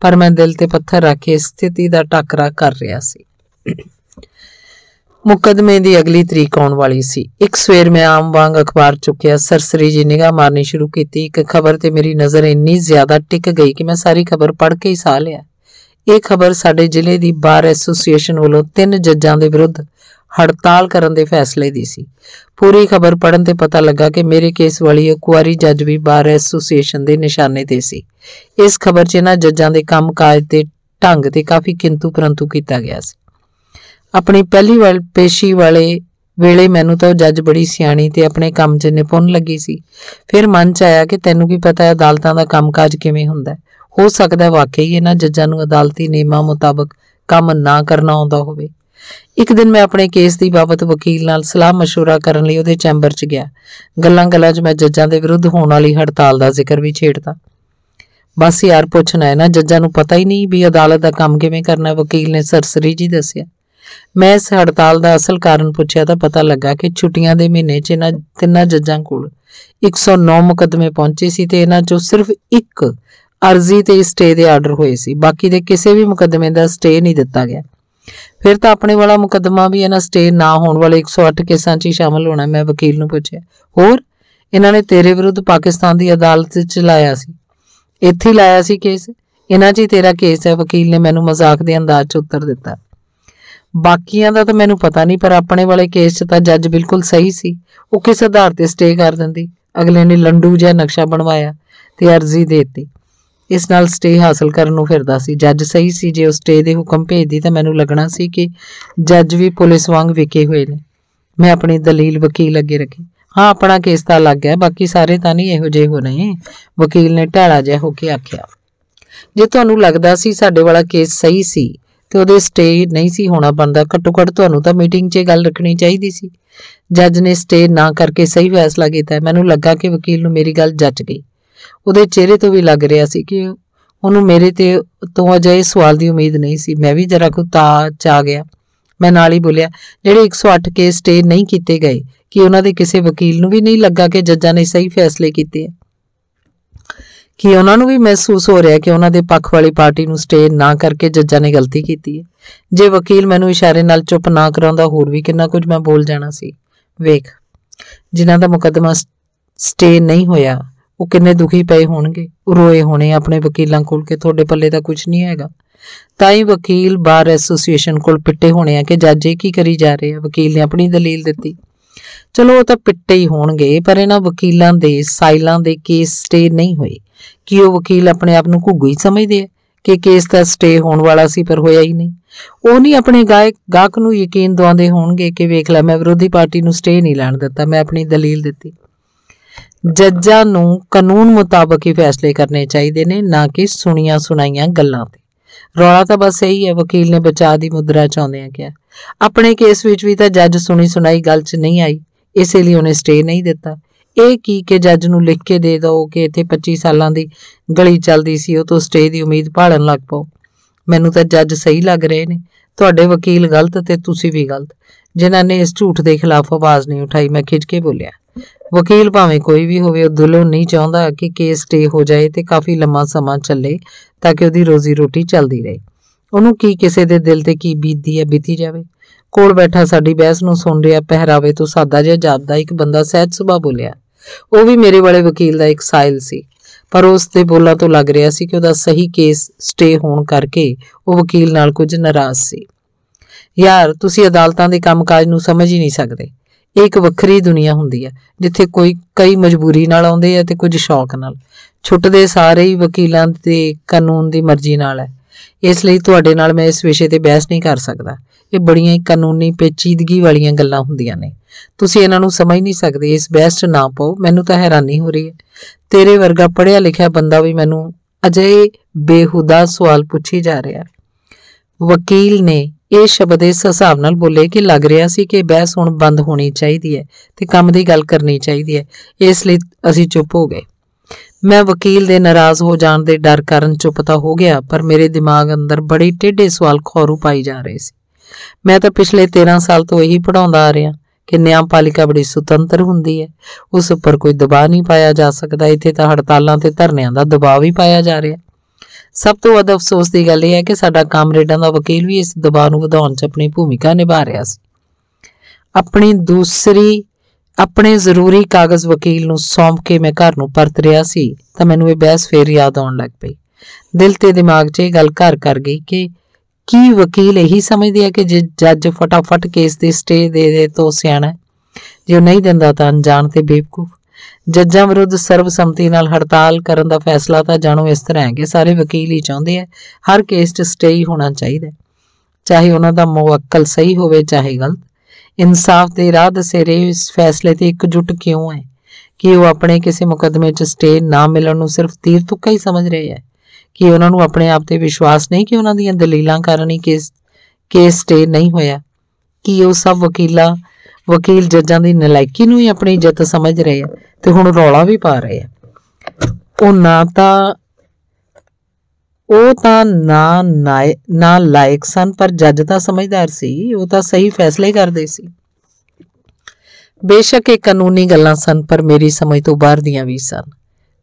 ਪਰ ਮੈਂ ਦਿਲ ਤੇ ਪੱਥਰ ਰੱਖ ਕੇ ਸਥਿਤੀ ਦਾ ਟਕਰਾ ਕਰ ਰਿਹਾ ਸੀ ਮੁਕਦਮੇ ਦੀ ਅਗਲੀ ਤਰੀਕ ਆਉਣ ਵਾਲੀ ਸੀ ਇੱਕ ਸਵੇਰ ਮੈਂ ਆਮ ਵਾਂਗ ਅਖਬਾਰ ਚੁੱਕਿਆ ਸਰਸਰੀ ਜੀ ਨਿਗਾਹ ਮਾਰਨੀ ਸ਼ੁਰੂ ਕੀਤੀ ਇੱਕ ਖਬਰ ਤੇ ਮੇਰੀ ਨਜ਼ਰ ਇੰਨੀ ਜ਼ਿਆਦਾ ਟਿਕ ਗਈ ਕਿ ਮੈਂ ਸਾਰੀ ਖਬਰ ਪੜ੍ਹ ਕੇ ਹੀ ਸਾਹ ਲਿਆ ਇਹ ਖਬਰ ਸਾਡੇ ਜ਼ਿਲ੍ਹੇ ਦੀ ਬਾਰ ਐਸੋਸੀਏਸ਼ਨ ਵੱਲੋਂ ਤਿੰਨ ਜੱਜਾਂ ਦੇ ਵਿਰੁੱਧ ਹੜਤਾਲ ਕਰਨ ਦੇ ਫੈਸਲੇ ਦੀ ਸੀ ਪੂਰੀ ਖਬਰ ਪੜਨ ਤੇ ਪਤਾ ਲੱਗਾ ਕਿ ਮੇਰੇ ਕੇਸ ਵਾਲੀ ਇਕੁਆਰੀ ਜੱਜ ਵੀ ਬਾਰ ਐਸੋਸੀਏਸ਼ਨ ਦੇ ਨਿਸ਼ਾਨੇ ਤੇ ਸੀ ਇਸ ਖਬਰ 'ਚ ਇਹਨਾਂ ਜੱਜਾਂ ਦੇ ਕੰਮਕਾਜ ਤੇ ਢੰਗ ਤੇ ਕਾਫੀ ਕਿੰਤੂ ਪਰੰਤੂ ਕੀਤਾ ਗਿਆ ਸੀ ਆਪਣੀ ਪਹਿਲੀ ਵਾਰ ਪੇਸ਼ੀ ਵਾਲੇ ਵੇਲੇ ਮੈਨੂੰ ਤਾਂ ਜੱਜ ਬੜੀ ਸਿਆਣੀ ਤੇ ਆਪਣੇ ਕੰਮ 'ਚ ਨਿਪੁੰਨ ਲੱਗੀ ਸੀ ਫਿਰ ਮਨ 'ਚ ਆਇਆ ਕਿ ਤੈਨੂੰ ਕੀ ਪਤਾ ਹੈ ਅਦਾਲਤਾਂ ਦਾ ਕੰਮਕਾਜ ਕਿਵੇਂ ਹੁੰਦਾ ਹੋ ਸਕਦਾ ਵਾਕਈ ਇਹਨਾਂ ਜੱਜਾਂ ਨੂੰ ਅਦਾਲਤੀ ਨਿਯਮਾਂ ਮੁਤਾਬਕ ਕੰਮ ਨਾ ਕਰਨਾ ਆਉਂਦਾ ਹੋਵੇ ਇੱਕ ਦਿਨ ਮੈਂ ਆਪਣੇ ਕੇਸ ਦੀ ਬਾਬਤ ਵਕੀਲ ਨਾਲ ਸਲਾਹ مشورہ ਕਰਨ ਲਈ ਉਹਦੇ ਚੈਂਬਰ 'ਚ ਗਿਆ ਗੱਲਾਂ ਗੱਲਾਂ 'ਚ ਮੈਂ ਜੱਜਾਂ ਦੇ ਵਿਰੁੱਧ ਹੋਣ ਵਾਲੀ ਹੜਤਾਲ ਦਾ ਜ਼ਿਕਰ ਵੀ ਛੇੜਦਾ ਬਸ ਯਾਰ ਪੁੱਛਣਾ ਹੈ ਨਾ ਜੱਜਾਂ ਨੂੰ ਪਤਾ ਹੀ ਨਹੀਂ ਵੀ ਅਦਾਲਤ ਦਾ ਕੰਮ ਕਿਵੇਂ ਕਰਨਾ ਵਕੀਲ ਨੇ ਸਰਸਰੀ ਜੀ ਦੱਸਿਆ ਮੈਂ ਇਸ ਹੜਤਾਲ ਦਾ ਅਸਲ ਕਾਰਨ ਪੁੱਛਿਆ ਤਾਂ ਪਤਾ ਲੱਗਾ ਕਿ ਛੁੱਟੀਆਂ ਦੇ ਮਹੀਨੇ 'ਚ ਇਹਨਾਂ ਤਿੰਨਾਂ ਜੱਜਾਂ ਕੋਲ 109 ਮੁਕਦਮੇ ਪਹੁੰਚੇ ਸੀ ਤੇ ਇਹਨਾਂ 'ਚੋਂ ਸਿਰਫ ਇੱਕ ਅਰਜ਼ੀ ਤੇ ਸਟੇ ਦੇ ਆਰਡਰ ਹੋਏ ਸੀ ਬਾਕੀ ਦੇ ਕਿਸੇ ਵੀ ਮੁਕਦਮੇ ਦਾ ਸਟੇ ਨਹੀਂ ਦਿੱਤਾ ਗਿਆ ਫਿਰ ਤਾਂ ਆਪਣੇ ਵਾਲਾ ਮੁਕੱਦਮਾ ਵੀ ਇਹਨਾਂ ਸਟੇ ਨਾ ਹੋਣ ਵਾਲੇ 108 ਕੇਸਾਂ 'ਚ ਹੀ ਸ਼ਾਮਲ ਹੋਣਾ ਮੈਂ ਵਕੀਲ ਨੂੰ ਪੁੱਛਿਆ ਹੋਰ ਇਹਨਾਂ ਨੇ ਤੇਰੇ ਵਿਰੁੱਧ ਪਾਕਿਸਤਾਨ ਦੀ ਅਦਾਲਤ 'ਚ ਲਾਇਆ ਸੀ ਇੱਥੇ ਲਾਇਆ ਸੀ ਕੇਸ ਇਹਨਾਂ 'ਚ ਹੀ ਤੇਰਾ ਕੇਸ ਹੈ ਵਕੀਲ ਨੇ ਮੈਨੂੰ ਮਜ਼ਾਕ ਦੇ ਅੰਦਾਜ਼ 'ਚ ਉੱਤਰ ਦਿੱਤਾ ਬਾਕੀਆਂ ਦਾ ਤਾਂ ਮੈਨੂੰ ਪਤਾ ਨਹੀਂ ਪਰ ਆਪਣੇ ਵਾਲੇ ਕੇਸ 'ਚ ਤਾਂ ਜੱਜ ਬਿਲਕੁਲ ਸਹੀ ਸੀ ਉਹ ਕਿਸ ਆਧਾਰ ਤੇ ਸਟੇ ਕਰ ਦਿੰਦੀ ਅਗਲੇ ਨੇ ਲੰਡੂ ਜਿਹਾ ਨਕਸ਼ਾ ਬਣਵਾਇਆ ਤੇ ਅਰਜ਼ੀ ਦੇਤੀ ਇਸ ਨਾਲ ਸਟੇ ਹਾਸਲ ਕਰਨ ਨੂੰ ਫਿਰਦਾ ਸੀ ਜੱਜ ਸਹੀ ਸੀ ਜੇ ਉਹ ਸਟੇ ਦੇ ਹੁਕਮ ਭੇਜਦੀ ਤਾਂ ਮੈਨੂੰ ਲੱਗਣਾ ਸੀ ਕਿ ਜੱਜ ਵੀ ਪੁਲਿਸ ਵਾਂਗ ਵਿਕੇ ਹੋਏ ਨੇ ਮੈਂ ਆਪਣੀ ਦਲੀਲ ਵਕੀਲ ਅੱਗੇ ਰੱਖੀ ਹਾਂ ਆਪਣਾ ਕੇਸ ਤਾਂ ਲੱਗ ਗਿਆ ਬਾਕੀ ਸਾਰੇ ਤਾਂ ਨਹੀਂ ਇਹੋ ਜਿਹੇ ਹੋ ਰਹੇ ਵਕੀਲ ਨੇ ਢਾਲਾ ਜਿਹਾ ਹੋ ਕੇ ਆਖਿਆ ਜੇ ਤੁਹਾਨੂੰ ਲੱਗਦਾ ਸੀ ਸਾਡੇ ਵਾਲਾ ਕੇਸ ਸਹੀ ਸੀ ਤੇ ਉਹਦੇ ਸਟੇ ਨਹੀਂ ਸੀ ਹੋਣਾ ਬੰਦਾ ਘੱਟੋ ਘੱਟ ਤੁਹਾਨੂੰ ਤਾਂ ਮੀਟਿੰਗ 'ਚ ਗੱਲ ਰੱਖਣੀ ਚਾਹੀਦੀ ਸੀ ਜੱਜ ਨੇ ਸਟੇ ਨਾ ਕਰਕੇ ਸਹੀ ਫੈਸਲਾ ਕੀਤਾ ਮੈਨੂੰ ਲੱਗਾ ਕਿ ਵਕੀਲ ਨੂੰ ਮੇਰੀ ਗੱਲ ਜੱਟ ਗਈ ਉਹਦੇ ਚਿਹਰੇ ਤੋਂ ਵੀ ਲੱਗ ਰਿਹਾ ਸੀ ਕਿ ਉਹਨੂੰ ਮੇਰੇ ਤੇ ਤੋਂ ਅਜਿਹੇ ਸਵਾਲ ਦੀ ਉਮੀਦ ਨਹੀਂ ਸੀ ਮੈਂ ਵੀ ਜਰਾ ਕੁ ਤਾ ਚਾ ਗਿਆ ਮੈਂ ਨਾਲ ਹੀ ਬੋਲਿਆ ਜਿਹੜੇ 108 ਕੇਸ ਸਟੇ ਨਹੀਂ ਕੀਤੇ ਗਏ ਕਿ ਉਹਨਾਂ ਦੇ ਕਿਸੇ ਵਕੀਲ ਨੂੰ ਵੀ ਨਹੀਂ ਲੱਗਾ ਕਿ ਜੱਜਾਂ ਨੇ ਸਹੀ ਫੈਸਲੇ ਕੀਤੇ ਆ ਕਿ ਉਹਨਾਂ ਨੂੰ ਵੀ ਮਹਿਸੂਸ ਹੋ ਰਿਹਾ ਕਿ ਉਹਨਾਂ ਦੇ ਪੱਖ ਵਾਲੀ ਪਾਰਟੀ ਨੂੰ ਸਟੇ ਨਾ ਕਰਕੇ ਜੱਜਾਂ ਨੇ ਗਲਤੀ ਕੀਤੀ ਹੈ ਜੇ ਵਕੀਲ ਮੈਨੂੰ ਇਸ਼ਾਰੇ ਨਾਲ ਚੁੱਪ ਨਾ ਕਰਾਉਂਦਾ ਹੋਰ ਵੀ ਕਿੰਨਾ ਕੁਝ ਮੈਂ ਬੋਲ ਜਾਣਾ ਸੀ ਵੇਖ ਜਿਨ੍ਹਾਂ ਦਾ ਮੁਕੱਦਮਾ ਸਟੇ ਨਹੀਂ ਹੋਇਆ ਉਹ ਕਿੰਨੇ ਦੁਖੀ ਪਏ ਹੋਣਗੇ ਰੋਏ ਹੋਣੇ ਆਪਣੇ ਵਕੀਲਾਂ ਕੋਲ ਕਿ ਤੁਹਾਡੇ ਪੱਲੇ ਤਾਂ ਕੁਝ ਨਹੀਂ ਹੈਗਾ ਤਾਂ ਹੀ ਵਕੀਲ ਬਾਰ ਐਸੋਸੀਏਸ਼ਨ ਕੋਲ ਪਿੱਟੇ ਹੋਣੇ ਆ ਕਿ ਜੱਜ ਇਹ ਕੀ ਕਰੀ ਜਾ ਰਹੇ ਆ ਵਕੀਲ ਨੇ ਆਪਣੀ ਦਲੀਲ ਦਿੱਤੀ ਚਲੋ ਉਹ ਤਾਂ ਪਿੱਟੇ ਹੀ ਹੋਣਗੇ ਪਰ ਇਹਨਾਂ ਵਕੀਲਾਂ ਦੇ ਸਾਈਲਾਂ ਦੇ ਕੇਸ ਸਟੇ ਨਹੀਂ ਹੋਏ ਕਿ ਉਹ ਵਕੀਲ ਆਪਣੇ ਆਪ ਨੂੰ ਘੁੱਗੂ ਹੀ ਸਮਝਦੇ ਆ ਕਿ ਕੇਸ ਦਾ ਸਟੇ ਹੋਣ ਵਾਲਾ ਸੀ ਪਰ ਹੋਇਆ ਹੀ ਨਹੀਂ ਉਹ ਨਹੀਂ ਆਪਣੇ ਗਾਇਕ ਗਾਕ ਨੂੰ ਯਕੀਨ ਦਵਾਉਂਦੇ ਹੋਣਗੇ ਕਿ ਵੇਖ ਲੈ ਮੈਂ ਵਿਰੋਧੀ ਪਾਰਟੀ ਨੂੰ ਸਟੇ ਨਹੀਂ ਲੈਣ ਦਿੱਤਾ ਮੈਂ ਆਪਣੀ ਦਲੀਲ ਦਿੱਤੀ ਜੱਜਾਂ ਨੂੰ ਕਾਨੂੰਨ ਮੁਤਾਬਕ ਹੀ ਫੈਸਲੇ ਕਰਨੇ ਚਾਹੀਦੇ ਨੇ ਨਾ ਕਿ ਸੁਣੀਆਂ ਸੁਣਾਈਆਂ ਗੱਲਾਂ ਤੇ ਰੌਲਾ ਤਾਂ ਬਸ ਇਹੀ ਹੈ ਵਕੀਲ ਨੇ ਬਚਾ ਦੀ ਮੁਦਰਾ ਚਾਹੁੰਦੇ ਆ ਕਿਹਾ ਆਪਣੇ ਕੇਸ ਵਿੱਚ ਵੀ ਤਾਂ ਜੱਜ ਸੁਣੀ ਸੁਣਾਈ ਗੱਲ 'ਚ ਨਹੀਂ ਆਈ ਇਸੇ ਲਈ ਉਹਨੇ ਸਟੇ ਨਹੀਂ ਦਿੱਤਾ ਇਹ ਕੀ ਕਿ ਜੱਜ ਨੂੰ ਲਿਖ ਕੇ ਦੇ ਦੋ ਕਿ ਇੱਥੇ 25 ਸਾਲਾਂ ਦੀ ਗਲੀ ਚੱਲਦੀ ਸੀ ਉਹ ਤੋਂ ਸਟੇ ਦੀ ਉਮੀਦ ਭਾਲਣ ਲੱਗ ਪਓ ਮੈਨੂੰ ਤਾਂ ਜੱਜ ਸਹੀ ਲੱਗ ਰਹੇ ਨੇ ਤੁਹਾਡੇ ਵਕੀਲ ਗਲਤ ਤੇ ਤੁਸੀਂ ਵੀ ਗਲਤ ਜਿਨ੍ਹਾਂ ਨੇ ਇਸ ਝੂਠ ਦੇ ਖਿਲਾਫ ਆਵਾਜ਼ ਨਹੀਂ ਉਠਾਈ ਮੈਂ ਖਿੱਚ ਕੇ ਬੋਲਿਆ ਵਕੀਲ ਭਾਵੇਂ ਕੋਈ ਵੀ ਹੋਵੇ ਉਹ ਦੁਲੋਂ ਨਹੀਂ ਚਾਹੁੰਦਾ ਕਿ ਕੇਸ ਸਟੇ ਹੋ ਜਾਏ ਤੇ ਕਾਫੀ ਲੰਮਾ ਸਮਾਂ ਚੱਲੇ ਤਾਂ ਕਿ ਉਹਦੀ ਰੋਜ਼ੀ ਰੋਟੀ ਚੱਲਦੀ ਰਹੇ ਉਹਨੂੰ ਕੀ ਕਿਸੇ ਦੇ ਦਿਲ ਤੇ ਕੀ ਬੀਤਦੀ ਹੈ ਬੀਤੀ ਜਾਵੇ ਕੋਲ ਬੈਠਾ ਸਾਡੀ ਬਹਿਸ ਨੂੰ ਸੁਣ ਰਿਹਾ ਪਹਿਰਾਵੇ ਤੋਂ ਸਾਦਾ ਜਿਹਾ ਜਾਪਦਾ ਇੱਕ ਬੰਦਾ ਸਹਿਜ ਸੁਭਾ ਬੋਲਿਆ ਉਹ ਵੀ ਮੇਰੇ ਵਾਲੇ ਵਕੀਲ ਦਾ ਇੱਕ ਸਾਇਲ ਸੀ ਪਰ ਉਸ ਦੇ ਬੋਲਾਂ ਤੋਂ ਲੱਗ ਰਿਹਾ ਸੀ ਕਿ ਉਹਦਾ ਸਹੀ ਕੇਸ ਸਟੇ ਹੋਣ ਕਰਕੇ ਉਹ ਵਕੀਲ ਨਾਲ ਕੁਝ ਨਾਰਾਜ਼ ਸੀ ਯਾਰ ਤੁਸੀਂ ਅਦਾਲਤਾਂ ਦੇ ਕੰਮਕਾਜ ਨੂੰ ਸਮਝ ਹੀ ਨਹੀਂ ਸਕਦੇ ਇਹ ਇੱਕ ਵੱਖਰੀ ਦੁਨੀਆ ਹੁੰਦੀ ਹੈ ਜਿੱਥੇ ਕੋਈ ਕਈ ਮਜਬੂਰੀ ਨਾਲ ਆਉਂਦੇ ਆ ਤੇ ਕੁਝ ਸ਼ੌਕ ਨਾਲ ਛੁੱਟਦੇ ਸਾਰੇ ਹੀ ਵਕੀਲਾਂ ਤੇ ਕਾਨੂੰਨ ਦੀ ਮਰਜ਼ੀ ਨਾਲ ਹੈ ਇਸ ਲਈ ਤੁਹਾਡੇ ਨਾਲ ਮੈਂ ਇਸ ਵਿਸ਼ੇ ਤੇ ਬਹਿਸ ਨਹੀਂ ਕਰ ਸਕਦਾ ਇਹ ਬੜੀਆਂ ਹੀ ਕਾਨੂੰਨੀ ਪੇਚੀਦਗੀ ਵਾਲੀਆਂ ਗੱਲਾਂ ਹੁੰਦੀਆਂ ਨੇ ਤੁਸੀਂ ਇਹਨਾਂ ਨੂੰ ਸਮਝ ਨਹੀਂ ਸਕਦੇ ਇਸ ਬਹਿਸ 'ਚ ਨਾ ਪਾਓ ਮੈਨੂੰ ਤਾਂ ਹੈਰਾਨੀ ਹੋ ਰਹੀ ਹੈ ਤੇਰੇ ਵਰਗਾ ਪੜਿਆ ਲਿਖਿਆ ਬੰਦਾ ਵੀ ਮੈਨੂੰ ਅਜੇ ਬੇਹੁਦਾ ਸਵਾਲ ਪੁੱਛੀ ਜਾ ਰਿਹਾ ਵਕੀਲ ਨੇ ਇਹ ਸ਼ਬਦ ਇਸ ਹਿਸਾਬ ਨਾਲ ਬੋਲੇ ਕਿ ਲੱਗ ਰਿਹਾ ਸੀ ਕਿ ਬਹਿਸ ਹੁਣ ਬੰਦ ਹੋਣੀ ਚਾਹੀਦੀ ਹੈ ਤੇ ਕੰਮ ਦੀ ਗੱਲ ਕਰਨੀ ਚਾਹੀਦੀ ਹੈ ਇਸ ਲਈ ਅਸੀਂ ਚੁੱਪ ਹੋ ਗਏ ਮੈਂ ਵਕੀਲ ਦੇ ਨਾਰਾਜ਼ ਹੋ ਜਾਣ ਦੇ ਡਰ ਕਾਰਨ ਚੁੱਪ ਤਾਂ ਹੋ ਗਿਆ ਪਰ ਮੇਰੇ ਦਿਮਾਗ ਅੰਦਰ ਬੜੇ ਟੇਢੇ ਸਵਾਲ ਖੌਰੂ ਪਾਈ ਜਾ ਰਹੇ ਸੀ ਮੈਂ ਤਾਂ ਪਿਛਲੇ 13 ਸਾਲ ਤੋਂ ਇਹੀ ਪੜਾਉਂਦਾ ਆ ਰਿਹਾ ਕਿ ਨਿਆਂਪਾਲਿਕਾ ਬੜੀ ਸੁਤੰਤਰ ਹੁੰਦੀ ਹੈ ਉਸ ਉੱਪਰ ਕੋਈ ਦਬਾਅ ਨਹੀਂ ਪਾਇਆ ਜਾ ਸਕਦਾ ਇੱਥੇ ਤਾਂ ਹੜਤਾਲਾਂ ਤੇ ਧਰਨਿਆਂ ਦਾ ਦਬਾਅ ਵੀ ਪਾਇਆ ਜਾ ਰਿਹਾ ਸਭ ਤੋਂ ਵੱਧ ਅਫਸੋਸ ਦੀ ਗੱਲ ਇਹ ਹੈ ਕਿ ਸਾਡਾ ਕਾਮਰੇਡਾਂ ਦਾ ਵਕੀਲ ਵੀ ਇਸ ਦਬਾਅ ਨੂੰ ਵਧਾਉਣ 'ਚ ਆਪਣੀ ਭੂਮਿਕਾ ਨਿਭਾ ਰਿਹਾ ਸੀ ਆਪਣੀ ਦੂਸਰੀ ਆਪਣੇ ਜ਼ਰੂਰੀ ਕਾਗਜ਼ ਵਕੀਲ ਨੂੰ ਸੌਂਪ ਕੇ ਮੈਂ ਘਰ ਨੂੰ ਪਰਤ ਰਿਹਾ ਸੀ ਤਾਂ ਮੈਨੂੰ ਇਹ ਬਹਿਸ ਫੇਰ ਯਾਦ ਆਉਣ ਲੱਗ ਪਈ ਦਿਲ ਤੇ ਦਿਮਾਗ 'ਚ ਇਹ ਗੱਲ ਘਰ ਕਰ ਗਈ ਕਿ ਕੀ ਵਕੀਲ ਇਹੀ ਸਮਝਦੇ ਆ ਕਿ ਜੇ ਜੱਜ ਫਟਾਫਟ ਕੇਸ ਦੀ ਸਟੇ ਦੇ ਦੇ ਤੋ ਸਿਆਣਾ ਜੇ ਉਹ ਨਹੀਂ ਦਿੰਦਾ ਤਾਂ ਅਣਜਾਣ ਤੇ ਬੇਵਕੂਫ ਜੱਜਾਂ ਵਿਰੁੱਧ ਸਰਬਸੰਮਤੀ ਨਾਲ ਹੜਤਾਲ ਕਰਨ ਦਾ ਫੈਸਲਾ ਤਾਂ ਜਾਣੋ ਇਸ ਤਰ੍ਹਾਂ ਹੈ ਕਿ ਸਾਰੇ ਵਕੀਲ ਹੀ ਚਾਹੁੰਦੇ ਆ ਹਰ ਕੇਸ 'ਚ ਸਟੇ ਹੀ ਹੋਣਾ ਚਾਹੀਦਾ ਚਾਹੇ ਉਹਨਾਂ ਦਾ ਮੁਵੱਕਲ ਸਹੀ ਹੋਵੇ ਚਾਹੇ ਗਲਤ ਇਨਸਾਫ ਦੇ ਰਾਹ ਦਸੇਰੇ ਇਸ ਫੈਸਲੇ ਤੇ ਇਕਜੁੱਟ ਕਿਉਂ ਹੈ ਕਿ ਉਹ ਆਪਣੇ ਕਿਸੇ ਮੁਕਦਮੇ 'ਚ ਸਟੇ ਨਾ ਮਿਲਣ ਨੂੰ ਸਿਰਫ ਤੀਰ ਤੁੱਕਾ ਹੀ ਸਮਝ ਰਹੇ ਆ ਕਿ ਉਹਨਾਂ ਨੂੰ ਆਪਣੇ ਆਪ ਤੇ ਵਿਸ਼ਵਾਸ ਨਹੀਂ ਕਿ ਉਹਨਾਂ ਦੀਆਂ ਦਲੀਲਾਂ ਕਾਰਨ ਹੀ ਕੇਸ ਕੇਸ ਸਟੇ ਨਹੀਂ ਹੋਇਆ ਕਿ ਉਹ ਸਭ ਵਕੀਲਾਂ ਵਕੀਲ ਜੱਜਾਂ ਦੀ ਨਲਾਇਕੀ ਨੂੰ ਹੀ ਆਪਣੀ ਇੱਜ਼ਤ ਸਮਝ ਰਹੇ ਆ ਤੇ ਹੁਣ ਰੌਲਾ ਵੀ ਪਾ ਰਹੇ ਆ ਉਹ ਨਾ ਤਾਂ ਉਹ ਤਾਂ ਨਾ ਨਾ ਲਾਇਕ ਸਨ ਪਰ ਜੱਜ ਤਾਂ ਸਮਝਦਾਰ ਸੀ ਉਹ ਤਾਂ ਸਹੀ ਫੈਸਲੇ ਕਰਦੇ ਸੀ ਬੇਸ਼ੱਕ ਇਹ ਕਾਨੂੰਨੀ ਗੱਲਾਂ ਸਨ ਪਰ ਮੇਰੀ ਸਮਝ ਤੋਂ ਬਾਹਰ ਦੀਆਂ ਵੀ ਸਨ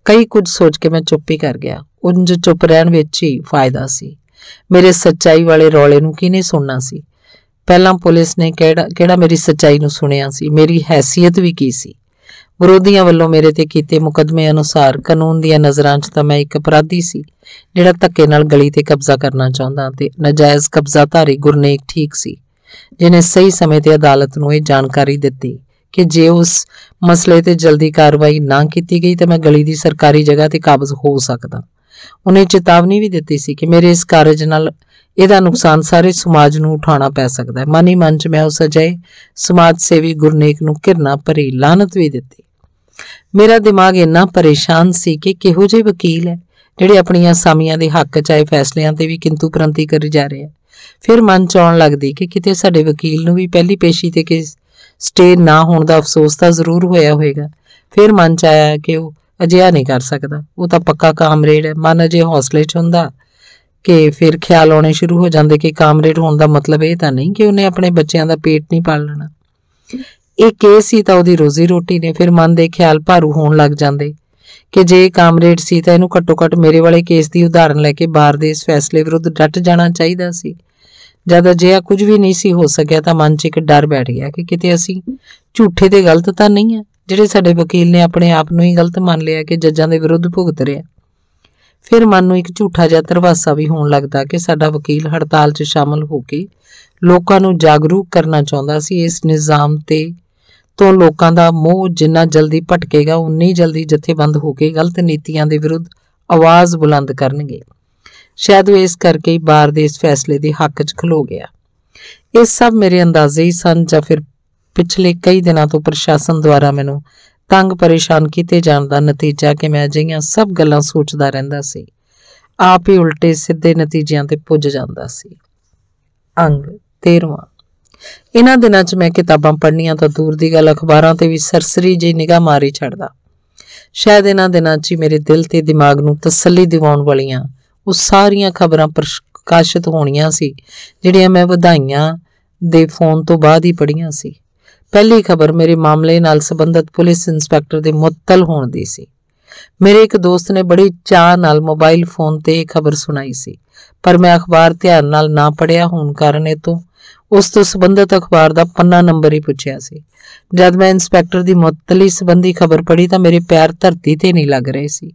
ਕਈ ਕੁਝ ਸੋਚ ਕੇ ਮੈਂ ਚੁੱਪ ਹੀ ਕਰ ਗਿਆ ਉਂਝ ਚੁੱਪ ਰਹਿਣ ਵਿੱਚ ਹੀ ਫਾਇਦਾ ਸੀ ਮੇਰੇ ਸੱਚਾਈ ਵਾਲੇ ਰੌਲੇ ਨੂੰ ਕਿਹਨੇ ਸੁਣਨਾ ਸੀ ਪਹਿਲਾਂ ਪੁਲਿਸ ਨੇ ਕਿਹੜਾ ਕਿਹੜਾ ਮੇਰੀ ਸੱਚਾਈ ਨੂੰ ਸੁਣਿਆ ਸੀ ਮੇਰੀ ਹیثیت ਵੀ ਕੀ ਸੀ ਵਿਰੋਧੀਆਂ ਵੱਲੋਂ ਮੇਰੇ ਤੇ ਕੀਤੇ ਮੁਕਦਮੇ ਅਨੁਸਾਰ ਕਾਨੂੰਨ ਦੀਆਂ ਨਜ਼ਰਾਂ 'ਚ ਤਾਂ ਮੈਂ ਇੱਕ ਅਪਰਾਧੀ ਸੀ ਜਿਹੜਾ ਧੱਕੇ ਨਾਲ ਗਲੀ ਤੇ ਕਬਜ਼ਾ ਕਰਨਾ ਚਾਹੁੰਦਾ ਤੇ ਨਜਾਇਜ਼ ਕਬਜ਼ਾਧਾਰੀ ਗੁਰਨੇਕ ਠੀਕ ਸੀ ਜਿਨੇ ਸਹੀ ਸਮੇਂ ਤੇ ਅਦਾਲਤ ਨੂੰ ਇਹ ਜਾਣਕਾਰੀ ਦਿੱਤੀ ਕਿ ਜੇ ਉਸ ਮਸਲੇ ਤੇ ਜਲਦੀ ਕਾਰਵਾਈ ਨਾ ਕੀਤੀ ਗਈ ਤਾਂ ਮੈਂ ਗਲੀ ਦੀ ਸਰਕਾਰੀ ਜਗ੍ਹਾ ਤੇ ਕਾਬਜ਼ ਹੋ ਸਕਦਾ ਉਹਨੇ ਚੇਤਾਵਨੀ ਵੀ ਦਿੱਤੀ ਸੀ ਕਿ ਮੇਰੇ ਇਸ ਕਾਰਜ ਨਾਲ ਇਹਦਾ ਨੁਕਸਾਨ ਸਾਰੇ ਸਮਾਜ ਨੂੰ ਉਠਾਉਣਾ ਪੈ ਸਕਦਾ ਹੈ ਮਨ ਹੀ ਮਨ 'ਚ ਮੈਂ ਉਸ ਅਜੇ ਸਮਾਜ ਸੇਵੀ ਗੁਰਨੇਕ ਨੂੰ ਘਿਰਨਾ ਭਰੀ ਲਾਨਤ ਵੀ ਦਿੱਤੀ ਮੇਰਾ ਦਿਮਾਗ ਇੰਨਾ ਪਰੇਸ਼ਾਨ ਸੀ ਕਿ ਕਿਹੋ ਜਿਹੇ ਵਕੀਲ ਹੈ ਜਿਹੜੇ ਆਪਣੀਆਂ ਸਾਮੀਆਂ ਦੇ ਹੱਕ 'ਚ ਆਏ ਫੈਸਲਿਆਂ ਤੇ ਵੀ ਕਿੰਤੂ ਪ੍ਰੰਤੀ ਕਰੀ ਜਾ ਰਹੇ ਆ ਫਿਰ ਮਨ 'ਚ ਆਉਣ ਲੱਗਦੀ ਕਿ ਕਿਤੇ ਸਾਡੇ ਵਕੀਲ ਨੂੰ ਵੀ ਪਹਿਲੀ ਪੇਸ਼ੀ ਤੇ ਕਿਸ ਸਟੇ ਨਾ ਹੋਣ ਦਾ ਅਫਸੋਸ ਤਾਂ ਜ਼ਰੂਰ ਹੋਇਆ ਹੋਵੇਗਾ ਫਿਰ ਮਨ 'ਚ ਆਇਆ ਕਿ ਉਹ ਅਜਿਹਾ ਨਹੀਂ ਕਰ ਸਕਦਾ ਉਹ ਤਾਂ ਪੱਕਾ ਕਾਮਰੇਡ ਹੈ ਮਨ ਅਜੇ ਹੌਸਲੇ 'ਚ ਹੁੰਦਾ ਕਿ ਫਿਰ ਖਿਆਲ ਆਉਣੇ ਸ਼ੁਰੂ ਹੋ ਜਾਂਦੇ ਕਿ ਕਾਮਰੇਡ ਹੋਣ ਦਾ ਮਤਲਬ ਇਹ ਤਾਂ ਨਹੀਂ ਕਿ ਉਹਨੇ ਆਪਣੇ ਬੱਚਿਆਂ ਦਾ ਪੇਟ ਨਹੀਂ ਪਾਲ ਲੈਣਾ ਇਹ ਕੇਸ ਸੀ ਤਾਂ ਉਹਦੀ ਰੋਜ਼ੀ ਰੋਟੀ ਨੇ ਫਿਰ ਮਨ ਦੇ ਖਿਆਲ ਭਾਰੂ ਹੋਣ ਲੱਗ ਜਾਂਦੇ ਕਿ ਜੇ ਕਾਮਰੇਡ ਸੀ ਤਾਂ ਇਹਨੂੰ ਘੱਟੋ-ਘੱਟ ਮੇਰੇ ਵਾਲੇ ਕੇਸ ਦੀ ਉਦਾਹਰਨ ਲੈ ਕੇ ਬਾਹਰ ਦੇ ਇਸ ਫੈਸਲੇ ਵਿਰੁੱਧ ਡਟ ਜਾਣਾ ਚਾਹੀਦਾ ਸੀ ਜਦ ਅਜਿਹਾ ਕੁਝ ਵੀ ਨਹੀਂ ਸੀ ਹੋ ਸਕਿਆ ਤਾਂ ਮਨ 'ਚ ਇੱਕ ਡਰ ਬੈਠ ਗਿਆ ਕਿ ਕਿਤੇ ਅਸੀਂ ਝੂਠੇ ਤੇ ਗਲਤ ਤਾਂ ਨਹੀਂ ਆ ਜਿਹੜੇ ਸਾਡੇ ਵਕੀਲ ਨੇ ਆਪਣੇ ਆਪ ਨੂੰ ਹੀ ਗਲਤ ਮੰਨ ਲਿਆ ਕਿ ਜੱਜਾਂ ਦੇ ਵਿਰੁੱਧ ਭੁਗਤ ਰਿਹਾ ਫਿਰ ਮਨ ਨੂੰ ਇੱਕ ਝੂਠਾ ਜਿਹਾ ਤਰਵਾਸਾ ਵੀ ਹੋਣ ਲੱਗਦਾ ਕਿ ਸਾਡਾ ਵਕੀਲ ਹੜਤਾਲ 'ਚ ਸ਼ਾਮਲ ਹੋ ਕੇ ਲੋਕਾਂ ਨੂੰ ਜਾਗਰੂਕ ਕਰਨਾ ਚਾਹੁੰਦਾ ਸੀ ਇਸ ਨਿਜ਼ਾਮ ਤੇ ਤੋਂ ਲੋਕਾਂ ਦਾ ਮੋਹ ਜਿੰਨਾ ਜਲਦੀ ਭਟਕੇਗਾ ਉਨੀ ਜਲਦੀ ਜਥੇਬੰਦ ਹੋ ਕੇ ਗਲਤ ਨੀਤੀਆਂ ਦੇ ਵਿਰੁੱਧ ਆਵਾਜ਼ ਬੁਲੰਦ ਕਰਨਗੇ ਸ਼ਾਇਦ ਉਹ ਇਸ ਕਰਕੇ ਹੀ ਬਾਰ ਦੇ ਇਸ ਫੈਸਲੇ ਦੇ ਹੱਕ 'ਚ ਖਲੋ ਗਿਆ ਇਹ ਸਭ ਮੇਰੇ ਅੰਦਾਜ਼ੇ ਹੀ ਸਨ ਜਾਂ ਫਿਰ ਪਿਛਲੇ ਕਈ ਦਿਨਾਂ ਤੋਂ ਪ੍ਰਸ਼ਾਸਨ ਦੁਆਰਾ ਮੈਨੂੰ ਤੰਗ ਪਰੇਸ਼ਾਨ ਕੀਤੇ ਜਾਣ ਦਾ ਨਤੀਜਾ ਕਿ ਮੈਂ ਅਜਿਹੀਆਂ ਸਭ ਗੱਲਾਂ ਸੋਚਦਾ ਰਹਿੰਦਾ ਸੀ ਆਪ ਹੀ ਉਲਟੇ ਸਿੱਧੇ ਨਤੀਜਿਆਂ ਤੇ ਪੁੱਜ ਜਾਂਦਾ ਸੀ ਅੰਗ 13ਵਾਂ ਇਹਨਾਂ ਦਿਨਾਂ 'ਚ ਮੈਂ ਕਿਤਾਬਾਂ ਪੜ੍ਹਨੀਆਂ ਤਾਂ ਦੂਰ ਦੀ ਗੱਲ ਅਖਬਾਰਾਂ ਤੇ ਵੀ ਸਰਸਰੀ ਜਿਹੀ ਨਿਗਾਹ ਮਾਰੀ ਛੱਡਦਾ ਸ਼ਾਇਦ ਇਹਨਾਂ ਦਿਨਾਂ 'ਚ ਹੀ ਮੇਰੇ ਦਿਲ ਤੇ ਦਿਮਾਗ ਨੂੰ ਤਸੱਲੀ ਦਿਵਾਉਣ ਵਾਲੀਆਂ ਉਹ ਸਾਰੀਆਂ ਖਬਰਾਂ ਪ੍ਰਕਾਸ਼ਿਤ ਹੋਣੀਆਂ ਸੀ ਜਿਹੜੀਆਂ ਮੈਂ ਵਧਾਈਆਂ ਦੇ ਫੋਨ ਤੋਂ ਬਾਅਦ ਹੀ ਪੜ੍ਹੀਆਂ ਸੀ ਪਹਿਲੀ ਖਬਰ ਮੇਰੇ ਮਾਮਲੇ ਨਾਲ ਸੰਬੰਧਤ ਪੁਲਿਸ ਇੰਸਪੈਕਟਰ ਦੇ ਮੁੱਤਲ ਹੋਣ ਦੀ ਸੀ ਮੇਰੇ ਇੱਕ ਦੋਸਤ ਨੇ ਬੜੀ ਚਾਹ ਨਾਲ ਮੋਬਾਈਲ ਫੋਨ ਤੇ ਇਹ ਖਬਰ ਸੁਣਾਈ ਸੀ ਪਰ ਮੈਂ ਅਖਬਾਰ ਧਿਆਨ ਨਾਲ ਨਾ ਪੜਿਆ ਹੋਣ ਕਾਰਨ ਇਹ ਤੋਂ ਉਸ ਤੋਂ ਸੰਬੰਧਿਤ ਅਖਬਾਰ ਦਾ ਪੰਨਾ ਨੰਬਰ ਹੀ ਪੁੱਛਿਆ ਸੀ ਜਦ ਮੈਂ ਇੰਸਪੈਕਟਰ ਦੀ ਮੁੱਤਲੀ ਸੰਬੰਧੀ ਖਬਰ ਪੜ੍ਹੀ ਤਾਂ ਮੇਰੇ ਪੈਰ ਧਰਤੀ ਤੇ ਨਹੀਂ ਲੱਗ ਰਹੇ ਸੀ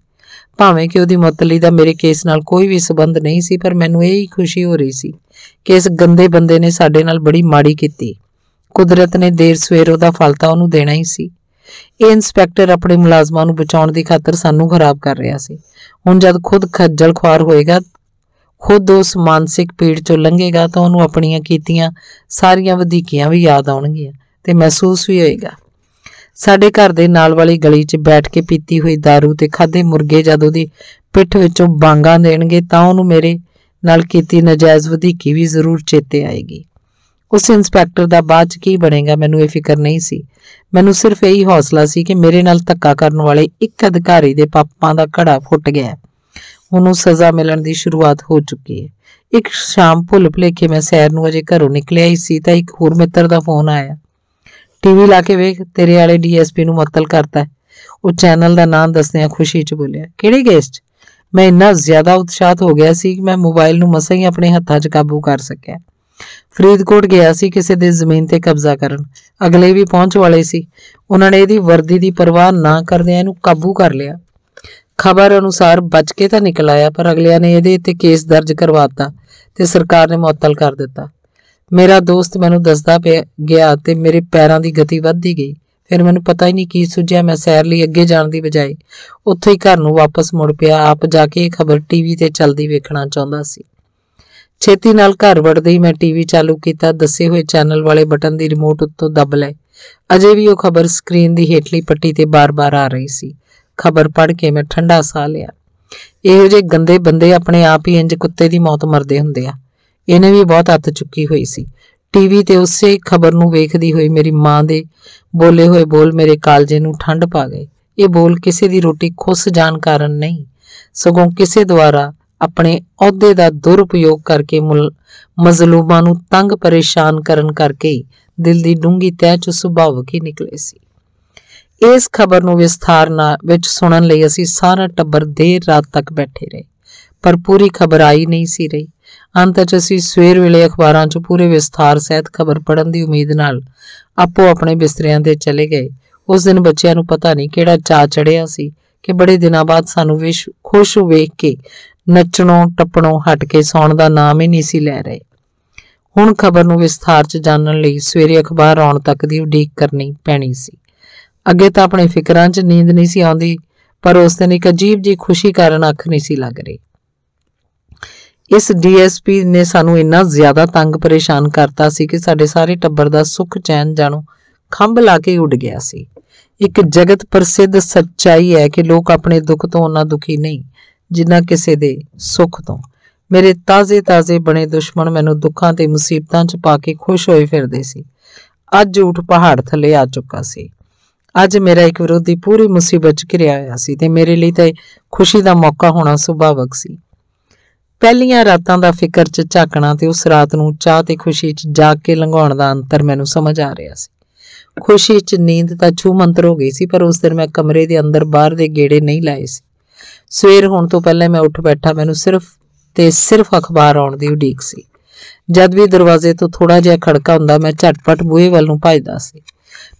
ਭਾਵੇਂ ਕਿ ਉਹਦੀ ਮੁੱਤਲੀ ਦਾ ਮੇਰੇ ਕੇਸ ਨਾਲ ਕੋਈ ਵੀ ਸੰਬੰਧ ਨਹੀਂ ਸੀ ਪਰ ਮੈਨੂੰ ਇਹ ਹੀ ਖੁਸ਼ੀ ਹੋ ਰਹੀ ਸੀ ਕਿ ਇਸ ਗੰਦੇ ਬੰਦੇ ਨੇ ਸਾਡੇ ਨਾਲ ਬੜੀ ਮਾੜੀ ਕੀਤੀ ਕੁਦਰਤ ਨੇ ਦੇਰ ਸਵੇਰ ਉਹਦਾ ਫਲ ਤਾਂ ਉਹਨੂੰ ਦੇਣਾ ਹੀ ਸੀ ਇਹ ਇਨਸਪੈਕਟਰ ਆਪਣੇ ਮੁਲਾਜ਼ਮਾਂ ਨੂੰ ਬਚਾਉਣ ਦੀ ਖਾਤਰ ਸਾਨੂੰ ਖਰਾਬ ਕਰ ਰਿਹਾ ਸੀ ਹੁਣ ਜਦ ਖੁਦ ਖੱਜਲ ਖੁਆਰ ਹੋਏਗਾ ਖੁਦ ਉਸ ਮਾਨਸਿਕ ਪੀੜ ਚੋਂ ਲੰਘੇਗਾ ਤਾਂ ਉਹਨੂੰ ਆਪਣੀਆਂ ਕੀਤੀਆਂ ਸਾਰੀਆਂ ਵਧੀਕੀਆਂ ਵੀ ਯਾਦ ਆਉਣਗੀਆਂ ਤੇ ਮਹਿਸੂਸ ਵੀ ਹੋਏਗਾ ਸਾਡੇ ਘਰ ਦੇ ਨਾਲ ਵਾਲੀ ਗਲੀ 'ਚ ਬੈਠ ਕੇ ਪੀਤੀ ਹੋਈ दारू ਤੇ ਖਾਦੇ ਮੁਰਗੇ ਜਦੋਂ ਦੀ ਪਿੱਠ ਵਿੱਚੋਂ ਬਾਂਗਾ ਦੇਣਗੇ ਤਾਂ ਉਹਨੂੰ ਮੇਰੇ ਨਾਲ ਕੀਤੀ ਨਜਾਇਜ਼ ਵਧੀਕੀ ਵੀ ਜ਼ਰੂਰ ਚੇਤੇ ਆਏਗੀ ਉਸ ਇੰਸਪੈਕਟਰ ਦਾ ਬਾਅਦ 'ਚ ਕੀ ਬਣੇਗਾ ਮੈਨੂੰ ਇਹ ਫਿਕਰ ਨਹੀਂ ਸੀ ਮੈਨੂੰ ਸਿਰਫ ਇਹੀ ਹੌਸਲਾ ਸੀ ਕਿ ਮੇਰੇ ਨਾਲ ਧੱਕਾ ਕਰਨ ਵਾਲੇ ਇੱਕ ਅਧਿਕਾਰੀ ਦੇ ਪਾਪਾਂ ਦਾ ਘੜਾ ਫੁੱਟ ਗਿਆ ਉਹਨੂੰ ਸਜ਼ਾ ਮਿਲਣ ਦੀ ਸ਼ੁਰੂਆਤ ਹੋ ਚੁੱਕੀ ਹੈ ਇੱਕ ਸ਼ਾਮ ਭੁੱਲ ਭੁਲੇਖੇ ਮੈਂ ਸੈਰ ਨੂੰ ਅਜੇ ਘਰੋਂ ਨਿਕਲਿਆ ਹੀ ਸੀ ਤਾਂ ਇੱਕ ਹੋਰ ਮਿੱਤਰ ਦਾ ਫੋਨ ਆਇਆ ਟੀਵੀ ਲਾ ਕੇ ਵੇਖ ਤੇਰੇ ਵਾਲੇ ਡੀਐਸਪੀ ਨੂੰ ਮੱਤਲ ਕਰਤਾ ਉਹ ਚੈਨਲ ਦਾ ਨਾਮ ਦੱਸਦਿਆਂ ਖੁਸ਼ੀ 'ਚ ਬੋਲਿਆ ਕਿਹੜੇ ਗੈਸਟ ਮੈਂ ਇੰਨਾ ਜ਼ਿਆਦਾ ਉਤਸ਼ਾਹਤ ਹੋ ਗਿਆ ਸੀ ਕਿ ਮੈਂ ਮੋਬਾਈਲ ਨੂੰ ਮਸਾਂ ਹੀ ਆਪਣੇ ਹੱਥਾਂ 'ਚ ਕਾਬੂ ਕਰ ਸਕਿਆ ਫਰੀਦਕੋਟ ਗਿਆ ਸੀ ਕਿਸੇ ਦੇ ਜ਼ਮੀਨ ਤੇ ਕਬਜ਼ਾ ਕਰਨ ਅਗਲੇ ਵੀ ਪਹੁੰਚ ਵਾਲੇ ਸੀ ਉਹਨਾਂ ਨੇ ਇਹਦੀ ਵਰਦੀ ਦੀ ਪਰਵਾਹ ਨਾ ਕਰਦਿਆਂ ਇਹਨੂੰ ਕਾਬੂ ਕਰ ਲਿਆ ਖਬਰ ਅਨੁਸਾਰ ਬਚ ਕੇ ਤਾਂ ਨਿਕਲ ਆਇਆ ਪਰ ਅਗਲਿਆਂ ਨੇ ਇਹਦੇ ਤੇ ਕੇਸ ਦਰਜ ਕਰਵਾਤਾ ਤੇ ਸਰਕਾਰ ਨੇ ਮੁਅੱਤਲ ਕਰ ਦਿੱਤਾ ਮੇਰਾ ਦੋਸਤ ਮੈਨੂੰ ਦੱਸਦਾ ਪਿਆ ਗਿਆ ਤੇ ਮੇਰੇ ਪੈਰਾਂ ਦੀ ਗਤੀ ਵੱਧਦੀ ਗਈ ਫਿਰ ਮੈਨੂੰ ਪਤਾ ਹੀ ਨਹੀਂ ਕੀ ਸੁਝਿਆ ਮੈਂ ਸੈਰ ਲਈ ਅੱਗੇ ਜਾਣ ਦੀ ਬਜਾਏ ਉੱਥੇ ਹੀ ਘਰ ਨੂੰ ਵਾਪਸ ਮੁੜ ਪਿਆ ਆਪ ਜਾ ਕੇ ਖਬਰ ਟੀਵੀ ਤੇ ਚੱਲਦੀ ਵੇਖਣਾ ਚਾਹੁੰਦਾ ਸੀ ਛੇਤੀ ਨਾਲ ਘਰ ਵੜਦੇ ਹੀ ਮੈਂ ਟੀਵੀ ਚਾਲੂ ਕੀਤਾ ਦੱਸੇ ਹੋਏ ਚੈਨਲ ਵਾਲੇ ਬਟਨ ਦੀ ਰਿਮੋਟ ਉੱਤੋਂ ਦੱਬ ਲਏ ਅਜੇ ਵੀ ਉਹ ਖਬਰ ਸਕਰੀਨ ਦੀ ਹੇਠਲੀ ਪੱਟੀ ਤੇ ਬਾਰ-ਬਾਰ ਆ ਰਹੀ ਸੀ ਖਬਰ ਪੜ੍ਹ ਕੇ ਮੈਂ ਠੰਡਾ ਸਾਹ ਲਿਆ ਇਹੋ ਜਿਹੇ ਗੰਦੇ ਬੰਦੇ ਆਪਣੇ ਆਪ ਹੀ ਇੰਜ ਕੁੱਤੇ ਦੀ ਮੌਤ ਮਰਦੇ ਹੁੰਦੇ ਆ ਇਹਨੇ ਵੀ ਬਹੁਤ ਹੱਥ ਚੁੱਕੀ ਹੋਈ ਸੀ ਟੀਵੀ ਤੇ ਉਸੇ ਖਬਰ ਨੂੰ ਵੇਖਦੀ ਹੋਈ ਮੇਰੀ ਮਾਂ ਦੇ ਬੋਲੇ ਹੋਏ ਬੋਲ ਮੇਰੇ ਕਾਲਜੇ ਨੂੰ ਠੰਡ ਪਾ ਗਏ ਇਹ ਬੋਲ ਕਿਸੇ ਦੀ ਰੋਟੀ ਖੁੱਸ ਜਾਣ ਕਾਰਨ ਨਹੀਂ ਸਗੋਂ ਕਿਸੇ ਦੁਆਰਾ ਆਪਣੇ ਅਹੁਦੇ ਦਾ ਦੁਰਉਪਯੋਗ ਕਰਕੇ ਮਜ਼ਲੂਮਾਂ ਨੂੰ ਤੰਗ ਪਰੇਸ਼ਾਨ ਕਰਨ ਕਰਕੇ ਦਿਲ ਦੀ ਡੂੰਗੀ ਤਹਿ ਚ ਸੁਭਾਵਕ ਹੀ ਨਿਕਲੇ ਸੀ ਇਸ ਖਬਰ ਨੂੰ ਵਿਸਥਾਰ ਨਾਲ ਵਿੱਚ ਸੁਣਨ ਲਈ ਅਸੀਂ ਸਾਰਾ ਟੱਬਰ ਦੇਰ ਰਾਤ ਤੱਕ ਬੈਠੇ ਰਹੇ ਪਰ ਪੂਰੀ ਖਬਰ ਆਈ ਨਹੀਂ ਸੀ ਰਹੀ ਅੰਤ ਵਿੱਚ ਅਸੀਂ ਸਵੇਰ ਵੇਲੇ ਅਖਬਾਰਾਂ 'ਚ ਪੂਰੇ ਵਿਸਥਾਰ ਸਹਿਤ ਖਬਰ ਪੜਨ ਦੀ ਉਮੀਦ ਨਾਲ ਆਪੋ ਆਪਣੇ ਬਿਸਤਰਿਆਂ ਦੇ ਚਲੇ ਗਏ ਉਸ ਦਿਨ ਬੱਚਿਆਂ ਨੂੰ ਪਤਾ ਨਹੀਂ ਕਿਹੜਾ ਚਾ ਚੜਿਆ ਸੀ ਕਿ ਬੜੇ ਦਿਨਾਂ ਬਾਅਦ ਸਾਨੂੰ ਵਿਸ਼ ਖੁਸ਼ ਵੇਖ ਕੇ ਨੱਚਣੋਂ ਟੱਪਣੋਂ ਹਟ ਕੇ ਸੌਣ ਦਾ ਨਾਮ ਹੀ ਨਹੀਂ ਸੀ ਲੈ ਰਹੇ ਹੁਣ ਖਬਰ ਨੂੰ ਵਿਸਥਾਰ 'ਚ ਜਾਣਨ ਲਈ ਸਵੇਰੇ ਅਖਬਾਰ ਆਉਣ ਤੱਕ ਦੀ ਉਡੀਕ ਕਰਨੀ ਪੈਣੀ ਸੀ ਅੱਗੇ ਤਾਂ ਆਪਣੇ ਫਿਕਰਾਂ 'ਚ ਨੀਂਦ ਨਹੀਂ ਸੀ ਆਉਂਦੀ ਪਰ ਉਸ ਦਿਨ ਇੱਕ ਅਜੀਬ ਜੀ ਖੁਸ਼ੀ ਕਾਰਨ ਅੱਖ ਨਹੀਂ ਸੀ ਲੱਗ ਰਹੀ ਇਸ ਡੀਐਸਪੀ ਨੇ ਸਾਨੂੰ ਇੰਨਾ ਜ਼ਿਆਦਾ ਤੰਗ ਪਰੇਸ਼ਾਨ ਕਰਤਾ ਸੀ ਕਿ ਸਾਡੇ ਸਾਰੇ ਟੱਬਰ ਦਾ ਸੁੱਖ ਚੈਨ ਜਾਣੋ ਖੰਭ ਲਾ ਕੇ ਉੱਡ ਗਿਆ ਸੀ ਇੱਕ ਜਗਤ ਪ੍ਰਸਿੱਧ ਸੱਚਾਈ ਹੈ ਕਿ ਲੋਕ ਆਪਣੇ ਦੁੱਖ ਤੋਂ ਉਹਨਾਂ ਦੁਖੀ ਨਹੀਂ ਜਿੰਨਾ ਕਿਸੇ ਦੇ ਸੁੱਖ ਤੋਂ ਮੇਰੇ ਤਾਜ਼ੇ-ਤਾਜ਼ੇ ਬਣੇ ਦੁਸ਼ਮਣ ਮੈਨੂੰ ਦੁੱਖਾਂ ਤੇ ਮੁਸੀਬਤਾਂ 'ਚ ਪਾ ਕੇ ਖੁਸ਼ ਹੋਏ ਫਿਰਦੇ ਸੀ ਅੱਜ ਝੂਠ ਪਹਾੜ ਥੱਲੇ ਆ ਚੁੱਕਾ ਸੀ ਅੱਜ ਮੇਰਾ ਇੱਕ ਵਿਰੋਧੀ ਪੂਰੀ ਮੁਸੀਬਤ 'ਚ ਘਿਰਿਆ ਹੋਇਆ ਸੀ ਤੇ ਮੇਰੇ ਲਈ ਤਾਂ ਖੁਸ਼ੀ ਦਾ ਮੌਕਾ ਹੋਣਾ ਸੁਭਾਵਕ ਸੀ ਪਹਿਲੀਆਂ ਰਾਤਾਂ ਦਾ ਫਿਕਰ 'ਚ ਝਾਕਣਾ ਤੇ ਉਸ ਰਾਤ ਨੂੰ ਚਾਹ ਤੇ ਖੁਸ਼ੀ 'ਚ ਜਾਗ ਕੇ ਲੰਘਾਉਣ ਦਾ ਅੰਤਰ ਮੈਨੂੰ ਸਮਝ ਆ ਰਿਹਾ ਸੀ ਖੁਸ਼ੀ 'ਚ ਨੀਂਦ ਤਾਂ ਛੂ ਮੰਤਰ ਹੋ ਗਈ ਸੀ ਪਰ ਉਸ ਦਿਨ ਮੈਂ ਕਮਰੇ ਦੇ ਅੰਦਰ ਬਾਹਰ ਦੇ ਗੇੜੇ ਨਹੀਂ ਲਾਏ ਸੀ ਸਵੇਰ ਹੋਣ ਤੋਂ ਪਹਿਲਾਂ ਮੈਂ ਉੱਠ ਬੈਠਾ ਮੈਨੂੰ ਸਿਰਫ ਤੇ ਸਿਰਫ ਅਖਬਾਰ ਆਉਣ ਦੀ ਉਡੀਕ ਸੀ ਜਦ ਵੀ ਦਰਵਾਜ਼ੇ ਤੋਂ ਥੋੜਾ ਜਿਹਾ ਖੜਕਾ ਹੁੰਦਾ ਮੈਂ ਝਟਪਟ ਬੂਹੇ ਵੱਲ ਨੂੰ ਭੱਜਦਾ ਸੀ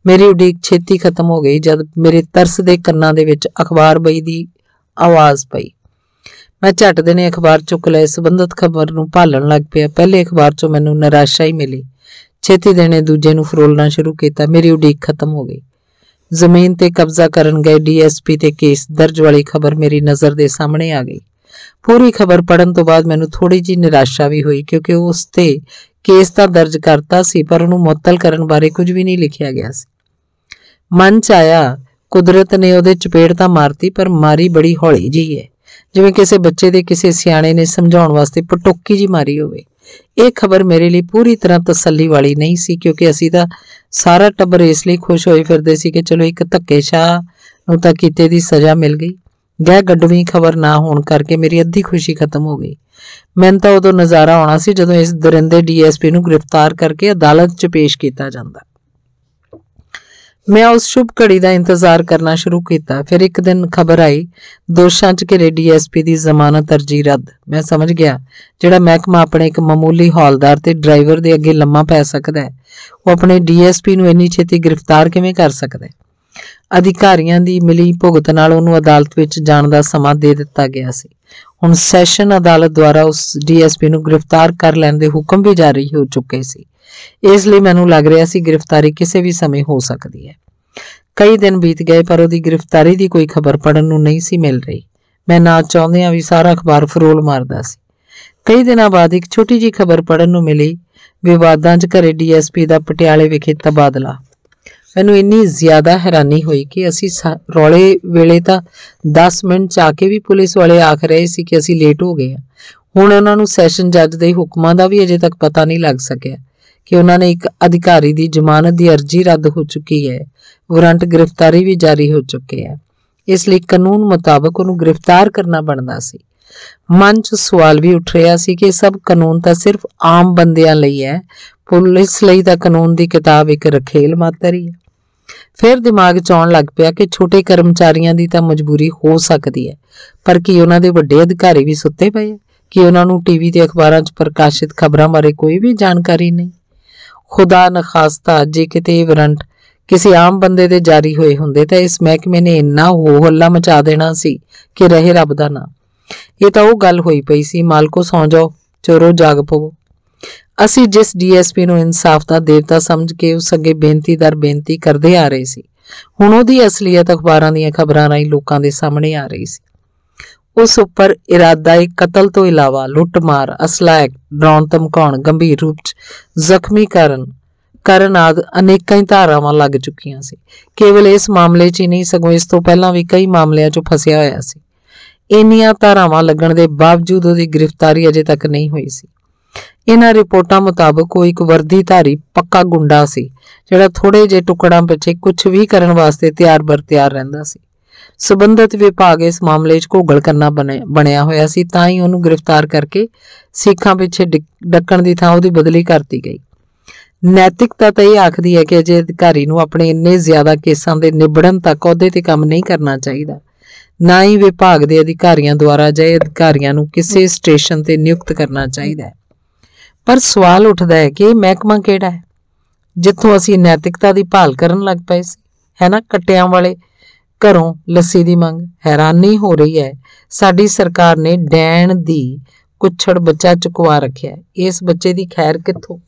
ਮੇਰੀ ਉਡੀਕ ਛੇਤੀ ਖਤਮ ਹੋ ਗਈ ਜਦ ਮੇਰੇ ਤਰਸ ਦੇ ਕੰਨਾਂ ਦੇ ਵਿੱਚ ਅਖਬਾਰ ਬਈ ਦੀ ਆਵਾਜ਼ ਪਈ ਮੈਂ ਝਟ ਦੇ ਨੇ ਅਖਬਾਰ ਚੁੱਕ ਲਿਆ ਸੰਬੰਧਿਤ ਖਬਰ ਨੂੰ ਭਾਲਣ ਲੱਗ ਪਿਆ ਪਹਿਲੇ ਅਖਬਾਰ 'ਚੋਂ ਮੈਨੂੰ ਨਿਰਾਸ਼ਾ ਹੀ ਮਿਲੀ ਛੇਤੀ ਦੇਣੇ ਦੂਜੇ ਨੂੰ ਫਰੋਲਣਾ ਸ਼ੁਰੂ ਕੀਤਾ ਮੇਰੀ ਉਡੀਕ ਖਤਮ ਹੋ ਗਈ ਜ਼ਮੀਨ ਤੇ ਕਬਜ਼ਾ ਕਰਨ ਗਏ ਡੀਐਸਪੀ ਤੇ ਕੇਸ ਦਰਜ ਵਾਲੀ ਖਬਰ ਮੇਰੀ ਨਜ਼ਰ ਦੇ ਸਾਹਮਣੇ ਆ ਗਈ ਪੂਰੀ ਖਬਰ ਪੜਨ ਤੋਂ ਬਾਅਦ ਮੈਨੂੰ ਥੋੜੀ ਜੀ ਨਿਰਾਸ਼ਾ ਵੀ ਹੋਈ ਕਿਉਂਕਿ ਉਸ ਤੇ ਕੇਸ ਤਾਂ ਦਰਜ ਕਰਤਾ ਸੀ ਪਰ ਉਹਨੂੰ ਮੁਅੱਤਲ ਕਰਨ ਬਾਰੇ ਕੁਝ ਵੀ ਨਹੀਂ ਲਿਖਿਆ ਗਿਆ ਸੀ ਮਨ ਚ ਆਇਆ ਕੁਦਰਤ ਨੇ ਉਹਦੇ ਚਪੇੜ ਤਾਂ ਮਾਰਤੀ ਪਰ ਮਾਰੀ ਬੜੀ ਹੌਲੀ ਜੀ ਹੈ ਜਿਵੇਂ ਕਿਸੇ ਬੱਚੇ ਦੇ ਕਿਸੇ ਸਿਆਣੇ ਨੇ ਸਮਝਾਉਣ ਵਾਸਤੇ ਪਟੋਕੀ ਜੀ ਮਾਰੀ ਹੋਵੇ ਇਹ ਖਬਰ ਮੇਰੇ ਲਈ ਪੂਰੀ ਤਰ੍ਹਾਂ ਤਸੱਲੀ ਵਾਲੀ ਨਹੀਂ ਸੀ ਕਿਉਂਕਿ ਅਸੀਂ ਤਾਂ ਸਾਰਾ ਟੱਬਰ ਇਸ ਲਈ ਖੁਸ਼ ਹੋਏ ਫਿਰਦੇ ਸੀ ਕਿ ਚਲੋ ਇੱਕ ਧੱਕੇਸ਼ਾ ਨੂੰ ਤਾਂ ਕੀਤੇ ਦੀ ਸਜ਼ਾ ਮਿਲ ਗਈ ਗਹਿ ਗੱਡਵੀਂ ਖਬਰ ਨਾ ਹੋਣ ਕਰਕੇ ਮੇਰੀ ਅੱਧੀ ਖੁਸ਼ੀ ਖਤਮ ਹੋ ਗਈ ਮੈਨੂੰ ਤਾਂ ਉਦੋਂ ਨਜ਼ਾਰਾ ਆਉਣਾ ਸੀ ਜਦੋਂ ਇਸ ਦਰਿੰਦੇ ਡੀਐਸਪੀ ਨੂੰ ਗ੍ਰਿਫਤਾਰ ਕਰਕੇ ਅਦਾਲਤ 'ਚ ਪੇਸ਼ ਕੀਤਾ ਜਾਂਦਾ ਮੈਂ ਉਸ ਸ਼ੁਭ ਘੜੀ ਦਾ ਇੰਤਜ਼ਾਰ ਕਰਨਾ ਸ਼ੁਰੂ ਕੀਤਾ ਫਿਰ ਇੱਕ ਦਿਨ ਖਬਰ ਆਈ ਦੋਸ਼ਾਂ 'ਚ ਘਿਰੇ ਡੀਐਸਪੀ ਦੀ ਜ਼ਮਾਨਤ ਅਰਜੀ ਰੱਦ ਮੈਂ ਸਮਝ ਗਿਆ ਜਿਹੜਾ ਮਹਿਕਮਾ ਆਪਣੇ ਇੱਕ ਮਾਮੂਲੀ ਹੌਲਦਾਰ ਤੇ ਡਰਾਈਵਰ ਦੇ ਅੱਗੇ ਲੰਮਾ ਪੈ ਸਕਦਾ ਹੈ ਉਹ ਆਪਣੇ ਡੀਐਸਪੀ ਨੂੰ ਇੰਨੀ ਛੇਤੀ ਗ੍ਰਿਫਤਾਰ ਕਿਵੇਂ ਕਰ ਸਕਦਾ ਹੈ ਅਧਿਕਾਰੀਆਂ ਦੀ ਮਿਲੀ ਭੁਗਤ ਨਾਲ ਉਹਨੂੰ ਅਦਾਲਤ ਵਿੱਚ ਜਾਣ ਦਾ ਸਮਾਂ ਦੇ ਦਿੱਤਾ ਗਿਆ ਸੀ ਹੁਣ ਸੈਸ਼ਨ ਅਦਾਲਤ ਦੁਆਰਾ ਉਸ ਡੀਐਸਪੀ ਨੂੰ ਗ੍ਰਿਫਤਾਰ ਕਰ ਲੈਣ ਦੇ ਹੁਕਮ ਵੀ ਜਾਰੀ ਹੋ ਚੁੱਕੇ ਸੀ ਇਸ ਲਈ ਮੈਨੂੰ ਲੱਗ ਰਿਹਾ ਸੀ ਗ੍ਰਿਫਤਾਰੀ ਕਿਸੇ ਵੀ ਸਮੇਂ ਹੋ ਸਕਦੀ ਹੈ ਕਈ ਦਿਨ ਬੀਤ ਗਏ ਪਰ ਉਹਦੀ ਗ੍ਰਿਫਤਾਰੀ ਦੀ ਕੋਈ ਖਬਰ ਪੜਨ ਨੂੰ ਨਹੀਂ ਸੀ ਮਿਲ ਰਹੀ ਮੈਂ ਨਾ ਚਾਹੁੰਦਿਆਂ ਵੀ ਸਾਰਾ ਅਖਬਾਰ ਫਰੋਲ ਮਾਰਦਾ ਸੀ ਕਈ ਦਿਨਾਂ ਬਾਅਦ ਇੱਕ ਛੋਟੀ ਜੀ ਖਬਰ ਪੜਨ ਨੂੰ ਮਿਲੀ ਵਿਵਾਦਾਂ 'ਚ ਘਰੇ ਡੀਐਸਪੀ ਦਾ ਪਟਿਆਲੇ ਵਿਖੇ ਤਬਾਦਲਾ ਮੈਨੂੰ ਇੰਨੀ ਜ਼ਿਆਦਾ ਹੈਰਾਨੀ ਹੋਈ ਕਿ ਅਸੀਂ ਰੌਲੇ ਵੇਲੇ ਤਾਂ 10 ਮਿੰਟ ਚਾ ਕੇ ਵੀ ਪੁਲਿਸ ਵਾਲੇ ਆਖ ਰਹੇ ਸੀ ਕਿ ਅਸੀਂ ਲੇਟ ਹੋ ਗਏ ਹਾਂ ਹੁਣ ਉਹਨਾਂ ਨੂੰ ਸੈਸ਼ਨ ਜੱਜ ਦੇ ਹੁਕਮਾਂ ਦਾ ਵੀ ਅਜੇ ਤੱਕ ਪਤਾ ਨਹੀਂ ਲੱਗ ਸਕਿਆ ਕਿ ਉਹਨਾਂ ਨੇ ਇੱਕ ਅਧਿਕਾਰੀ ਦੀ ਜ਼ਮਾਨਤ ਦੀ ਅਰਜ਼ੀ ਰੱਦ ਹੋ ਚੁੱਕੀ ਹੈ ਵਾਰੰਟ ਗ੍ਰਿਫਤਾਰੀ ਵੀ ਜਾਰੀ ਹੋ ਚੁੱਕੇ ਹੈ ਇਸ ਲਈ ਕਾਨੂੰਨ ਮੁਤਾਬਕ ਉਹਨੂੰ ਗ੍ਰਿਫਤਾਰ ਕਰਨਾ ਬਣਦਾ ਸੀ ਮਨ 'ਚ ਸਵਾਲ ਵੀ ਉੱਠ ਰਿਹਾ ਸੀ ਕਿ ਸਭ ਕਾਨੂੰਨ ਤਾਂ ਸਿਰਫ ਆਮ ਬੰਦਿਆਂ ਲਈ ਹੈ ਪੁਲਿਸ ਲਈ ਤਾਂ ਕਾਨੂੰਨ ਦੀ ਕਿਤਾਬ ਇੱਕ ਰਖੇਲ ਮਾਤਰ ਹੀ ਹੈ ਫਿਰ ਦਿਮਾਗ 'ਚ ਆਉਣ ਲੱਗ ਪਿਆ ਕਿ ਛੋਟੇ ਕਰਮਚਾਰੀਆਂ ਦੀ ਤਾਂ ਮਜਬੂਰੀ ਹੋ ਸਕਦੀ ਹੈ ਪਰ ਕੀ ਉਹਨਾਂ ਦੇ ਵੱਡੇ ਅਧਿਕਾਰੀ ਵੀ ਸੁੱਤੇ ਪਏ ਕਿ ਉਹਨਾਂ ਨੂੰ ਟੀਵੀ ਤੇ ਅਖਬਾਰਾਂ 'ਚ ਪ੍ਰਕਾਸ਼ਿਤ ਖਬਰਾਂ ਬਾਰੇ ਕੋਈ ਵੀ ਜਾਣਕਾਰੀ ਨਹੀਂ ਖੁਦਾ ਨਖਾਸਤਾ ਜੇ ਕਿਤੇ ਇਹ ਵਾਰੰਟ ਕਿਸੇ ਆਮ ਬੰਦੇ ਦੇ ਜਾਰੀ ਹੋਏ ਹੁੰਦੇ ਤਾਂ ਇਸ ਮਹਿਕਮੇ ਨੇ ਇੰਨਾ ਹੋ ਹੱਲਾ ਮਚਾ ਦੇਣਾ ਸੀ ਕਿ ਰਹੇ ਰੱਬ ਦਾ ਨਾਮ ਇਹ ਤਾਂ ਉਹ ਗੱਲ ਹੋਈ ਪਈ ਸੀ ਮਾਲਕੋ ਸੌਂ ਜਾਓ ਚੋਰੋ ਜਾਗ ਪਵੋ ਅਸੀਂ ਜਿਸ ਡੀਐਸਪੀ ਨੂੰ ਇਨਸਾਫ ਦਾ ਦੇਵਤਾ ਸਮਝ ਕੇ ਉਸ ਅੱਗੇ ਬੇਨਤੀ ਦਰ ਬੇਨਤੀ ਕਰਦੇ ਆ ਰਹੇ ਸੀ ਹੁਣ ਉਹਦੀ ਅਸਲੀਅਤ ਅਖਬਾਰਾਂ ਦੀਆਂ ਖਬਰਾਂ ਰਾਹੀਂ ਲੋਕਾਂ ਦੇ ਸਾਹਮਣੇ ਆ ਰਹੀ ਸੀ ਉਸ ਉੱਪਰ ਇਰਾਦਾਏ ਕਤਲ ਤੋਂ ਇਲਾਵਾ ਲੁੱਟਮਾਰ ਅਸਲਾ ਐਕਟ ਡਰਾਉਣ ਧਮਕਾਉਣ ਗੰਭੀਰ ਰੂਪ 'ਚ ਜ਼ਖਮੀ ਕਰਨ ਕਰਨ ਆਦ ਅਨੇਕਾਂ ਹੀ ਧਾਰਾਵਾਂ ਲੱਗ ਚੁੱਕੀਆਂ ਸੀ ਕੇਵਲ ਇਸ ਮਾਮਲੇ 'ਚ ਹੀ ਨਹੀਂ ਸਗੋਂ ਇਸ ਤੋਂ ਪਹਿਲਾਂ ਵੀ ਕਈ ਮਾਮਲਿਆਂ 'ਚ ਫਸਿਆ ਹੋਇਆ ਸੀ ਇੰਨੀਆਂ ਧਾਰਾਵਾਂ ਲੱਗਣ ਦੇ ਬਾਵਜੂਦ ਉਹਦੀ ਗ੍ਰਿਫਤਾਰੀ ਅਜੇ ਤੱਕ ਨਹੀਂ ਹੋਈ ਸੀ ਇਹਨਾਂ ਰਿਪੋਰਟਾਂ ਮੁਤਾਬਕ ਉਹ ਇੱਕ ਵਰਦੀਧਾਰੀ ਪੱਕਾ ਗੁੰਡਾ ਸੀ ਜਿਹੜਾ ਥੋੜੇ ਜੇ ਟੁਕੜਾਂ ਪਿੱਛੇ ਕੁਝ ਵੀ ਕਰਨ ਵਾਸਤੇ ਤਿਆਰ ਬਰ ਤਿਆਰ ਰਹਿੰਦਾ ਸੀ ਸਬੰਧਤ ਵਿਭਾਗ ਇਸ ਮਾਮਲੇ 'ਚ ਘੋਗਲ ਕਰਨਾ ਬਣਿਆ ਹੋਇਆ ਸੀ ਤਾਂ ਹੀ ਉਹਨੂੰ ਗ੍ਰਿਫਤਾਰ ਕਰਕੇ ਸਿੱਖਾਂ ਪਿੱਛੇ ਡੱਕਣ ਦੀ ਥਾਂ ਉਹਦੀ ਬਦਲੀ ਕਰਤੀ ਗਈ ਨੈਤਿਕਤਾ ਤਾਂ ਇਹ ਆਖਦੀ ਹੈ ਕਿ ਅਜੇ ਅਧਿਕਾਰੀ ਨੂੰ ਆਪਣੇ ਇੰਨੇ ਜ਼ਿਆਦਾ ਕੇਸਾਂ ਦੇ ਨਿਬੜਨ ਤੱਕ ਉਹਦੇ ਤੇ ਕੰਮ ਨਹੀਂ ਕਰਨਾ ਚਾਹੀਦਾ ਨਾ ਹੀ ਵਿਭਾਗ ਦੇ ਅਧਿਕਾਰੀਆਂ ਦੁਆਰਾ ਜੇ ਅਧਿਕਾਰੀਆਂ ਨੂੰ ਕਿਸੇ ਸਟੇਸ਼ਨ ਤੇ ਨਿਯੁਕਤ ਕਰਨਾ ਚਾਹੀਦਾ ਹੈ ਪਰ ਸਵਾਲ ਉੱਠਦਾ ਹੈ ਕਿ ਮਹਿਕਮਾ ਕਿਹੜਾ ਹੈ ਜਿੱਥੋਂ ਅਸੀਂ ਨੈਤਿਕਤਾ ਦੀ ਭਾਲ ਕਰਨ ਲੱਗ ਪਏ ਸੀ ਹੈ ਨਾ ਕਟਿਆਂ ਵਾਲੇ ਘਰੋਂ ਲੱਸੀ ਦੀ ਮੰਗ ਹੈਰਾਨੀ ਹੋ ਰਹੀ ਹੈ ਸਾਡੀ ਸਰਕਾਰ ਨੇ ਡੈਣ ਦੀ ਕੁਛੜ ਬੱਚਾ ਚੁਕਵਾ ਰੱਖਿਆ ਇਸ ਬੱਚੇ ਦੀ ਖੈਰ ਕਿੱਥੋਂ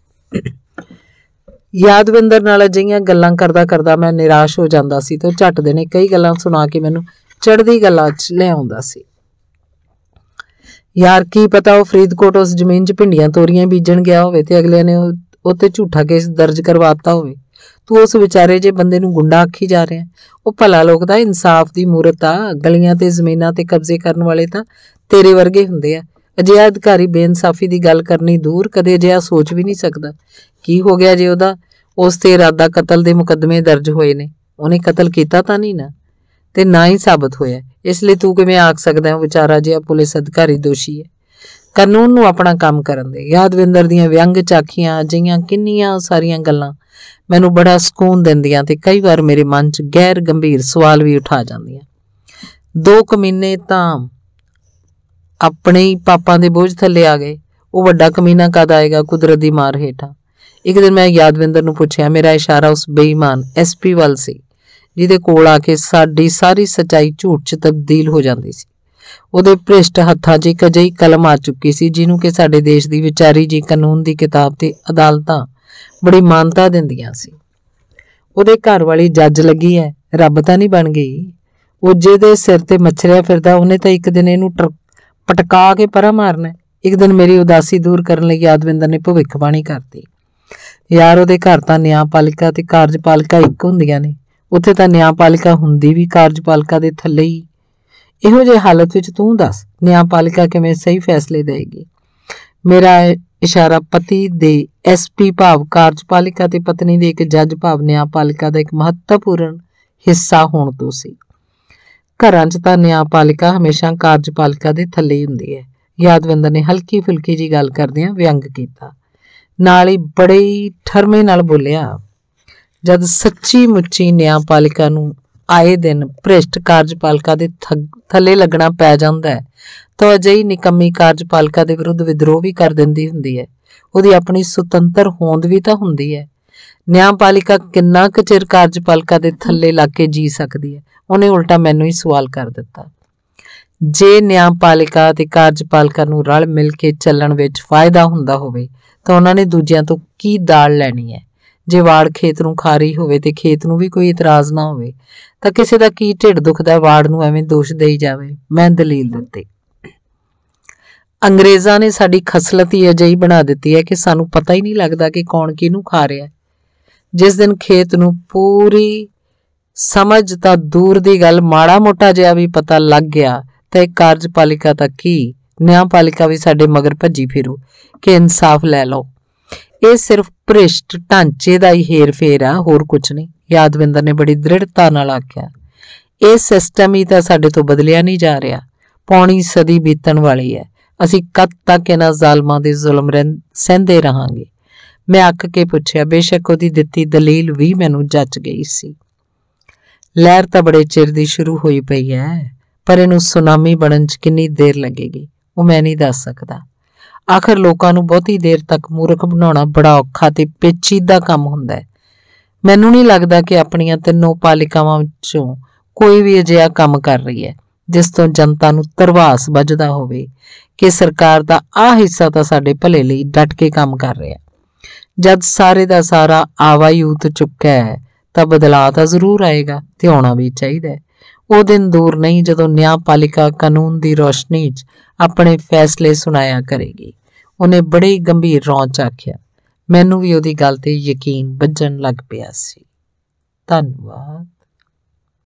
ਯਾਦਵਿੰਦਰ ਨਾਲ ਅਜਿਹੀਆਂ ਗੱਲਾਂ ਕਰਦਾ ਕਰਦਾ ਮੈਂ ਨਿਰਾਸ਼ ਹੋ ਜਾਂਦਾ ਸੀ ਤੇ ਝੱਟ ਦੇ ਨੇ ਕਈ ਗੱਲਾਂ ਸੁਣਾ ਕੇ ਮੈਨੂੰ ਚੜ੍ਹਦੀ ਗੱਲਾਂ 'ਚ ਲਿਆਉਂਦਾ ਸੀ ਯਾਰ ਕੀ ਪਤਾ ਉਹ ਫਰੀਦਕੋਟ ਉਸ ਜ਼ਮੀਨ 'ਚ ਭਿੰਡੀਆਂ ਤੋਰੀਆਂ ਬੀਜਣ ਗਿਆ ਹੋਵੇ ਤੇ ਅਗਲੇ ਨੇ ਉਹ ਤੇ ਝੂਠਾ ਕੇਸ ਦਰਜ ਕਰਵਾਤਾ ਹੋਵੇ ਤੂੰ ਉਸ ਵਿਚਾਰੇ ਜੇ ਬੰਦੇ ਨੂੰ ਗੁੰਡਾ ਆਖੀ ਜਾ ਰਿਹਾ ਉਹ ਭਲਾ ਲੋਕ ਦਾ ਇਨਸਾਫ ਦੀ ਮੂਰਤ ਆ ਗਲੀਆਂ ਤੇ ਜ਼ਮੀਨਾਂ ਤੇ ਕਬਜ਼ੇ ਕਰਨ ਵਾਲੇ ਤਾਂ ਤੇਰੇ ਵਰਗੇ ਹੁੰਦੇ ਆ ਅਜਿਹਾ ਅਧਿਕਾਰੀ ਬੇਇਨਸਾਫੀ ਦੀ ਗੱਲ ਕਰਨੀ ਦੂਰ ਕਦੇ ਅਜਿਹਾ ਸੋਚ ਵੀ ਨਹੀਂ ਸਕਦਾ ਕੀ ਹੋ ਗਿਆ ਜੇ ਉਹਦਾ ਉਸ ਤੇ ਇਰਾਦਾ ਕਤਲ ਦੇ ਮੁਕੱਦਮੇ ਦਰਜ ਹੋਏ ਨੇ ਉਹਨੇ ਕਤਲ ਕੀਤਾ ਤਾਂ ਨਹੀਂ ਨਾ ਤੇ ਨਾ ਹੀ ਸਾਬਤ ਹੋਇਆ ਇਸ ਲਈ ਤੂੰ ਕਿਵੇਂ ਆਖ ਸਕਦਾ ਹੈ ਵਿਚਾਰਾ ਜਿਹਾ ਪੁਲਿਸ ਅਧਿਕਾਰੀ ਦੋਸ਼ੀ ਹੈ ਕਾਨੂੰਨ ਨੂੰ ਆਪਣਾ ਕੰਮ ਕਰਨ ਦੇ ਯਾਦਵਿੰਦਰ ਦੀਆਂ ਵਿਅੰਗ ਚਾਖੀਆਂ ਅਜਿਹੀਆਂ ਕਿੰਨੀਆਂ ਸਾਰੀਆਂ ਗੱਲਾਂ ਮੈਨੂੰ ਬੜਾ ਸਕੂਨ ਦਿੰਦੀਆਂ ਤੇ ਕਈ ਵਾਰ ਮੇਰੇ ਮਨ 'ਚ ਗੈਰ ਗੰਭੀਰ ਸਵਾਲ ਵੀ ਉਠਾ ਜਾਂਦੀਆਂ ਦੋ ਕਮੀਨੇ ਤਾਂ ਆਪਣੇ ਹੀ ਪਾਪਾਂ ਦੇ ਬੋਝ ਥੱਲੇ ਆ ਗਏ ਉਹ ਵੱਡਾ ਕਮੀਨਾ ਕਦ ਆਏਗਾ ਕੁਦਰਤ ਦੀ ਮਾਰ ਹੇਠਾਂ ਇੱਕ ਦਿਨ ਮੈਂ ਯਾਦਵਿੰਦਰ ਨੂੰ ਪੁੱਛਿਆ ਮੇਰਾ ਇਸ਼ਾਰਾ ਉਸ ਬੇਈਮਾਨ ਐਸਪੀ ਵੱਲ ਸੀ ਜਿਹਦੇ ਕੋਲ ਆ ਕੇ ਸਾਡੀ ਸਾਰੀ ਸਚਾਈ ਝੂਠ 'ਚ ਤਬਦੀਲ ਹੋ ਜਾਂਦੀ ਸੀ ਉਹਦੇ ਭ੍ਰਿਸ਼ਟ ਹੱਥਾਂ 'ਚ ਇੱਕ ਅਜਿਹੀ ਕਲਮ ਆ ਚੁੱਕੀ ਸੀ ਜਿਹਨੂੰ ਕਿ ਸਾਡੇ ਦੇਸ਼ ਦੀ ਵਿਚਾਰੀ ਜੀ ਕਾਨੂੰਨ ਦੀ ਕਿਤਾਬ ਤੇ ਅਦਾਲਤਾਂ ਬੜੀ ਮਾਨਤਾ ਦਿੰਦੀਆਂ ਸੀ ਉਹਦੇ ਘਰ ਵਾਲੀ ਜੱਜ ਲੱਗੀ ਐ ਰੱਬ ਤਾਂ ਨਹੀਂ ਬਣ ਗਈ ਉਹ ਜਿਹਦੇ ਸਿਰ ਤੇ ਮੱਛਰਿਆ ਫਿਰਦਾ ਉਹਨੇ ਤਾਂ ਇੱਕ ਦਿਨ ਇਹਨੂੰ ਪਟਕਾ ਕੇ ਪਰਾ ਮਾਰਨਾ ਇੱਕ ਦਿਨ ਮੇਰੀ ਉਦਾਸੀ ਦੂਰ ਕਰਨ ਲਈ ਯਾਦਵਿੰਦਰ ਨੇ ਭਵਿੱਖਬਾਣੀ ਕਰਤੀ ਯਾਰ ਉਹਦੇ ਘਰ ਤਾਂ ਨਿਆਂਪਾਲਿਕਾ ਤੇ ਕਾਰਜਪਾਲਿਕਾ ਇੱਕ ਹੁੰਦੀਆਂ ਨੇ ਉੱਥੇ ਤਾਂ ਨਿਆਂਪਾਲਿਕਾ ਹੁੰਦੀ ਵੀ ਕਾਰਜਪਾਲਿਕਾ ਦੇ ਥੱਲੇ ਹੀ ਇਹੋ ਜਿਹੇ ਹਾਲਤ ਵਿੱਚ ਤੂੰ ਦੱਸ ਨਿਆਂਪਾਲਿਕਾ ਕਿਵੇਂ ਸਹੀ ਫੈਸਲੇ ਦੇਗੀ ਮੇਰਾ ਇਸ਼ਾਰਾ ਪਤੀ ਦੇ ਐਸਪੀ ਭਾਵ ਕਾਰਜਪਾਲਿਕਾ ਤੇ ਪਤਨੀ ਦੇ ਇੱਕ ਜੱਜ ਭਾਵ ਨਿਆਂਪਾਲਿਕਾ ਦਾ ਇੱਕ ਮਹੱਤਵਪੂਰਨ ਹਿੱਸਾ ਹੋਣ ਤੋਂ ਸੀ ਘਰਾਂ 'ਚ ਤਾਂ ਨਿਆਂਪਾਲਿਕਾ ਹਮੇਸ਼ਾ ਕਾਰਜਪਾਲਿਕਾ ਦੇ ਥੱਲੇ ਹੀ ਹੁੰਦੀ ਹੈ ਯਾਦਵਿੰਦਰ ਨੇ ਹਲਕੀ ਫੁਲਕੀ ਜੀ ਗੱਲ ਕਰਦਿਆਂ ਵਿਅੰਗ ਕੀਤਾ ਨਾਲ ਹੀ ਬੜੇ ਠਰਮੇ ਨਾਲ ਬੋਲਿਆ ਜਦ ਸੱਚੀ ਮੁੱਚੀ ਨਿਆਂਪਾਲਿਕਾ ਨੂੰ ਆਏ ਦਿਨ ਭ੍ਰਿਸ਼ਟ ਕਾਰਜਪਾਲਕਾ ਦੇ ਥੱਲੇ ਲੱਗਣਾ ਪੈ ਜਾਂਦਾ ਹੈ ਤਾਂ ਅਜਿਹੀ ਨਿਕੰਮੀ ਕਾਰਜਪਾਲਕਾ ਦੇ ਵਿਰੁੱਧ ਵਿਦਰੋਹ ਵੀ ਕਰ ਦਿੰਦੀ ਹੁੰਦੀ ਹੈ ਉਹਦੀ ਆਪਣੀ ਸੁਤੰਤਰ ਹੋਂਦ ਵੀ ਤਾਂ ਹੁੰਦੀ ਹੈ ਨਿਆਂਪਾਲਿਕਾ ਕਿੰਨਾ ਕੁ ਚਿਰ ਕਾਰਜਪਾਲਕਾ ਦੇ ਥੱਲੇ ਲੱਗ ਕੇ ਜੀ ਸਕਦੀ ਹੈ ਉਹਨੇ ਉਲਟਾ ਮੈਨੂੰ ਹੀ ਸਵਾਲ ਕਰ ਦਿੱਤਾ ਜੇ ਨਿਆਂਪਾਲਿਕਾ ਤੇ ਕਾਰਜਪਾਲਕਾ ਨੂੰ ਰਲ ਮਿਲ ਕੇ ਚੱਲਣ ਵਿੱਚ ਫਾਇਦਾ ਹੁੰਦਾ ਹੋਵੇ ਤਾਂ ਉਹਨਾਂ ਨੇ ਦੂਜਿਆਂ ਤੋਂ ਕੀ ਦਾਲ ਲੈਣੀ ਹੈ ਜੇ ਵਾੜ ਖੇਤ ਨੂੰ ਖਾਰੀ ਹੋਵੇ ਤੇ ਖੇਤ ਨੂੰ ਵੀ ਕੋਈ ਇਤਰਾਜ਼ ਨਾ ਹੋਵੇ ਤਾਂ ਕਿਸੇ ਦਾ ਕੀ ਢਿੱਡ ਦੁਖਦਾ ਵਾਰਡ ਨੂੰ ਐਵੇਂ ਦੋਸ਼ ਦੇਈ ਜਾਵੇ ਮੈਂ ਦਲੀਲ ਦਿੱਤੀ ਅੰਗਰੇਜ਼ਾਂ ਨੇ ਸਾਡੀ ਖਸਲਤ ਹੀ ਅਜਿਹੀ ਬਣਾ ਦਿੱਤੀ ਹੈ ਕਿ ਸਾਨੂੰ ਪਤਾ ਹੀ ਨਹੀਂ ਲੱਗਦਾ ਕਿ ਕੌਣ ਕਿਹਨੂੰ ਖਾ ਰਿਹਾ ਹੈ ਜਿਸ ਦਿਨ ਖੇਤ ਨੂੰ ਪੂਰੀ ਸਮਝ ਤਾਂ ਦੂਰ ਦੀ ਗੱਲ ਮਾੜਾ ਮੋਟਾ ਜਿਹਾ ਵੀ ਪਤਾ ਲੱਗ ਗਿਆ ਤਾਂ ਇਹ ਕਾਰਜਪਾਲਿਕਾ ਤਾਂ ਕੀ ਨਿਆਂਪਾਲਿਕਾ ਵੀ ਸਾਡੇ ਮਗਰ ਭੱਜੀ ਫਿਰੂ ਕਿ ਇਨਸਾਫ ਲੈ ਲਓ ਇਹ ਸਿਰਫ ਭ੍ਰਿਸ਼ਟ ਢਾਂਚੇ ਦਾ ਹੀ ਹੇਰ-ਫੇਰ ਆ ਹੋਰ ਕੁਝ ਨਹੀਂ ਯਾਦਵਿੰਦਰ ਨੇ ਬੜੀ ਦ੍ਰਿੜਤਾ ਨਾਲ ਆਖਿਆ ਇਹ ਸਿਸਟਮ ਹੀ ਤਾਂ ਸਾਡੇ ਤੋਂ ਬਦਲਿਆ ਨਹੀਂ ਜਾ ਰਿਹਾ ਪੌਣੀ ਸਦੀ ਬੀਤਣ ਵਾਲੀ ਹੈ ਅਸੀਂ ਕਦ ਤੱਕ ਇਹਨਾਂ ਜ਼ਾਲਮਾਂ ਦੇ ਜ਼ੁਲਮ ਸਹਿੰਦੇ ਰਹਾਂਗੇ ਮੈਂ ਅੱਕ ਕੇ ਪੁੱਛਿਆ ਬੇਸ਼ੱਕ ਉਹਦੀ ਦਿੱਤੀ ਦਲੀਲ ਵੀ ਮੈਨੂੰ ਜੱਚ ਗਈ ਸੀ ਲਹਿਰ ਤਾਂ ਬੜੇ ਚਿਰ ਦੀ ਸ਼ੁਰੂ ਹੋਈ ਪਈ ਹੈ ਪਰ ਇਹਨੂੰ ਸੁਨਾਮੀ ਬਣਨ 'ਚ ਕਿੰਨੀ ਦੇਰ ਲੱਗੇਗੀ ਉਹ ਮੈਂ ਨਹੀਂ ਦੱਸ ਸਕਦਾ ਆਖਰ ਲੋਕਾਂ ਨੂੰ ਬਹੁਤੀ ਦੇਰ ਤੱਕ ਮੂਰਖ ਬਣਾਉਣਾ ਬੜਾ ਔਖਾ ਤੇ ਪੇਚੀਦਾ ਕੰਮ ਹੁੰਦਾ ਹੈ ਮੈਨੂੰ ਨਹੀਂ ਲੱਗਦਾ ਕਿ ਆਪਣੀਆਂ ਤਿੰਨੋਂ ਪਾਲਿਕਾਵਾਂ ਵਿੱਚੋਂ ਕੋਈ ਵੀ ਅਜਿਹਾ ਕੰਮ ਕਰ ਰਹੀ ਹੈ ਜਿਸ ਤੋਂ ਜਨਤਾ ਨੂੰ ਤਰਵਾਸ ਵੱਜਦਾ ਹੋਵੇ ਕਿ ਸਰਕਾਰ ਦਾ ਆਹ ਹਿੱਸਾ ਤਾਂ ਸਾਡੇ ਭਲੇ ਲਈ ਡਟ ਕੇ ਕੰਮ ਕਰ ਰਿਹਾ ਜਦ ਸਾਰੇ ਦਾ ਸਾਰਾ ਆਵਾਯੂਤ ਚੁੱਕਾ ਹੈ ਤਾਂ ਬਦਲਾਅ ਤਾਂ ਜ਼ਰੂਰ ਆਏਗਾ ਤੇ ਆਉਣਾ ਵੀ ਚਾਹੀਦਾ ਹੈ ਉਹ ਦਿਨ ਦੂਰ ਨਹੀਂ ਜਦੋਂ ਨਿਆਂਪਾਲਿਕਾ ਕਾਨੂੰਨ ਦੀ ਰੋਸ਼ਨੀ 'ਚ ਆਪਣੇ ਫੈਸਲੇ ਸੁਣਾਇਆ ਕਰੇਗੀ ਉਹਨੇ ਬੜੇ ਗੰਭੀਰ ਰੌਂਚ ਆਖਿਆ ਮੈਨੂੰ ਵੀ ਉਹਦੀ ਗੱਲ ਤੇ ਯਕੀਨ ਵੱਜਣ ਲੱਗ ਪਿਆ ਸੀ ਧੰਨਵਾਦ